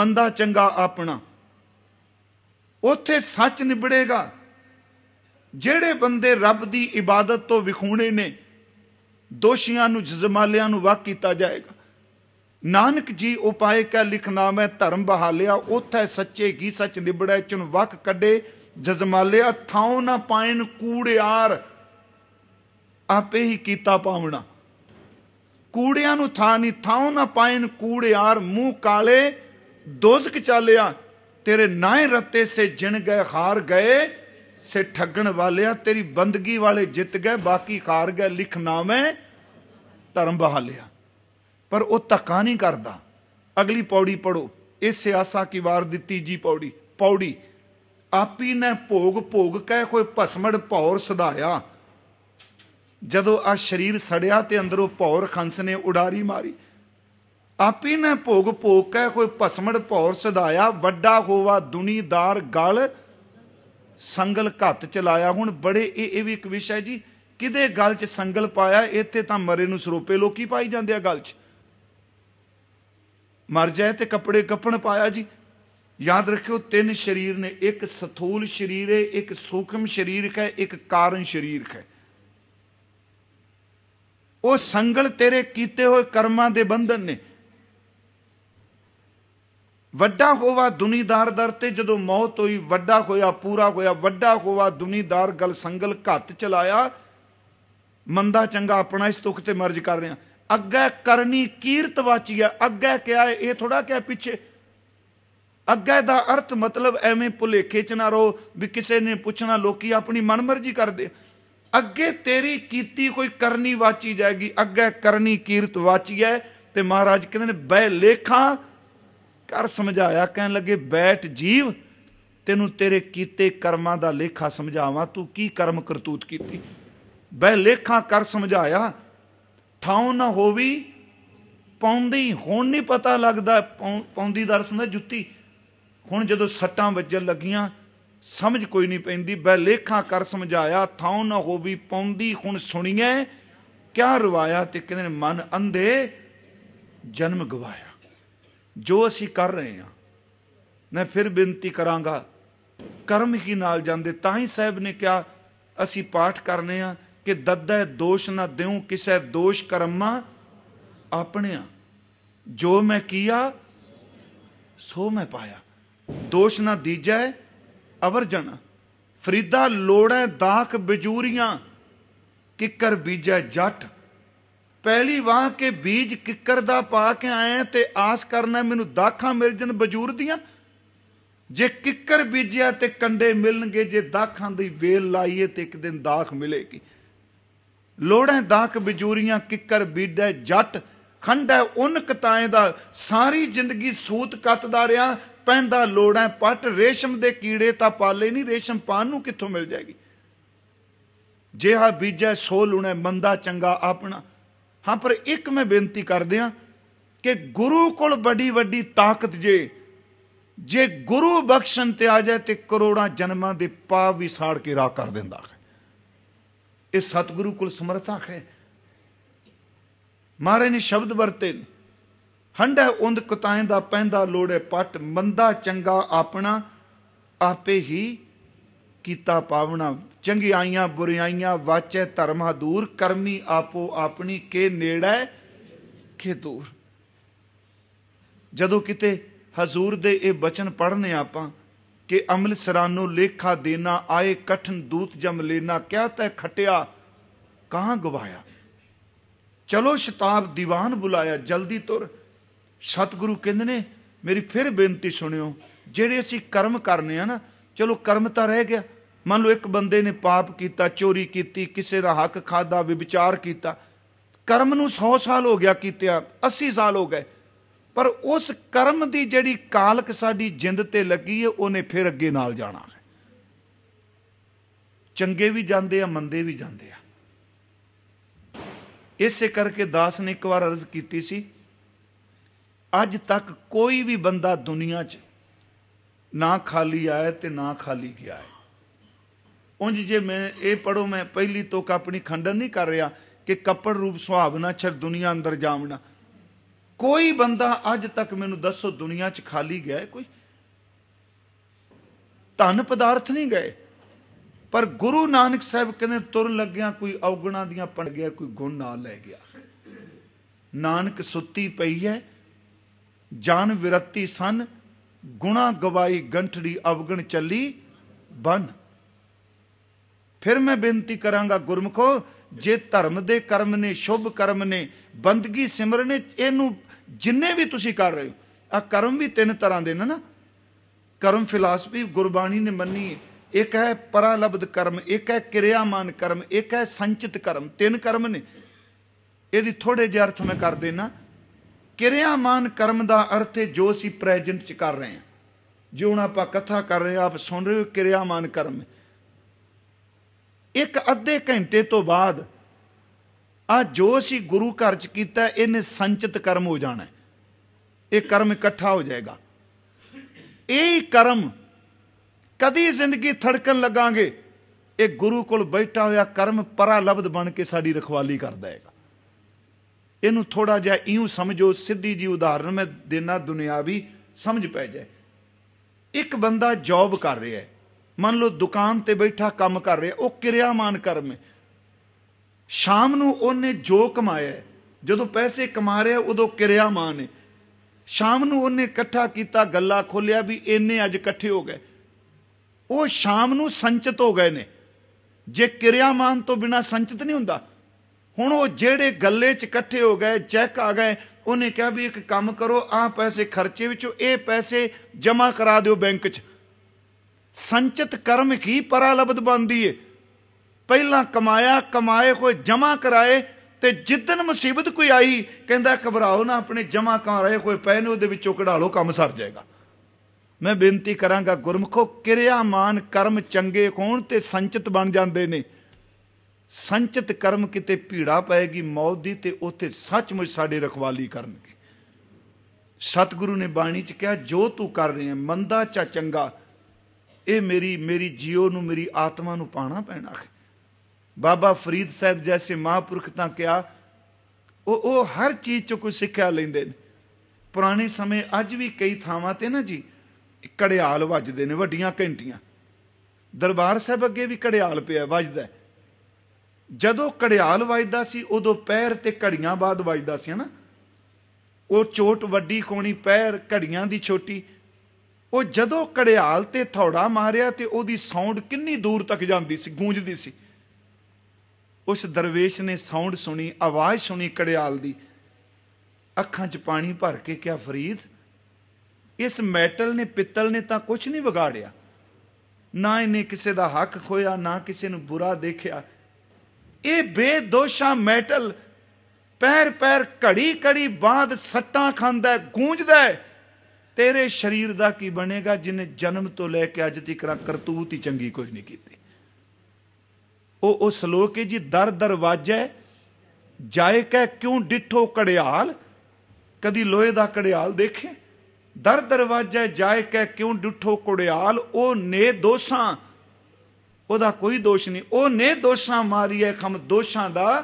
ਮੰਦਾ ਚੰਗਾ ਆਪਣਾ ਉੱਥੇ ਸੱਚ ਨਿਬੜੇਗਾ ਜਿਹੜੇ ਬੰਦੇ ਰੱਬ ਦੀ ਇਬਾਦਤ ਤੋਂ ਵਿਖੂਣੇ ਨੇ ਦੋਸ਼ੀਆਂ ਨੂੰ ਜਜ਼ਮਾਲਿਆਂ ਨੂੰ ਵਾਕ ਕੀਤਾ ਜਾਏਗਾ ਨਾਨਕ ਜੀ ਉਪਾਏ ਕਾ ਲਿਖਨਾ ਮੈਂ ਧਰਮ ਬਹਾਲਿਆ ਉਥੇ ਸੱਚੇ ਕੀ ਸੱਚ ਨਿਬੜੈ ਚੁਨ ਵਕ ਕੱਢੇ ਜਜ਼ਮਾਲਿਆ ਥਾਉ ਨਾ ਪਾਇਨ ਕੂੜਿਆਰ ਆਪੇ ਹੀ ਕੀਤਾ ਪਾਵਣਾ ਕੂੜਿਆਂ ਨੂੰ ਥਾਂ ਨਹੀਂ ਥਾਉ ਨਾ ਪਾਇਨ ਕੂੜਿਆਰ ਮੂੰਹ ਕਾਲੇ ਦੋਜ਼ਕ ਚਾਲਿਆ ਤੇਰੇ ਨਾਏ ਰਤੇ ਸੇ ਜਿਣ ਗਏ ਹਾਰ ਗਏ ਸੇ ਠੱਗਣ ਵਾਲਿਆ ਤੇਰੀ ਬੰਦਗੀ ਵਾਲੇ ਜਿੱਤ ਗਏ ਬਾਕੀ ਖਾਰ ਗਏ ਲਿਖ ਨਾਮੇ ਧਰਮ ਬਹਾਲਿਆ ਪਰ ਉਹ ਤਕਾ ਨਹੀਂ ਕਰਦਾ ਅਗਲੀ ਪੌੜੀ ਪੜੋ ਇਸ ਸਿਆਸਾ ਕੀ ਵਾਰ ਦਿੱਤੀ ਜੀ ਪੌੜੀ ਪੌੜੀ ਆਪੀ ਨੇ ਭੋਗ ਭੋਗ ਕਹਿ ਕੋਈ ਭਸਮੜ ਭੌਰ ਸਦਾਇਆ ਜਦੋਂ ਆ ਸਰੀਰ ਸੜਿਆ ਤੇ ਅੰਦਰੋਂ ਭੌਰ ਖੰਸ ਨੇ ਉਡਾਰੀ ਮਾਰੀ ਆਪੇ ਨਾ ਭੋਗ ਭੋਗ ਕੈ ਕੋਈ ਭਸਮੜ ਭੌਰ ਸਦਾਇਆ ਵੱਡਾ ਹੋਵਾ ਦੁਨੀਦਾਰ ਗਲ ਸੰਗਲ ਘੱਤ ਚਲਾਇਆ ਹੁਣ ਬੜੇ ਇਹ ਇਹ ਵੀ ਇੱਕ ਵਿਸ਼ਾ ਹੈ ਜੀ ਕਿਦੇ ਗਲ 'ਚ ਸੰਗਲ ਪਾਇਆ ਇੱਥੇ ਤਾਂ ਮਰੇ ਨੂੰ ਸਰੋਪੇ ਲੋਕੀ ਪਾਈ ਜਾਂਦੇ ਆ ਗਲ 'ਚ ਮਰ ਜਾਏ ਤੇ ਕੱਪੜੇ ਕੱਪਣ ਪਾਇਆ ਜੀ ਯਾਦ ਰੱਖਿਓ ਤਿੰਨ ਸਰੀਰ ਨੇ ਇੱਕ ਸਥੂਲ ਸਰੀਰ ਹੈ ਇੱਕ ਸੂਖਮ ਸਰੀਰ ਹੈ ਇੱਕ ਕਾਰਨ ਸਰੀਰ ਹੈ ਉਹ ਸੰਗਲ ਤੇਰੇ ਕੀਤੇ ਹੋਏ ਕਰਮਾਂ ਦੇ ਬੰਧਨ ਨੇ ਵੱਡਾ ਹੋਵਾ ਦੁਨੀਦਾਰ ਦਰ ਤੇ ਜਦੋਂ ਮੌਤ ਹੋਈ ਵੱਡਾ ਹੋਇਆ ਪੂਰਾ ਹੋਇਆ ਵੱਡਾ ਹੋਵਾ ਦੁਨੀਦਾਰ ਗਲ ਸੰਗਲ ਘੱਟ ਚਲਾਇਆ ਮੰਦਾ ਚੰਗਾ ਆਪਣਾ ਇਸ ਤੁਖ ਤੇ ਮਰਜ ਕਰ ਰਿਆਂ ਅੱਗੇ ਕਰਨੀ ਕੀਰਤ ਵਾਚੀ ਆ ਅੱਗੇ ਕਿਹਾ ਇਹ ਥੋੜਾ ਕਿਹਾ ਪਿੱਛੇ ਅੱਗੇ ਦਾ ਅਰਥ ਮਤਲਬ ਐਵੇਂ ਭੁਲੇਖੇ ਚ ਨਾ ਰਹੋ ਵੀ ਕਿਸੇ ਨੇ ਪੁੱਛਣਾ ਲੋਕੀ ਆਪਣੀ ਮਨਮਰਜ਼ੀ ਕਰਦੇ ਅੱਗੇ ਤੇਰੀ ਕੀਤੀ ਕੋਈ ਕਰਨੀ ਵਾਚੀ ਜਾਏਗੀ ਅੱਗੇ ਕਰਨੀ ਕੀਰਤ ਵਾਚੀ ਹੈ ਤੇ ਮਹਾਰਾਜ ਕਹਿੰਦੇ ਨੇ ਬਹਿ ਲੇਖਾਂ ਕਰ ਸਮਝਾਇਆ ਕਹਿਣ ਲੱਗੇ ਬੈਠ ਜੀਵ ਤੈਨੂੰ ਤੇਰੇ ਕੀਤੇ ਕਰਮਾਂ ਦਾ ਲੇਖਾ ਸਮਝਾਵਾਂ ਤੂੰ ਕੀ ਕਰਮ ਕਰਤੂਤ ਕੀਤੀ ਬਹਿ ਲੇਖਾਂ ਕਰ ਸਮਝਾਇਆ ਥਾਉ ਨਾ ਹੋਵੀ ਪੌਂਦੀ ਹੁਣ ਨਹੀਂ ਪਤਾ ਲੱਗਦਾ ਪੌਂਦੀ ਦਾ ਅਰਥ ਹੁੰਦਾ ਜੁੱਤੀ ਹੁਣ ਜਦੋਂ ਸੱਟਾਂ ਵੱਜਣ ਲੱਗੀਆਂ ਸਮਝ ਕੋਈ ਨਹੀਂ ਪੈਂਦੀ ਬਹਿ ਲੇਖਾਂ ਕਰ ਸਮਝਾਇਆ ਥਾਉ ਨਾ ਹੋ ਵੀ ਪਉਂਦੀ ਹੁਣ ਸੁਣੀਏ ਕਿਆ ਰਵਾਇਆ ਤੇ ਕਹਿੰਦੇ ਨੇ ਮਨ ਅੰਧੇ ਜਨਮ ਗਵਾਇਆ ਜੋ ਅਸੀਂ ਕਰ ਰਹੇ ਹਾਂ ਮੈਂ ਫਿਰ ਬੇਨਤੀ ਕਰਾਂਗਾ ਕਰਮ ਹੀ ਨਾਲ ਜਾਂਦੇ ਤਾਂ ਹੀ ਸਾਹਿਬ ਨੇ ਕਿਹਾ ਅਸੀਂ ਪਾਠ ਕਰਨੇ ਆ ਕਿ ਦੱਦਾ ਦੋਸ਼ ਨਾ ਦੇਉ ਕਿਸੇ ਦੋਸ਼ ਕਰਮਾਂ ਆਪਣਿਆ ਜੋ ਮੈਂ ਕੀਆ ਸੋ ਮੈਂ ਪਾਇਆ ਦੋਸ਼ ਨਾ ਦੀਜੈ ਅਵਰਜਨ ਫਰੀਦਾ ਲੋੜੈ ਦਾਖ ਬਜੂਰੀਆਂ ਕਿੱਕਰ ਬੀਜੈ ਜੱਟ ਪਹਿਲੀ ਵਾਹ ਕੇ ਬੀਜ ਕਿੱਕਰ ਦਾ ਪਾ ਕੇ ਆਏ ਤੇ ਆਸ ਕਰਨਾ ਮੈਨੂੰ ਦਾਖਾਂ ਮਿਲ ਜਨ ਬਜੂਰ ਦੀਆਂ ਜੇ ਕਿੱਕਰ ਬੀਜਿਆ ਤੇ ਕੰਡੇ ਮਿਲਣਗੇ ਜੇ ਦਾਖਾਂ ਦੀ ਵੇਲ ਲਾਈਏ ਤੇ ਇੱਕ ਦਿਨ ਦਾਖ ਮਿਲੇਗੀ ਲੋੜਾਂ ਦਾਖ ਬਜੂਰੀਆਂ ਕਿੱਕਰ ਬੀਡੈ ਜੱਟ ਖੰਡ ਹੈ ਉਨ ਕਤਾਏ ਦਾ ਸਾਰੀ ਜ਼ਿੰਦਗੀ ਸੂਤ ਕੱਤਦਾ ਰਿਆਂ ਪੈਂਦਾ ਲੋੜਾਂ ਪੱਟ ਰੇਸ਼ਮ ਦੇ ਕੀੜੇ ਤਾਂ ਪਾਲੇ ਨਹੀਂ ਰੇਸ਼ਮ ਪਾਣ ਨੂੰ ਕਿੱਥੋਂ ਮਿਲ ਜਾਏਗੀ ਜਿਹਾ ਬੀਜੈ ਸੋ ਲੁਣੈ ਮੰਦਾ ਚੰਗਾ ਆਪਣਾ ਹਾਂ ਪਰ ਇੱਕ ਮੈਂ ਬੇਨਤੀ ਕਰਦੇ ਆ ਕਿ ਗੁਰੂ ਕੋਲ ਬੜੀ ਵੱਡੀ ਤਾਕਤ ਜੇ ਜੇ ਗੁਰੂ ਬਖਸ਼ਣ ਤੇ ਆ ਜਾਏ ਤੇ ਕਰੋੜਾਂ ਜਨਮਾਂ ਦੇ ਪਾਪ ਵੀ ਸਾੜ ਕੇ ਰਾਹ ਕਰ ਦਿੰਦਾ ਹੈ ਇਹ ਸਤਿਗੁਰੂ ਕੋਲ ਸਮਰਥਾ ਹੈ ਮਹਾਰਾਜ ਨੇ ਸ਼ਬਦ ਵਰਤੇ ਹੰਡਾ ਉੰਦ ਕੁਤਾਏ ਦਾ ਪੈਂਦਾ ਲੋੜੇ ਪਟ ਮੰਦਾ ਚੰਗਾ ਆਪਣਾ ਆਪੇ ਹੀ ਕੀਤਾ ਪਾਵਣਾ ਚੰਗਿਆਈਆਂ ਬੁਰਿਆਈਆਂ ਵਾਚੈ ਧਰਮਾ ਦੂਰ ਕਰਮੀ ਆਪੋ ਆਪਣੀ ਕੇ ਨੇੜਾ ਕੇ ਦੂਰ ਜਦੋਂ ਕਿਤੇ ਹਜ਼ੂਰ ਦੇ ਇਹ ਬਚਨ ਪੜ੍ਹਨੇ ਆਪਾਂ ਕਿ ਅਮਲ ਸਰਾਨੋ ਲੇਖਾ ਦੇਣਾ ਆਏ ਕਠਨ ਦੂਤ ਜਮ ਲੈਣਾ ਕਿਆ ਤੈ ਖਟਿਆ ਕਾਂ ਗਵਾਇਆ ਚਲੋ ਸ਼ਤਾਬ ਦੀਵਾਨ ਬੁਲਾਇਆ ਜਲਦੀ ਤੁਰ ਸਤਿਗੁਰੂ ਕਹਿੰਦੇ ਨੇ ਮੇਰੀ ਫਿਰ ਬੇਨਤੀ ਸੁਣਿਓ ਜਿਹੜੇ ਅਸੀਂ ਕਰਮ ਕਰਨੇ ਆ ਨਾ ਚਲੋ ਕਰਮ ਤਾਂ ਰਹਿ ਗਿਆ ਮੰਨ ਲਓ ਇੱਕ ਬੰਦੇ ਨੇ ਪਾਪ ਕੀਤਾ ਚੋਰੀ ਕੀਤੀ ਕਿਸੇ ਦਾ ਹੱਕ ਖਾਦਾ ਵਿਚਾਰ ਕੀਤਾ ਕਰਮ ਨੂੰ 100 ਸਾਲ ਹੋ ਗਿਆ ਕੀਤਿਆ 80 ਸਾਲ ਹੋ ਗਏ ਪਰ ਉਸ ਕਰਮ ਦੀ ਜਿਹੜੀ ਕਾਲਕ ਸਾਡੀ ਜਿੰਦ ਤੇ ਲੱਗੀ ਹੈ ਉਹਨੇ ਫਿਰ ਅੱਗੇ ਨਾਲ ਜਾਣਾ ਹੈ ਚੰਗੇ ਵੀ ਜਾਂਦੇ ਆ ਮੰਦੇ ਵੀ ਜਾਂਦੇ ਆ ਇਸੇ ਕਰਕੇ ਦਾਸ ਨੇ ਇੱਕ ਵਾਰ ਅਰਜ਼ ਕੀਤੀ ਸੀ ਅੱਜ ਤੱਕ ਕੋਈ ਵੀ ਬੰਦਾ ਦੁਨੀਆ 'ਚ ਨਾ ਖਾਲੀ ਆਇਆ ਤੇ ਨਾ ਖਾਲੀ ਗਿਆ ਹੈ ਉਂਝ ਜੇ ਮੈਂ ਇਹ ਪੜੋ ਮੈਂ ਪਹਿਲੀ ਤੋਕ ਆਪਣੀ ਖੰਡਨ ਨਹੀਂ ਕਰ ਰਿਹਾ ਕਿ ਕੱਪੜ ਰੂਪ ਸੁਹਾਵਨਾ ਛੜ ਦੁਨੀਆ ਅੰਦਰ ਜਾਵਣਾ ਕੋਈ ਬੰਦਾ ਅੱਜ ਤੱਕ ਮੈਨੂੰ ਦੱਸੋ ਦੁਨੀਆ 'ਚ ਖਾਲੀ ਗਿਆ ਕੋਈ ਧਨ ਪਦਾਰਥ ਨਹੀਂ ਗਏ ਪਰ ਗੁਰੂ ਨਾਨਕ ਸਾਹਿਬ ਕਹਿੰਦੇ ਤੁਰ ਲੱਗਿਆ ਕੋਈ ਔਗਣਾ ਦੀਆਂ ਪੜ ਗਿਆ ਕੋਈ ਗੁਣ ਨਾਲ ਲੈ ਗਿਆ ਨਾਨਕ ਸੁੱਤੀ ਪਈ ਹੈ ਜਾਨ ਵਿਰਤੀ ਸਨ ਗੁਣਾ ਗਵਾਈ ਗੰਠੜੀ ਅਵਗਣ ਚੱਲੀ ਬਨ ਫਿਰ ਮੈਂ ਬੇਨਤੀ ਕਰਾਂਗਾ ਗੁਰਮਖੋ ਜੇ ਧਰਮ ਦੇ ਕਰਮ ਨੇ ਸ਼ੁਭ ਕਰਮ ਨੇ ਬੰਦਗੀ ਸਿਮਰਨ ਇਹਨੂੰ ਜਿੰਨੇ ਵੀ ਤੁਸੀਂ ਕਰ ਰਹੇ ਹੋ ਆ ਕਰਮ ਵੀ ਤਿੰਨ ਤਰ੍ਹਾਂ ਦੇ ਨੇ ਨਾ ਕਰਮ ਫਿਲਾਸਫੀ ਗੁਰਬਾਣੀ ਨੇ ਮੰਨੀ ਹੈ ਇੱਕ ਹੈ ਪਰਾਲਬਦ ਕਰਮ ਇੱਕ ਹੈ ਕਿਰਿਆਮਾਨ ਕਰਮ ਇੱਕ ਹੈ ਸੰਚਿਤ ਕਰਮ ਤਿੰਨ ਕਰਮ ਨੇ ਇਹਦੀ ਥੋੜੇ ਜਿਹੇ ਅਰਥ ਮੈਂ ਕਰ ਦੇਣਾ ਕਿਰਿਆਮਾਨ ਕਰਮ ਦਾ ਅਰਥ ਹੈ ਜੋ ਅਸੀਂ ਪ੍ਰੈਜੈਂਟ ਚ ਕਰ ਰਹੇ ਹਾਂ ਜੇ ਹੁਣ ਆਪਾਂ ਕਥਾ ਕਰ ਰਹੇ ਆਪ ਸੁਣ ਰਹੇ ਹੋ ਕਿਰਿਆਮਾਨ ਕਰਮ ਇੱਕ ਅੱਧੇ ਘੰਟੇ ਤੋਂ ਬਾਅਦ ਆ ਜੋ ਅਸੀਂ ਗੁਰੂ ਘਰ ਚ ਕੀਤਾ ਇਹਨੇ ਸੰਚਿਤ ਕਰਮ ਹੋ ਜਾਣਾ ਇਹ ਕਰਮ ਇਕੱਠਾ ਹੋ ਜਾਏਗਾ ਇਹ ਕਰਮ ਕਦੀ ਜ਼ਿੰਦਗੀ ਥੜਕਣ ਲੱਗਾਂਗੇ ਇਹ ਗੁਰੂ ਕੋਲ ਬੈਠਾ ਹੋਇਆ ਕਰਮ ਪਰਾ ਲਬਦ ਬਣ ਕੇ ਸਾਡੀ ਰਖਵਾਲੀ ਕਰਦਾ ਹੈਗਾ ਇਹਨੂੰ ਥੋੜਾ ਜਿਹਾ ਇਉਂ ਸਮਝੋ ਸਿੱਧੀ ਜੀ ਉਦਾਹਰਨ ਮੈਂ ਦੇਣਾ ਦੁਨਿਆਵੀ ਸਮਝ ਪੈ ਜਾਏ ਇੱਕ ਬੰਦਾ ਜੌਬ ਕਰ ਰਿਹਾ ਹੈ ਮੰਨ ਲਓ ਦੁਕਾਨ ਤੇ ਬੈਠਾ ਕੰਮ ਕਰ ਰਿਹਾ ਉਹ ਕਿਰਿਆਮਾਨ ਕਰਮ ਹੈ ਸ਼ਾਮ ਨੂੰ ਉਹਨੇ ਜੋ ਕਮਾਇਆ ਜਦੋਂ ਪੈਸੇ ਕਮਾ ਰਿਹਾ ਉਦੋਂ ਕਿਰਿਆਮਾਨ ਹੈ ਸ਼ਾਮ ਨੂੰ ਉਹਨੇ ਇਕੱਠਾ ਕੀਤਾ ਗੱਲਾਂ ਖੋਲਿਆ ਵੀ ਇੰਨੇ ਅੱਜ ਇਕੱਠੇ ਹੋ ਗਏ ਉਹ ਸ਼ਾਮ ਨੂੰ ਸੰਚਿਤ ਹੋ ਗਏ ਨੇ ਜੇ ਕਿਰਿਆਮਾਨ ਤੋਂ ਬਿਨਾ ਸੰਚਿਤ ਨਹੀਂ ਹੁੰਦਾ ਹੁਣ ਉਹ ਜਿਹੜੇ ਗੱਲੇ 'ਚ ਇਕੱਠੇ ਹੋ ਗਏ ਚੈੱਕ ਆ ਗਏ ਉਹਨੇ ਕਿਹਾ ਵੀ ਇੱਕ ਕੰਮ ਕਰੋ ਆਹ ਪੈਸੇ ਖਰਚੇ ਵਿੱਚੋਂ ਇਹ ਪੈਸੇ ਜਮ੍ਹਾਂ ਕਰਾ ਦਿਓ ਬੈਂਕ 'ਚ ਸੰਚਿਤ ਕਰਮ ਕੀ ਪਰਾਲਬਦ ਬੰਦੀ ਏ ਪਹਿਲਾਂ ਕਮਾਇਆ ਕਮਾਏ ਕੋਈ ਜਮ੍ਹਾਂ ਕਰਾਏ ਤੇ ਜਿੱਦਨ ਮੁਸੀਬਤ ਕੋਈ ਆਈ ਕਹਿੰਦਾ ਘਬਰਾਓ ਨਾ ਆਪਣੇ ਜਮ੍ਹਾਂ ਕਰਾਏ ਕੋਈ ਪੈਸੇ ਉਹਦੇ ਵਿੱਚੋਂ ਕਢਾ ਲਓ ਕੰਮ ਸਰ ਜਾਏਗਾ ਮੈਂ ਬੇਨਤੀ ਕਰਾਂਗਾ ਗੁਰਮਖੋ ਕਿਰਿਆਮਾਨ ਕਰਮ ਚੰਗੇ ਹੋਣ ਤੇ ਸੰਚਿਤ ਬਣ ਜਾਂਦੇ ਨੇ ਸੰਚਿਤ ਕਰਮ ਕਿਤੇ ਭੀੜਾ ਪਏਗੀ ਮੌਤ ਦੀ ਤੇ ਉੱਥੇ ਸੱਚਮੁੱਚ ਸਾਡੇ ਰਖਵਾਲੀ ਕਰਨਗੇ ਸਤਿਗੁਰੂ ਨੇ ਬਾਣੀ 'ਚ ਕਿਹਾ ਜੋ ਤੂੰ ਕਰ ਰਿਹਾ ਮੰਦਾ ਚਾ ਚੰਗਾ ਇਹ ਮੇਰੀ ਮੇਰੀ ਜੀਉ ਨੂੰ ਮੇਰੀ ਆਤਮਾ ਨੂੰ ਪਾਣਾ ਪੈਣਾ ਹੈ ਬਾਬਾ ਫਰੀਦ ਸਾਹਿਬ ਜੈਸੇ ਮਹਾਪੁਰਖ ਤਾਂ ਕਿਹਾ ਉਹ ਉਹ ਹਰ ਚੀਜ਼ 'ਚ ਕੋਈ ਸਿੱਖਿਆ ਲੈਂਦੇ ਨੇ ਪੁਰਾਣੇ ਸਮੇਂ ਅੱਜ ਵੀ ਕਈ ਥਾਵਾਂ ਤੇ ਨਾ ਜੀ ਘੜਿਆਲ ਵੱਜਦੇ ਨੇ ਵੱਡੀਆਂ ਘੰਟੀਆਂ ਦਰਬਾਰ ਸਾਹਿਬ ਅੱਗੇ ਵੀ ਘੜਿਆਲ ਪਿਆ ਵੱਜਦਾ ਜਦੋਂ ਘੜਿਆਲ ਵੱਜਦਾ ਸੀ ਉਦੋਂ ਪੈਰ ਤੇ ਘੜੀਆਂ ਬਾਅਦ ਵੱਜਦਾ ਸੀ ਹਨਾ ਉਹ ਚੋਟ ਵੱਡੀ ਕੋਣੀ ਪੈਰ ਘੜੀਆਂ ਦੀ ਛੋਟੀ ਉਹ ਜਦੋਂ ਘੜਿਆਲ ਤੇ ਥੌੜਾ ਮਾਰਿਆ ਤੇ ਉਹਦੀ ਸਾਊਂਡ ਕਿੰਨੀ ਦੂਰ ਤੱਕ ਜਾਂਦੀ ਸੀ ਗੂੰਜਦੀ ਸੀ ਉਸ ਦਰਵੇਸ਼ ਨੇ ਸਾਊਂਡ ਸੁਣੀ ਆਵਾਜ਼ ਸੁਣੀ ਘੜਿਆਲ ਦੀ ਅੱਖਾਂ 'ਚ ਪਾਣੀ ਭਰ ਕੇ ਕਿਹਾ ਫਰੀਦ ਇਸ ਮੈਟਲ ਨੇ ਪਿੱਤਲ ਨੇ ਤਾਂ ਕੁਝ ਨਹੀਂ ਵਿਗਾੜਿਆ ਨਾ ਇਹਨੇ ਕਿਸੇ ਦਾ ਹੱਕ ਖੋਇਆ ਨਾ ਕਿਸੇ ਨੂੰ ਬੁਰਾ ਦੇਖਿਆ ਇਹ ਬੇਦੋਸ਼ਾ ਮੈਟਲ ਪੈਰ ਪੈਰ ਘੜੀ ਘੜੀ ਬਾਦ ਸੱਟਾਂ ਖਾਂਦਾ ਗੂੰਜਦਾ ਤੇਰੇ ਸਰੀਰ ਦਾ ਕੀ ਬਣੇਗਾ ਜਿਨੇ ਜਨਮ ਤੋਂ ਲੈ ਕੇ ਅੱਜ ਤੱਕ ਕਰਤੂਤ ਹੀ ਚੰਗੀ ਕੁਝ ਨਹੀਂ ਕੀਤੀ ਉਹ ਉਹ ਸ਼ਲੋਕ ਹੈ ਜੀ ਦਰ ਦਰਵਾਜ਼ੇ ਜਾਇ ਕੈ ਕਿਉਂ ਡਿਠੋ ਕੜਿਆਲ ਕਦੀ ਲੋਹੇ ਦਾ ਕੜਿਆਲ ਦੇਖੇ ਦਰ ਦਰਵਾਜ਼ੇ ਜਾਇ ਕੈ ਕਿਉਂ ਡੁੱਠੋ ਕੁੜਿਆਲ ਉਹ ਨੇ ਦੋਸ਼ਾਂ ਉਹਦਾ ਕੋਈ ਦੋਸ਼ ਨਹੀਂ ਉਹ ਨੇ ਦੋਸ਼ਾਂ ਮਾਰੀਏ ਖਮ ਦੋਸ਼ਾਂ ਦਾ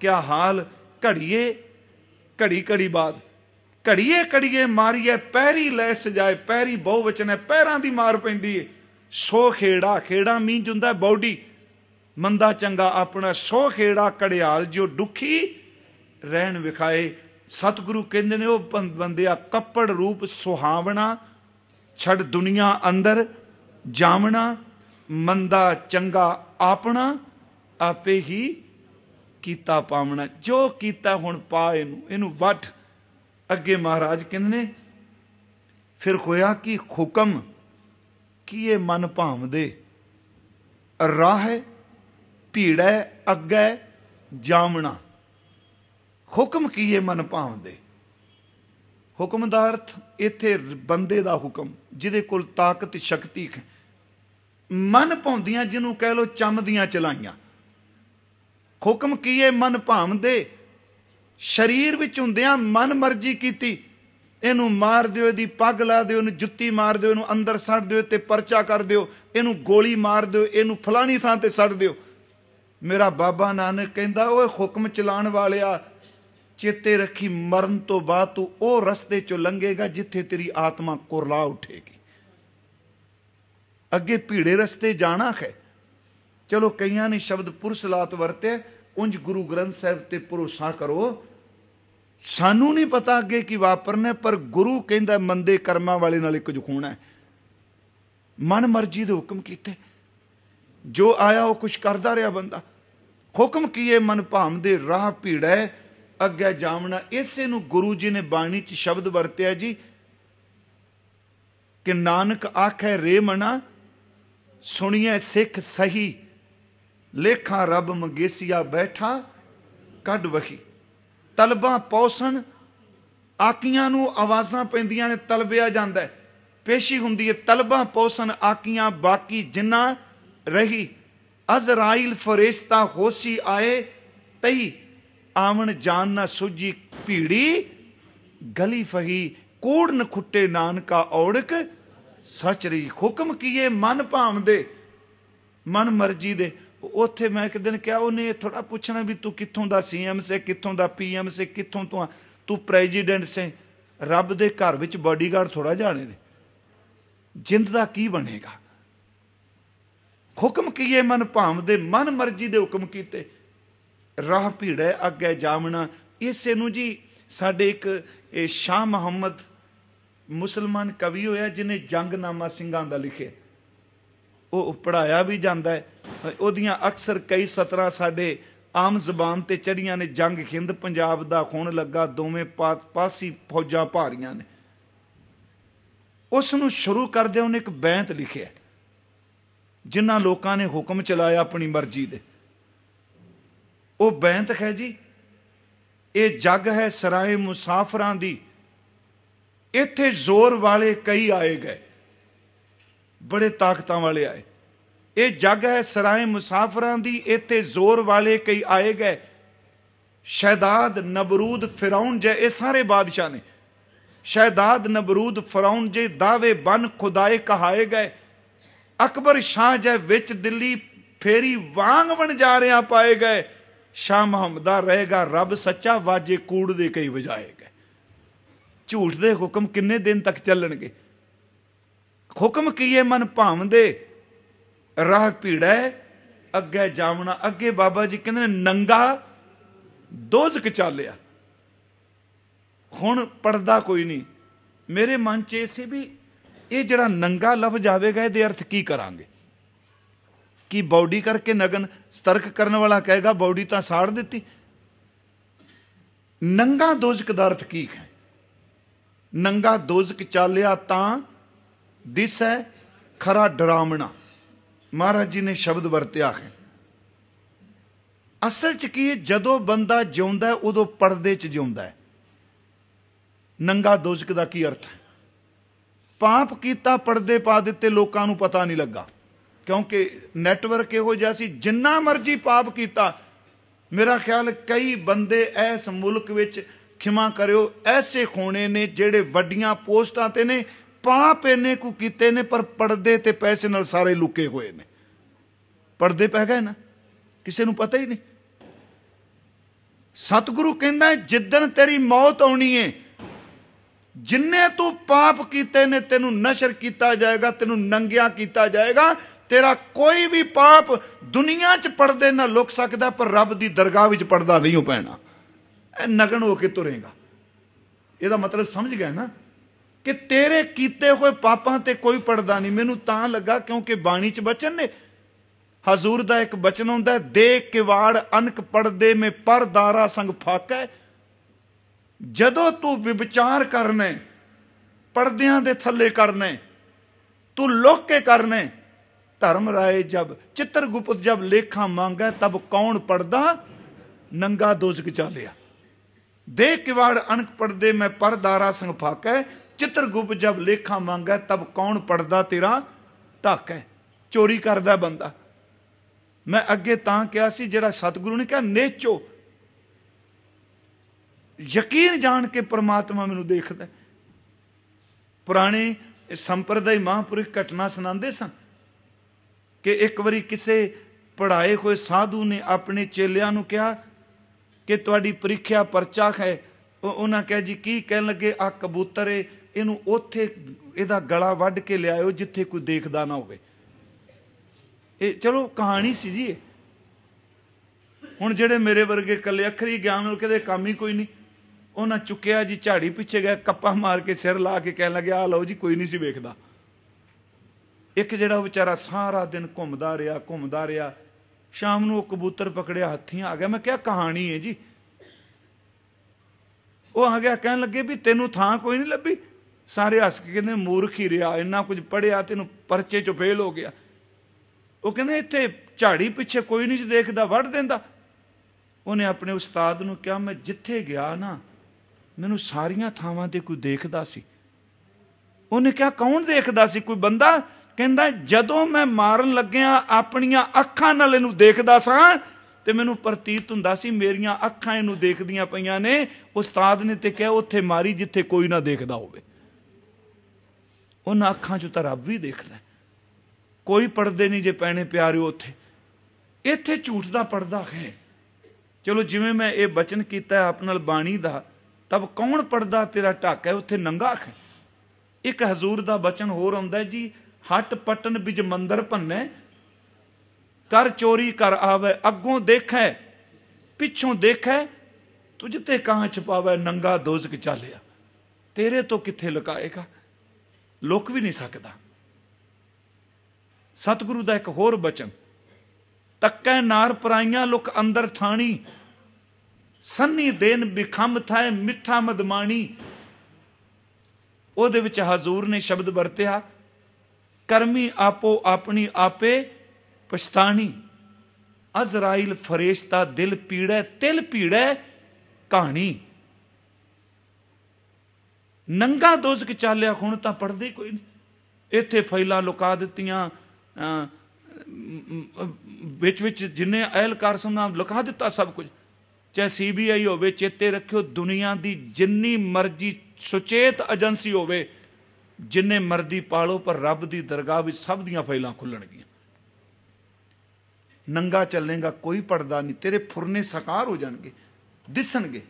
ਕਿਆ ਹਾਲ ਘੜੀਏ ਘੜੀ ਘੜੀ ਬਾਦ ਘੜੀਏ ਘੜੀਏ ਮਾਰੀਏ ਪੈਰੀ ਲੈ ਸਜਾਏ ਪੈਰੀ ਬਹੁ ਵਚਨ ਹੈ ਪੈਰਾਂ ਦੀ ਮਾਰ ਪੈਂਦੀ ਏ ਸੋ ਖੇੜਾ ਖੇੜਾ ਮੀਂ ਜੁੰਦਾ ਬੋਡੀ ਮੰਦਾ ਚੰਗਾ ਆਪਣਾ ਸੋ ਖੇੜਾ ਕੜਿਆਲ ਜੋ ਦੁਖੀ ਰਹਿਣ ਵਿਖਾਏ ਸਤਿਗੁਰੂ ਕਹਿੰਦੇ ਨੇ ਉਹ ਬੰਦਿਆ ਕੱਪੜ ਰੂਪ ਸੁਹਾਵਣਾ ਛੜ ਦੁਨੀਆ ਅੰਦਰ ਜਾਵਣਾ ਮੰਦਾ ਚੰਗਾ ਆਪਣਾ ਆਪੇ ਹੀ ਕੀਤਾ ਪਾਵਣਾ ਜੋ ਕੀਤਾ ਹੁਣ ਪਾ ਇਹਨੂੰ ਇਹਨੂੰ ਵੱਟ ਅੱਗੇ ਮਹਾਰਾਜ ਕਹਿੰਦੇ ਨੇ ਫਿਰ ਹੋਇਆ ਕਿ ਹੁਕਮ ਕੀ ਇਹ ਮਨ ਭਾਵਦੇ ਰਾਹ ਭੀੜੈ ਅੱਗੇ ਜਾਵਣਾ ਹੁਕਮ ਕੀਏ ਮਨ ਭਾਉਂਦੇ ਹੁਕਮ ਦਾ ਅਰਥ ਇੱਥੇ ਬੰਦੇ ਦਾ ਹੁਕਮ ਜਿਹਦੇ ਕੋਲ ਤਾਕਤ ਸ਼ਕਤੀ ਮਨ ਭਾਉਂਦੀਆਂ ਜਿਹਨੂੰ ਕਹਿ ਲੋ ਚੰਮਦੀਆਂ ਚਲਾਈਆਂ ਹੁਕਮ ਕੀਏ ਮਨ ਭਾਉਂਦੇ ਸਰੀਰ ਵਿੱਚ ਹੁੰਦਿਆਂ ਮਨ ਮਰਜ਼ੀ ਕੀਤੀ ਇਹਨੂੰ ਮਾਰ ਦਿਓ ਇਹਦੀ ਪੱਗ ਲਾ ਦਿਓ ਇਹਨੂੰ ਜੁੱਤੀ ਮਾਰ ਦਿਓ ਇਹਨੂੰ ਅੰਦਰ ਸੜ ਦਿਓ ਤੇ ਪਰਚਾ ਕਰ ਦਿਓ ਇਹਨੂੰ ਗੋਲੀ ਮਾਰ ਦਿਓ ਇਹਨੂੰ ਫਲਾਣੀ ਥਾਂ ਤੇ ਸੜ ਦਿਓ ਮੇਰਾ ਬਾਬਾ ਨਾਨਕ ਕਹਿੰਦਾ ਓਏ ਹੁਕਮ ਚਲਾਣ ਵਾਲਿਆ ਚੇਤੇ ਰੱਖੀ ਮਰਨ ਤੋਂ ਬਾਅਦ ਤੂੰ ਉਹ ਰਸਤੇ ਚੋਂ ਲੰਘੇਗਾ ਜਿੱਥੇ ਤੇਰੀ ਆਤਮਾ ਕੁਰਲਾ ਉਠੇਗੀ ਅੱਗੇ ਭੀੜੇ ਰਸਤੇ ਜਾਣਾ ਹੈ ਚਲੋ ਕਈਆਂ ਨੇ ਸ਼ਬਦ ਪੁਰਸਲਾਤ ਵਰਤੇ ਉੰਜ ਗੁਰੂ ਗ੍ਰੰਥ ਸਾਹਿਬ ਤੇ ਭਰੋਸਾ ਕਰੋ ਸਾਨੂੰ ਨਹੀਂ ਪਤਾ ਅੱਗੇ ਕੀ ਵਾਪਰਨਾ ਪਰ ਗੁਰੂ ਕਹਿੰਦਾ ਮੰਦੇ ਕਰਮਾਂ ਵਾਲੇ ਨਾਲ ਇੱਕ ਜੁਖੂਣਾ ਮਨ ਮਰਜ਼ੀ ਦੇ ਹੁਕਮ ਕੀਤੇ ਜੋ ਆਇਆ ਉਹ ਕੁਝ ਕਰਦਾ ਰਿਹਾ ਬੰਦਾ ਹੁਕਮ ਕੀਏ ਮਨ ਭਾਮ ਦੇ ਰਾਹ ਭੀੜਾ ਅੱਗੇ ਜਾਵਣਾ ਇਸੇ ਨੂੰ ਗੁਰੂ ਜੀ ਨੇ ਬਾਣੀ 'ਚ ਸ਼ਬਦ ਵਰਤਿਆ ਜੀ ਕਿ ਨਾਨਕ ਆਖੇ ਰੇ ਮਣਾ ਸੁਣੀਐ ਸਿੱਖ ਸਹੀ ਲੇਖਾਂ ਰੱਬ ਮੰਗੇਸੀਆ ਬੈਠਾ ਕੱਢ ਵਖੀ ਤਲਬਾਂ ਪੌਸਣ ਆਕੀਆਂ ਨੂੰ ਆਵਾਜ਼ਾਂ ਪੈਂਦੀਆਂ ਨੇ ਤਲਬਿਆ ਜਾਂਦਾ ਹੈ ਪੇਸ਼ੀ ਹੁੰਦੀ ਹੈ ਤਲਬਾਂ ਪੌਸਣ ਆਕੀਆਂ ਬਾਕੀ ਜਿੰਨਾ ਰਹੀ ਅਜ਼ਰਾਈਲ ਫਰਿਸ਼ਤਾ ਹੋਸੀ ਆਏ ਤਈ ਆਵਣ ਜਾਨ ਨਾ ਸੁਜੀ ਭੀੜੀ ਗਲੀ ਫਹੀ ਕੋੜ ਨ ਖੁੱਟੇ ਨਾਨਕਾ ਔੜਕ ਸਚਰੀ ਹੁਕਮ ਕੀਏ ਮਨ ਭਾਵਦੇ ਮਨ ਮਰਜ਼ੀ ਦੇ ਉੱਥੇ ਮੈਂ ਇੱਕ ਦਿਨ ਕਿਹਾ ਉਹਨੇ ਥੋੜਾ ਪੁੱਛਣਾ ਵੀ ਤੂੰ ਕਿੱਥੋਂ ਦਾ ਸੀਐਮ ਸੇ ਕਿੱਥੋਂ ਦਾ ਪੀਐਮ ਸੇ ਕਿੱਥੋਂ ਤੂੰ ਤੂੰ ਪ੍ਰੈਜ਼ੀਡੈਂਟ ਸੇ ਰੱਬ ਦੇ ਘਰ ਵਿੱਚ ਬਾਡੀਗਾਰਡ ਥੋੜਾ ਜਾਣੇ ਨੇ ਜਿੰਦ ਦਾ ਕੀ ਬਣੇਗਾ ਹੁਕਮ ਕੀਏ ਮਨ ਭਾਵਦੇ ਮਨ ਮਰਜ਼ੀ ਦੇ ਹੁਕਮ ਕੀਤੇ ਰਾਹ ਭੀੜੇ ਅੱਗੇ ਜਾਵਣਾ ਇਸੇ ਨੂੰ ਜੀ ਸਾਡੇ ਇੱਕ ਸ਼ਾਹ ਮੁਹੰਮਦ ਮੁਸਲਮਾਨ ਕਵੀ ਹੋਇਆ ਜਿਨੇ ਜੰਗਨਾਮਾ ਸਿੰਘਾਂ ਦਾ ਲਿਖਿਆ ਉਹ ਪੜਾਇਆ ਵੀ ਜਾਂਦਾ ਹੈ ਉਹਦੀਆਂ ਅਕਸਰ ਕਈ ਸਤਰਾਂ ਸਾਡੇ ਆਮ ਜ਼ਬਾਨ ਤੇ ਚੜੀਆਂ ਨੇ ਜੰਗ ਖਿੰਦ ਪੰਜਾਬ ਦਾ ਖੂਨ ਲੱਗਾ ਦੋਵੇਂ ਪਾਤ ਪਾਸੀ ਫੌਜਾਂ ਭਾਰੀਆਂ ਨੇ ਉਸ ਨੂੰ ਸ਼ੁਰੂ ਕਰਦੇ ਉਹਨੇ ਇੱਕ ਬੈਂਤ ਲਿਖਿਆ ਜਿਨ੍ਹਾਂ ਲੋਕਾਂ ਨੇ ਹੁਕਮ ਚਲਾਇਆ ਆਪਣੀ ਮਰਜ਼ੀ ਦੇ ਉਹ ਬੈਂਤ ਹੈ ਜੀ ਇਹ ਜੱਗ ਹੈ ਸਰਾਏ ਮੁਸਾਫਰਾਂ ਦੀ ਇੱਥੇ ਜ਼ੋਰ ਵਾਲੇ ਕਈ ਆਏ ਗਏ ਬੜੇ ਤਾਕਤਾਂ ਵਾਲੇ ਆਏ ਇਹ ਜੱਗ ਹੈ ਸਰਾਏ ਮੁਸਾਫਰਾਂ ਦੀ ਇੱਥੇ ਜ਼ੋਰ ਵਾਲੇ ਕਈ ਆਏ ਗਏ ਸ਼ਹਿਦਾਦ ਨਬਰੂਦ ਫਰਾਉਨ ਜੇ ਇਹ ਸਾਰੇ ਬਾਦਸ਼ਾਹ ਨੇ ਸ਼ਹਿਦਾਦ ਨਬਰੂਦ ਫਰਾਉਨ ਜੇ ਦਾਵੇ ਬਨ ਖੁਦਾਏ ਕਹਾਏ ਗਏ ਅਕਬਰ ਸ਼ਾਹ ਜੇ ਵਿੱਚ ਦਿੱਲੀ ਫੇਰੀ ਵਾਂਗ ਬਣ ਜਾ ਰਿਆ ਪਾਏ ਗਏ ਸ਼ਾ ਮੁਹੰਮਦਾ ਰਹੇਗਾ ਰੱਬ ਸੱਚਾ ਵਾਜੇ ਕੂੜ ਦੇ ਕਈ ਵਜਾਏਗਾ ਝੂਠ ਦੇ ਹੁਕਮ ਕਿੰਨੇ ਦਿਨ ਤੱਕ ਚੱਲਣਗੇ ਹੁਕਮ ਕੀਏ ਮਨ ਭਾਵਦੇ ਰਾਹ ਭੀੜਾ ਅੱਗੇ ਜਾਵਣਾ ਅੱਗੇ ਬਾਬਾ ਜੀ ਕਹਿੰਦੇ ਨੇ ਨੰਗਾ ਦੋਜ਼ਕ ਚਾਲਿਆ ਹੁਣ ਪਰਦਾ ਕੋਈ ਨਹੀਂ ਮੇਰੇ ਮਨ 'ਚ ਇਸੇ ਵੀ ਇਹ ਜਿਹੜਾ ਨੰਗਾ ਲਫ਼ਜ਼ ਆਵੇਗਾ ਇਹਦੇ ਅਰਥ ਕੀ ਕਰਾਂਗੇ ਕੀ ਬਾਡੀ ਕਰਕੇ ਨਗਨ ਸਤਰਕ ਕਰਨ ਵਾਲਾ ਕਹੇਗਾ ਬਾਡੀ ਤਾਂ ਸਾੜ ਦਿੱਤੀ ਨੰਗਾ ਦੋਜਕ ਦਾ ਅਰਥ ਕੀ ਹੈ ਨੰਗਾ ਦੋਜਕ ਚਾਲਿਆ ਤਾਂ ਦਿਸੈ ਖਰਾ ਡਰਾਮਣਾ ਮਹਾਰਾਜ ਜੀ ਨੇ ਸ਼ਬਦ ਵਰਤਿਆ ਹੈ ਅਸਲ ਚ ਕੀ ਜਦੋਂ ਬੰਦਾ ਜਿਉਂਦਾ ਉਦੋਂ ਪਰਦੇ ਚ ਜਿਉਂਦਾ ਨੰਗਾ ਦੋਜਕ ਦਾ ਕੀ ਅਰਥ ਹੈ ਪਾਪ ਕੀਤਾ ਪਰਦੇ ਪਾ ਦਿੱਤੇ ਲੋਕਾਂ ਨੂੰ ਪਤਾ ਨਹੀਂ ਲੱਗਾ ਕਿਉਂਕਿ ਨੈਟਵਰਕ ਇਹੋ ਜਿਹਾ ਸੀ ਜਿੰਨਾ ਮਰਜ਼ੀ ਪਾਪ ਕੀਤਾ ਮੇਰਾ ਖਿਆਲ ਕਈ ਬੰਦੇ ਇਸ ਮੁਲਕ ਵਿੱਚ ਖਿਮਾ ਕਰਿਓ ਐਸੇ ਖੋਣੇ ਨੇ ਜਿਹੜੇ ਵੱਡੀਆਂ ਪੋਸਟਾਂ ਤੇ ਨੇ ਪਾਪ ਇਹਨੇ ਕੋ ਕੀਤੇ ਨੇ ਪਰ ਪਰਦੇ ਤੇ ਪੈਸੇ ਨਾਲ ਸਾਰੇ ਲੁਕੇ ਹੋਏ ਨੇ ਪਰਦੇ ਪੈ ਗਏ ਨਾ ਕਿਸੇ ਨੂੰ ਪਤਾ ਹੀ ਨਹੀਂ ਸਤਿਗੁਰੂ ਕਹਿੰਦਾ ਜਿੱਦਨ ਤੇਰੀ ਮੌਤ ਆਉਣੀ ਏ ਜਿੰਨੇ ਤੂੰ ਪਾਪ ਕੀਤੇ ਨੇ ਤੈਨੂੰ ਨਸ਼ਰ ਕੀਤਾ ਜਾਏਗਾ ਤੈਨੂੰ ਨੰਗਿਆ ਕੀਤਾ ਜਾਏਗਾ ਤੇਰਾ ਕੋਈ ਵੀ ਪਾਪ ਦੁਨੀਆ 'ਚ ਪਰਦੇ ਨਾ ਲੁਕ ਸਕਦਾ ਪਰ ਰੱਬ ਦੀ ਦਰਗਾਹ ਵਿੱਚ ਪਰਦਾ ਨਹੀਂ ਹੋ ਪੈਣਾ ਇਹ ਨਗਨ ਹੋ ਕੇ ਤੁਰੇਗਾ ਇਹਦਾ ਮਤਲਬ ਸਮਝ ਗਿਆ ਨਾ ਕਿ ਤੇਰੇ ਕੀਤੇ ਹੋਏ ਪਾਪਾਂ ਤੇ ਕੋਈ ਪਰਦਾ ਨਹੀਂ ਮੈਨੂੰ ਤਾਂ ਲੱਗਾ ਕਿਉਂਕਿ ਬਾਣੀ 'ਚ ਬਚਨ ਨੇ ਹਜ਼ੂਰ ਦਾ ਇੱਕ ਬਚਨ ਹੁੰਦਾ ਦੇਖ ਦੇਖ ਕਿਵਾੜ ਅਨਕ ਪਰਦੇ ਮੇ ਪਰਦਾਰਾ ਸੰਗ ਫਾਕੈ ਜਦੋਂ ਤੂੰ ਵਿਚਾਰ ਕਰਨੇ ਪਰਦਿਆਂ ਦੇ ਥੱਲੇ ਕਰਨੇ ਤੂੰ ਲੁੱਕ ਕੇ ਕਰਨੇ ਧਰਮ ਰਾਏ ਜਬ ਚਿੱਤਰਗੁਪਤ ਜਬ ਲੇਖਾ ਮੰਗਾ ਤਬ ਕੌਣ ਪੜਦਾ ਨੰਗਾ ਦੋਜਕ ਚਾਲਿਆ ਦੇ ਕਿਵਾੜ ਅਣਕ ਪੜਦੇ ਮੈਂ ਪਰਦਾਰਾ ਸੰਗ ਫਾਕੈ ਚਿੱਤਰਗੁਪਤ ਜਬ ਲੇਖਾ ਮੰਗਾ ਤਬ ਕੌਣ ਪੜਦਾ ਤੇਰਾ ਢਾਕੈ ਚੋਰੀ ਕਰਦਾ ਬੰਦਾ ਮੈਂ ਅੱਗੇ ਤਾਂ ਕਿਹਾ ਸੀ ਜਿਹੜਾ ਸਤਿਗੁਰੂ ਨੇ ਕਿਹਾ ਨੇਚੋ ਯਕੀਨ ਜਾਣ ਕੇ ਪ੍ਰਮਾਤਮਾ ਮੈਨੂੰ ਦੇਖਦਾ ਪੁਰਾਣੇ ਸੰਪਰਦਾਇ ਮਹਾਂਪੁਰਖ ਘਟਨਾ ਸੁਣਾਉਂਦੇ ਸਨ ਕਿ ਇੱਕ ਵਾਰੀ ਕਿਸੇ ਪੜਾਏ ਹੋਏ ਸਾਧੂ ਨੇ ਆਪਣੇ ਚੇਲਿਆਂ ਨੂੰ ਕਿਹਾ ਕਿ ਤੁਹਾਡੀ ਪ੍ਰੀਖਿਆ ਪਰਚਾ ਹੈ ਉਹਨਾਂ ਕਹੇ ਜੀ ਕੀ ਕਹਿਣ ਲੱਗੇ ਆ ਕਬੂਤਰ ਇਹਨੂੰ ਉੱਥੇ ਇਹਦਾ ਗਲਾ ਵੱਢ ਕੇ ਲਿਆਇਓ ਜਿੱਥੇ ਕੋਈ ਦੇਖਦਾ ਨਾ ਹੋਵੇ ਇਹ ਚਲੋ ਕਹਾਣੀ ਸੀ ਜੀ ਹੁਣ ਜਿਹੜੇ ਮੇਰੇ ਵਰਗੇ ਕੱਲੇ ਅਖਰੀ ਗਿਆਨ ਨਾਲ ਕਦੇ ਕੰਮ ਹੀ ਕੋਈ ਨਹੀਂ ਉਹਨਾਂ ਚੁੱਕਿਆ ਜੀ ਝਾੜੀ ਪਿੱਛੇ ਗਿਆ ਕੱਪਾ ਮਾਰ ਕੇ ਸਿਰ ਲਾ ਕੇ ਕਹਿਣ ਲੱਗਿਆ ਆ ਲਓ ਜੀ ਕੋਈ ਨਹੀਂ ਸੀ ਵੇਖਦਾ ਇੱਕ ਜਿਹੜਾ ਵਿਚਾਰਾ ਸਾਰਾ ਦਿਨ ਘੁੰਮਦਾ ਰਿਹਾ ਘੁੰਮਦਾ ਰਿਹਾ ਸ਼ਾਮ ਨੂੰ ਉਹ ਕਬੂਤਰ ਪਕੜਿਆ ਹੱਥੀਆਂ ਆ ਗਿਆ ਮੈਂ ਕਿਹਾ ਕਹਾਣੀ ਹੈ ਜੀ ਉਹ ਆ ਗਿਆ ਕਹਿਣ ਲੱਗੇ ਵੀ ਤੈਨੂੰ ਥਾਂ ਕੋਈ ਨਹੀਂ ਲੱਭੀ ਸਾਰੇ ਹੱਸ ਕੇ ਕਹਿੰਦੇ ਮੂਰਖ ਹੀ ਰਿਹਾ ਇੰਨਾ ਕੁਝ ਪੜਿਆ ਤੈਨੂੰ ਪਰਚੇ ਚੋਂ ਫੇਲ ਹੋ ਗਿਆ ਉਹ ਕਹਿੰਦੇ ਇੱਥੇ ਝਾੜੀ ਪਿੱਛੇ ਕੋਈ ਨਹੀਂ ਦੇਖਦਾ ਵੱਢ ਦਿੰਦਾ ਉਹਨੇ ਆਪਣੇ ਉਸਤਾਦ ਨੂੰ ਕਿਹਾ ਮੈਂ ਜਿੱਥੇ ਗਿਆ ਨਾ ਮੈਨੂੰ ਸਾਰੀਆਂ ਥਾਵਾਂ ਤੇ ਕੋਈ ਦੇਖਦਾ ਸੀ ਉਹਨੇ ਕਿਹਾ ਕੌਣ ਦੇਖਦਾ ਸੀ ਕੋਈ ਬੰਦਾ ਕਹਿੰਦਾ ਜਦੋਂ ਮੈਂ ਮਾਰਨ ਲੱਗਿਆ ਆਪਣੀਆਂ ਅੱਖਾਂ ਨਾਲ ਇਹਨੂੰ ਦੇਖਦਾ ਸਾਂ ਤੇ ਮੈਨੂੰ ਪ੍ਰਤੀਤ ਹੁੰਦਾ ਸੀ ਮੇਰੀਆਂ ਅੱਖਾਂ ਇਹਨੂੰ ਦੇਖਦੀਆਂ ਪਈਆਂ ਨੇ ਉਸਤਾਦ ਨੇ ਤੇ ਕਿਹਾ ਉੱਥੇ ਮਾਰੀ ਜਿੱਥੇ ਕੋਈ ਨਾ ਦੇਖਦਾ ਹੋਵੇ ਉਹਨਾਂ ਅੱਖਾਂ 'ਚ ਤਾਂ ਰੱਬ ਵੀ ਦੇਖਦਾ ਕੋਈ ਪਰਦੇ ਨਹੀਂ ਜੇ ਪੈਣੇ ਪਿਆਰਿਓ ਉੱਥੇ ਇੱਥੇ ਝੂਠ ਦਾ ਪਰਦਾ ਹੈ ਚਲੋ ਜਿਵੇਂ ਮੈਂ ਇਹ ਬਚਨ ਕੀਤਾ ਆਪ ਨਾਲ ਬਾਣੀ ਦਾ ਤਬ ਕੌਣ ਪਰਦਾ ਤੇਰਾ ਢੱਕ ਹੈ ਉੱਥੇ ਨੰਗਾ ਹੈ ਇੱਕ ਹਜ਼ੂਰ ਦਾ ਬਚਨ ਹੋਰ ਆਉਂਦਾ ਜੀ ਹਟ ਪਟਨ ਵਿੱਚ ਮੰਦਰ ਭੰਨੇ ਕਰ ਚੋਰੀ ਕਰ ਆਵੇ ਅੱਗੋਂ ਦੇਖੈ ਪਿੱਛੋਂ ਦੇਖੈ ਤੁਝ ਤੇ ਕਾਂ ਛਪਾਵੇ ਨੰਗਾ ਦੋਜ਼ਕ ਚਾਲਿਆ ਤੇਰੇ ਤੋਂ ਕਿੱਥੇ ਲੁਕਾਏਗਾ ਲੋਕ ਵੀ ਨਹੀਂ ਸਕਦਾ ਸਤਿਗੁਰੂ ਦਾ ਇੱਕ ਹੋਰ ਬਚਨ ਤੱਕੈ ਨਾਰ ਪਰਾਈਆਂ ਲੁਕ ਅੰਦਰ ਠਾਣੀ ਸੰਨੀ ਦੇਨ ਬਿਖੰਮ ਥਾਏ ਮਿੱਠਾ ਮਦਮਾਣੀ ਉਹਦੇ ਵਿੱਚ ਹਜ਼ੂਰ ਨੇ ਸ਼ਬਦ ਵਰਤਿਆ ਕਰਮੀ ਆਪੋ ਆਪਣੀ ਆਪੇ ਪਛਤਾਣੀ ਅਜ਼ਰਾਈਲ ਫਰਿਸ਼ਤਾ ਦਿਲ ਪੀੜੈ ਤਿਲ ਪੀੜੈ ਕਹਾਣੀ ਨੰਗਾ ਦੋਜ਼ਕ ਚਾਲਿਆ ਹੁਣ ਤਾਂ ਪੜਦੇ ਕੋਈ ਨਹੀਂ ਇੱਥੇ ਫੈਲਾ ਲੁਕਾ ਦਿੱਤੀਆਂ ਵਿੱਚ ਵਿੱਚ ਜਿੰਨੇ ਅਹਿਲਕਾਰ ਸੁਨਾਮ ਲੁਕਾ ਦਿੱਤਾ ਸਭ ਕੁਝ ਚਾਹੇ ਸੀਬੀਆਈ ਹੋਵੇ ਚੇਤੇ ਰੱਖਿਓ ਦੁਨੀਆ ਦੀ ਜਿੰਨੀ ਮਰਜ਼ੀ ਸੁਚੇਤ ਏਜੰਸੀ ਹੋਵੇ ਜਿੰਨੇ ਮਰਦੀ ਪਾਲੋ ਪਰ ਰੱਬ ਦੀ ਦਰਗਾਹ ਵਿੱਚ ਸਭ ਦੀਆਂ ਫਾਈਲਾਂ ਖੁੱਲਣਗੀਆਂ ਨੰਗਾ ਚੱਲੇਗਾ ਕੋਈ ਪਰਦਾ ਨਹੀਂ ਤੇਰੇ ਫੁਰਨੇ ਸਕਾਰ ਹੋ ਜਾਣਗੇ ਦਿਸਣਗੇ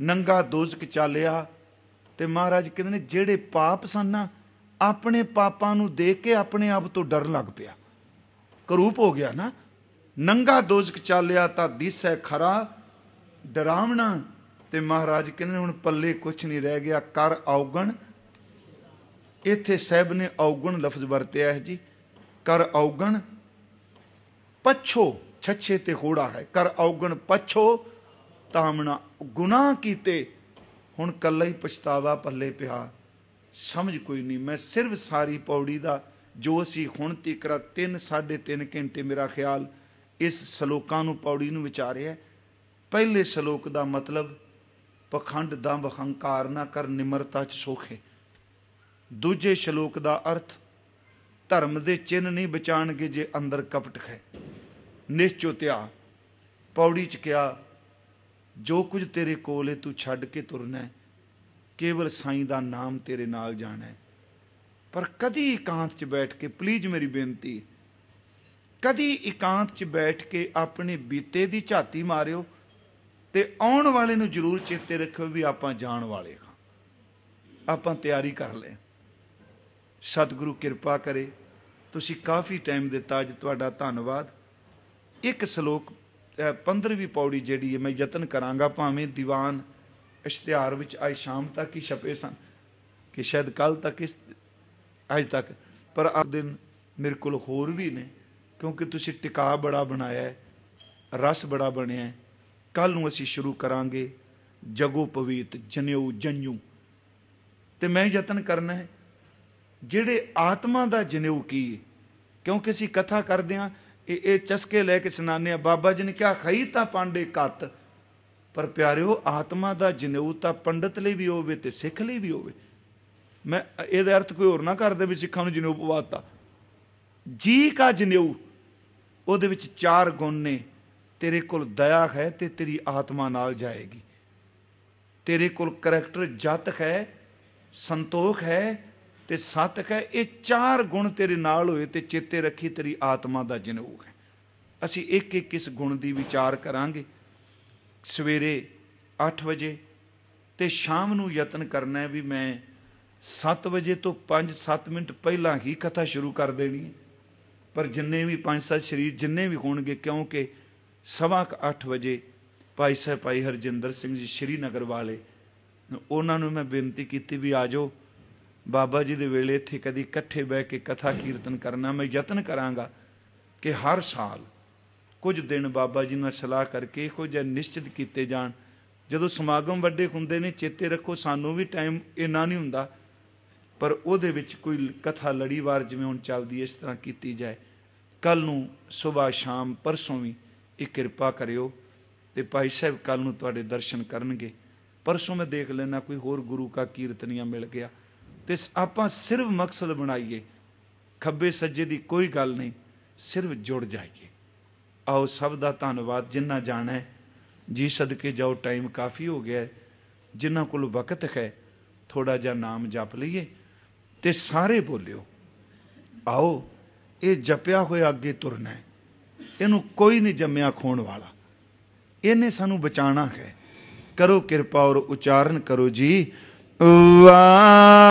ਨੰਗਾ ਦੋਜ਼ਕ ਚਾਲਿਆ ਤੇ ਮਹਾਰਾਜ ਕਹਿੰਦੇ ਨੇ ਜਿਹੜੇ ਪਾਪ ਸਨ ਆਪਣੇ ਪਾਪਾਂ ਨੂੰ ਦੇਖ ਕੇ ਆਪਣੇ ਆਪ ਤੋਂ ਡਰ ਲੱਗ ਪਿਆ ਕਰੂਪ ਹੋ ਗਿਆ ਨਾ ਨੰਗਾ ਦੋਜ਼ਕ ਚਾਲਿਆ ਤਾਂ ਦਿਸੈ ਖਰਾ ਡਰਾਵਣਾ ਤੇ ਮਹਾਰਾਜ ਕਹਿੰਦੇ ਹੁਣ ਪੱਲੇ ਕੁਝ ਨਹੀਂ ਰਹਿ ਗਿਆ ਕਰ ਔਗਣ ਇੱਥੇ ਸਹਿਬ ਨੇ ਔਗਣ ਲਫ਼ਜ਼ ਵਰਤਿਆ ਹੈ ਜੀ ਕਰ ਔਗਣ ਪਛੋ ਛੱਛੇ ਤੇ ਹੋੜਾ ਹੈ ਕਰ ਔਗਣ ਪਛੋ ਤਾਮਣਾ ਗੁਨਾਹ ਕੀਤੇ ਹੁਣ ਕੱਲਾ ਹੀ ਪਛਤਾਵਾ ਪੱਲੇ ਪਿਆ ਸਮਝ ਕੋਈ ਨਹੀਂ ਮੈਂ ਸਿਰਫ ਸਾਰੀ ਪੌੜੀ ਦਾ ਜੋ ਅਸੀਂ ਹੁਣ ਤੀਕਰਾ 3 3.5 ਘੰਟੇ ਮੇਰਾ ਖਿਆਲ ਇਸ ਸ਼ਲੋਕਾਂ ਨੂੰ ਪੌੜੀ ਨੂੰ ਵਿਚਾਰਿਆ ਪਹਿਲੇ ਸ਼ਲੋਕ ਦਾ ਮਤਲਬ ਪਖੰਡ ਦੰਭ ਹੰਕਾਰ ਨਾ ਕਰ ਨਿਮਰਤਾ ਚ ਸੋਖੇ ਦੂਜੇ ਸ਼ਲੋਕ ਦਾ ਅਰਥ ਧਰਮ ਦੇ ਚਿੰਨ ਨਹੀਂ ਬਚਾਣਗੇ ਜੇ ਅੰਦਰ ਕਪਟ ਹੈ ਨਿਸ਼ਚੋਤਿਆ ਪੌੜੀ ਚ ਕਿਹਾ ਜੋ ਕੁਝ ਤੇਰੇ ਕੋਲ ਹੈ ਤੂੰ ਛੱਡ ਕੇ ਤੁਰਨਾ ਕੇਵਲ ਸਾਈਂ ਦਾ ਨਾਮ ਤੇਰੇ ਨਾਲ ਜਾਣਾ ਪਰ ਕਦੀ ਇਕਾਂਤ 'ਚ ਬੈਠ ਕੇ ਪਲੀਜ਼ ਮੇਰੀ ਬੇਨਤੀ ਕਦੀ ਇਕਾਂਤ 'ਚ ਬੈਠ ਕੇ ਆਪਣੇ ਬੀਤੇ ਦੀ ਝਾਤੀ ਮਾਰਿਓ ਤੇ ਆਉਣ ਵਾਲੇ ਨੂੰ ਜ਼ਰੂਰ ਚੇਤੇ ਰੱਖਿਓ ਵੀ ਆਪਾਂ ਜਾਣ ਵਾਲੇ ਹਾਂ ਆਪਾਂ ਤਿਆਰੀ ਕਰ ਲੈ ਸਤਿਗੁਰੂ ਕਿਰਪਾ ਕਰੇ ਤੁਸੀਂ ਕਾਫੀ ਟਾਈਮ ਦਿੱਤਾ ਅੱਜ ਤੁਹਾਡਾ ਧੰਨਵਾਦ ਇੱਕ ਸ਼ਲੋਕ 15ਵੀਂ ਪੌੜੀ ਜਿਹੜੀ ਹੈ ਮੈਂ ਯਤਨ ਕਰਾਂਗਾ ਭਾਵੇਂ ਦੀਵਾਨ ਇਸ਼ਤਿਹਾਰ ਵਿੱਚ ਅੱਜ ਸ਼ਾਮ ਤੱਕ ਹੀ ਛਪੇ ਸਨ ਕਿ ਸ਼ਾਇਦ ਕੱਲ ਤੱਕ ਇਸ ਅੱਜ ਤੱਕ ਪਰ ਅੱਜ ਦਿਨ ਮੇਰੇ ਕੋਲ ਹੋਰ ਵੀ ਨੇ ਕਿਉਂਕਿ ਤੁਸੀਂ ਟਿਕਾ ਬੜਾ ਬਣਾਇਆ ਹੈ ਰਸ ਬੜਾ ਬਣਿਆ ਹੈ ਕੱਲ ਨੂੰ ਅਸੀਂ ਸ਼ੁਰੂ ਕਰਾਂਗੇ ਜਗੋ ਪਵੀਤ ਜਨਿਉ ਜੰਜੂ ਤੇ ਮੈਂ ਯਤਨ ਕਰਨਾ ਹੈ ਜਿਹੜੇ ਆਤਮਾ ਦਾ ਜਨੇਊ ਕੀ ਕਿਉਂਕਿ ਅਸੀਂ ਕਥਾ ਕਰਦੇ ਆ ਇਹ ਇਹ ਚਸਕੇ ਲੈ ਕੇ ਸੁਣਾਨੇ ਆ ਬਾਬਾ ਜੀ ਨੇ ਕਿਹਾ ਖਈ ਤਾਂ ਪਾਂਡੇ ਕੱਤ ਪਰ ਪਿਆਰਿਓ ਆਤਮਾ ਦਾ ਜਨੇਊ ਤਾਂ ਪੰਡਤ ਲਈ ਵੀ ਹੋਵੇ ਤੇ ਸਿੱਖ ਲਈ ਵੀ ਹੋਵੇ ਮੈਂ ਇਹਦਾ ਅਰਥ ਕੋਈ ਹੋਰ ਨਾ ਕਰਦੇ ਵੀ ਸਿੱਖਾਂ ਨੂੰ ਜਨੇਊ ਪਵਾਤਾ ਜੀ ਕਾ ਜਨੇਊ ਉਹਦੇ ਵਿੱਚ ਚਾਰ ਗੁਣ ਨੇ ਤੇਰੇ ਕੋਲ ਦਇਆ ਹੈ ਤੇ ਤੇਰੀ ਆਤਮਾ ਨਾਲ ਜਾਏਗੀ ਤੇਰੇ ਕੋਲ ਕੈਰੈਕਟਰ ਜਤ ਹੈ ਸੰਤੋਖ ਹੈ ਤੇ ਸਤ ਕਹੇ ਇਹ ਚਾਰ ਗੁਣ ਤੇਰੇ ਨਾਲ ਹੋਏ ਤੇ ਚੇਤੇ ਰੱਖੀ ਤੇਰੀ ਆਤਮਾ ਦਾ ਜਨੂਗ ਹੈ ਅਸੀਂ ਇੱਕ ਇੱਕ ਇਸ ਗੁਣ ਦੀ ਵਿਚਾਰ ਕਰਾਂਗੇ ਸਵੇਰੇ 8 ਵਜੇ ਤੇ ਸ਼ਾਮ ਨੂੰ ਯਤਨ ਕਰਨਾ ਹੈ ਵੀ ਮੈਂ 7 ਵਜੇ ਤੋਂ 5-7 ਮਿੰਟ ਪਹਿਲਾਂ ਹੀ ਕਥਾ ਸ਼ੁਰੂ ਕਰ ਦੇਣੀ ਪਰ ਜਿੰਨੇ ਵੀ 5-7 ਸ਼ਰੀਰ ਜਿੰਨੇ ਵੀ ਹੋਣਗੇ ਕਿਉਂਕਿ ਸਵਾ 8 ਵਜੇ ਭਾਈ ਸਾਹਿਬ ਭਾਈ ਹਰਜਿੰਦਰ ਸਿੰਘ ਜੀ ਸ਼੍ਰੀ ਨਗਰ ਵਾਲੇ ਉਹਨਾਂ ਨੂੰ ਮੈਂ ਬੇਨਤੀ ਕੀਤੀ ਵੀ ਆਜੋ ਬਾਬਾ ਜੀ ਦੇ ਵੇਲੇ ਇੱਥੇ ਕਦੀ ਇਕੱਠੇ ਬਹਿ ਕੇ ਕਥਾ ਕੀਰਤਨ ਕਰਨਾ ਮੈਂ ਯਤਨ ਕਰਾਂਗਾ ਕਿ ਹਰ ਸਾਲ ਕੁਝ ਦਿਨ ਬਾਬਾ ਜੀ ਨਾਲ ਸਲਾਹ ਕਰਕੇ ਇਹੋ ਜਿਹਾ ਨਿਸ਼ਚਿਤ ਕੀਤੇ ਜਾਣ ਜਦੋਂ ਸਮਾਗਮ ਵੱਡੇ ਹੁੰਦੇ ਨੇ ਚੇਤੇ ਰੱਖੋ ਸਾਨੂੰ ਵੀ ਟਾਈਮ ਇੰਨਾ ਨਹੀਂ ਹੁੰਦਾ ਪਰ ਉਹਦੇ ਵਿੱਚ ਕੋਈ ਕਥਾ ਲੜੀਵਾਰ ਜਿਵੇਂ ਹੁਣ ਚੱਲਦੀ ਇਸ ਤਰ੍ਹਾਂ ਕੀਤੀ ਜਾਏ ਕੱਲ ਨੂੰ ਸਵੇਰ ਸ਼ਾਮ ਪਰਸੋਂ ਵੀ ਇਹ ਕਿਰਪਾ ਕਰਿਓ ਤੇ ਭਾਈ ਸਾਹਿਬ ਕੱਲ ਨੂੰ ਤੁਹਾਡੇ ਦਰਸ਼ਨ ਕਰਨਗੇ ਪਰਸੋਂ ਮੈਂ ਦੇਖ ਲੈਣਾ ਕੋਈ ਹੋਰ ਗੁਰੂ ਕਾ ਕੀਰਤਨੀਆਂ ਮਿਲ ਗਿਆ ਤੇ ਆਪਾਂ ਸਿਰਫ ਮਕਸਦ ਬਣਾਈਏ ਖੱਬੇ ਸੱਜੇ ਦੀ ਕੋਈ ਗੱਲ ਨਹੀਂ ਸਿਰਫ ਜੁੜ ਜਾਈਏ ਆਓ ਸਭ ਦਾ ਧੰਨਵਾਦ ਜਿੰਨਾ ਜਾਣਾ ਹੈ ਜੀ ਸਦਕੇ ਜਾਓ ਟਾਈਮ ਕਾਫੀ ਹੋ ਗਿਆ ਜਿਨ੍ਹਾਂ ਕੋਲ ਵਕਤ ਹੈ ਥੋੜਾ ਜਿਹਾ ਨਾਮ ਜਪ ਲਈਏ ਤੇ ਸਾਰੇ ਬੋਲਿਓ ਆਓ ਇਹ ਜਪਿਆ ਹੋਇਆ ਅੱਗੇ ਤੁਰਨਾ ਹੈ ਇਹਨੂੰ ਕੋਈ ਨਹੀਂ ਜੰਮਿਆ ਖੋਣ ਵਾਲਾ ਇਹਨੇ ਸਾਨੂੰ ਬਚਾਣਾ ਹੈ ਕਰੋ ਕਿਰਪਾ ਔਰ ਉਚਾਰਨ ਕਰੋ ਜੀ ਵਾ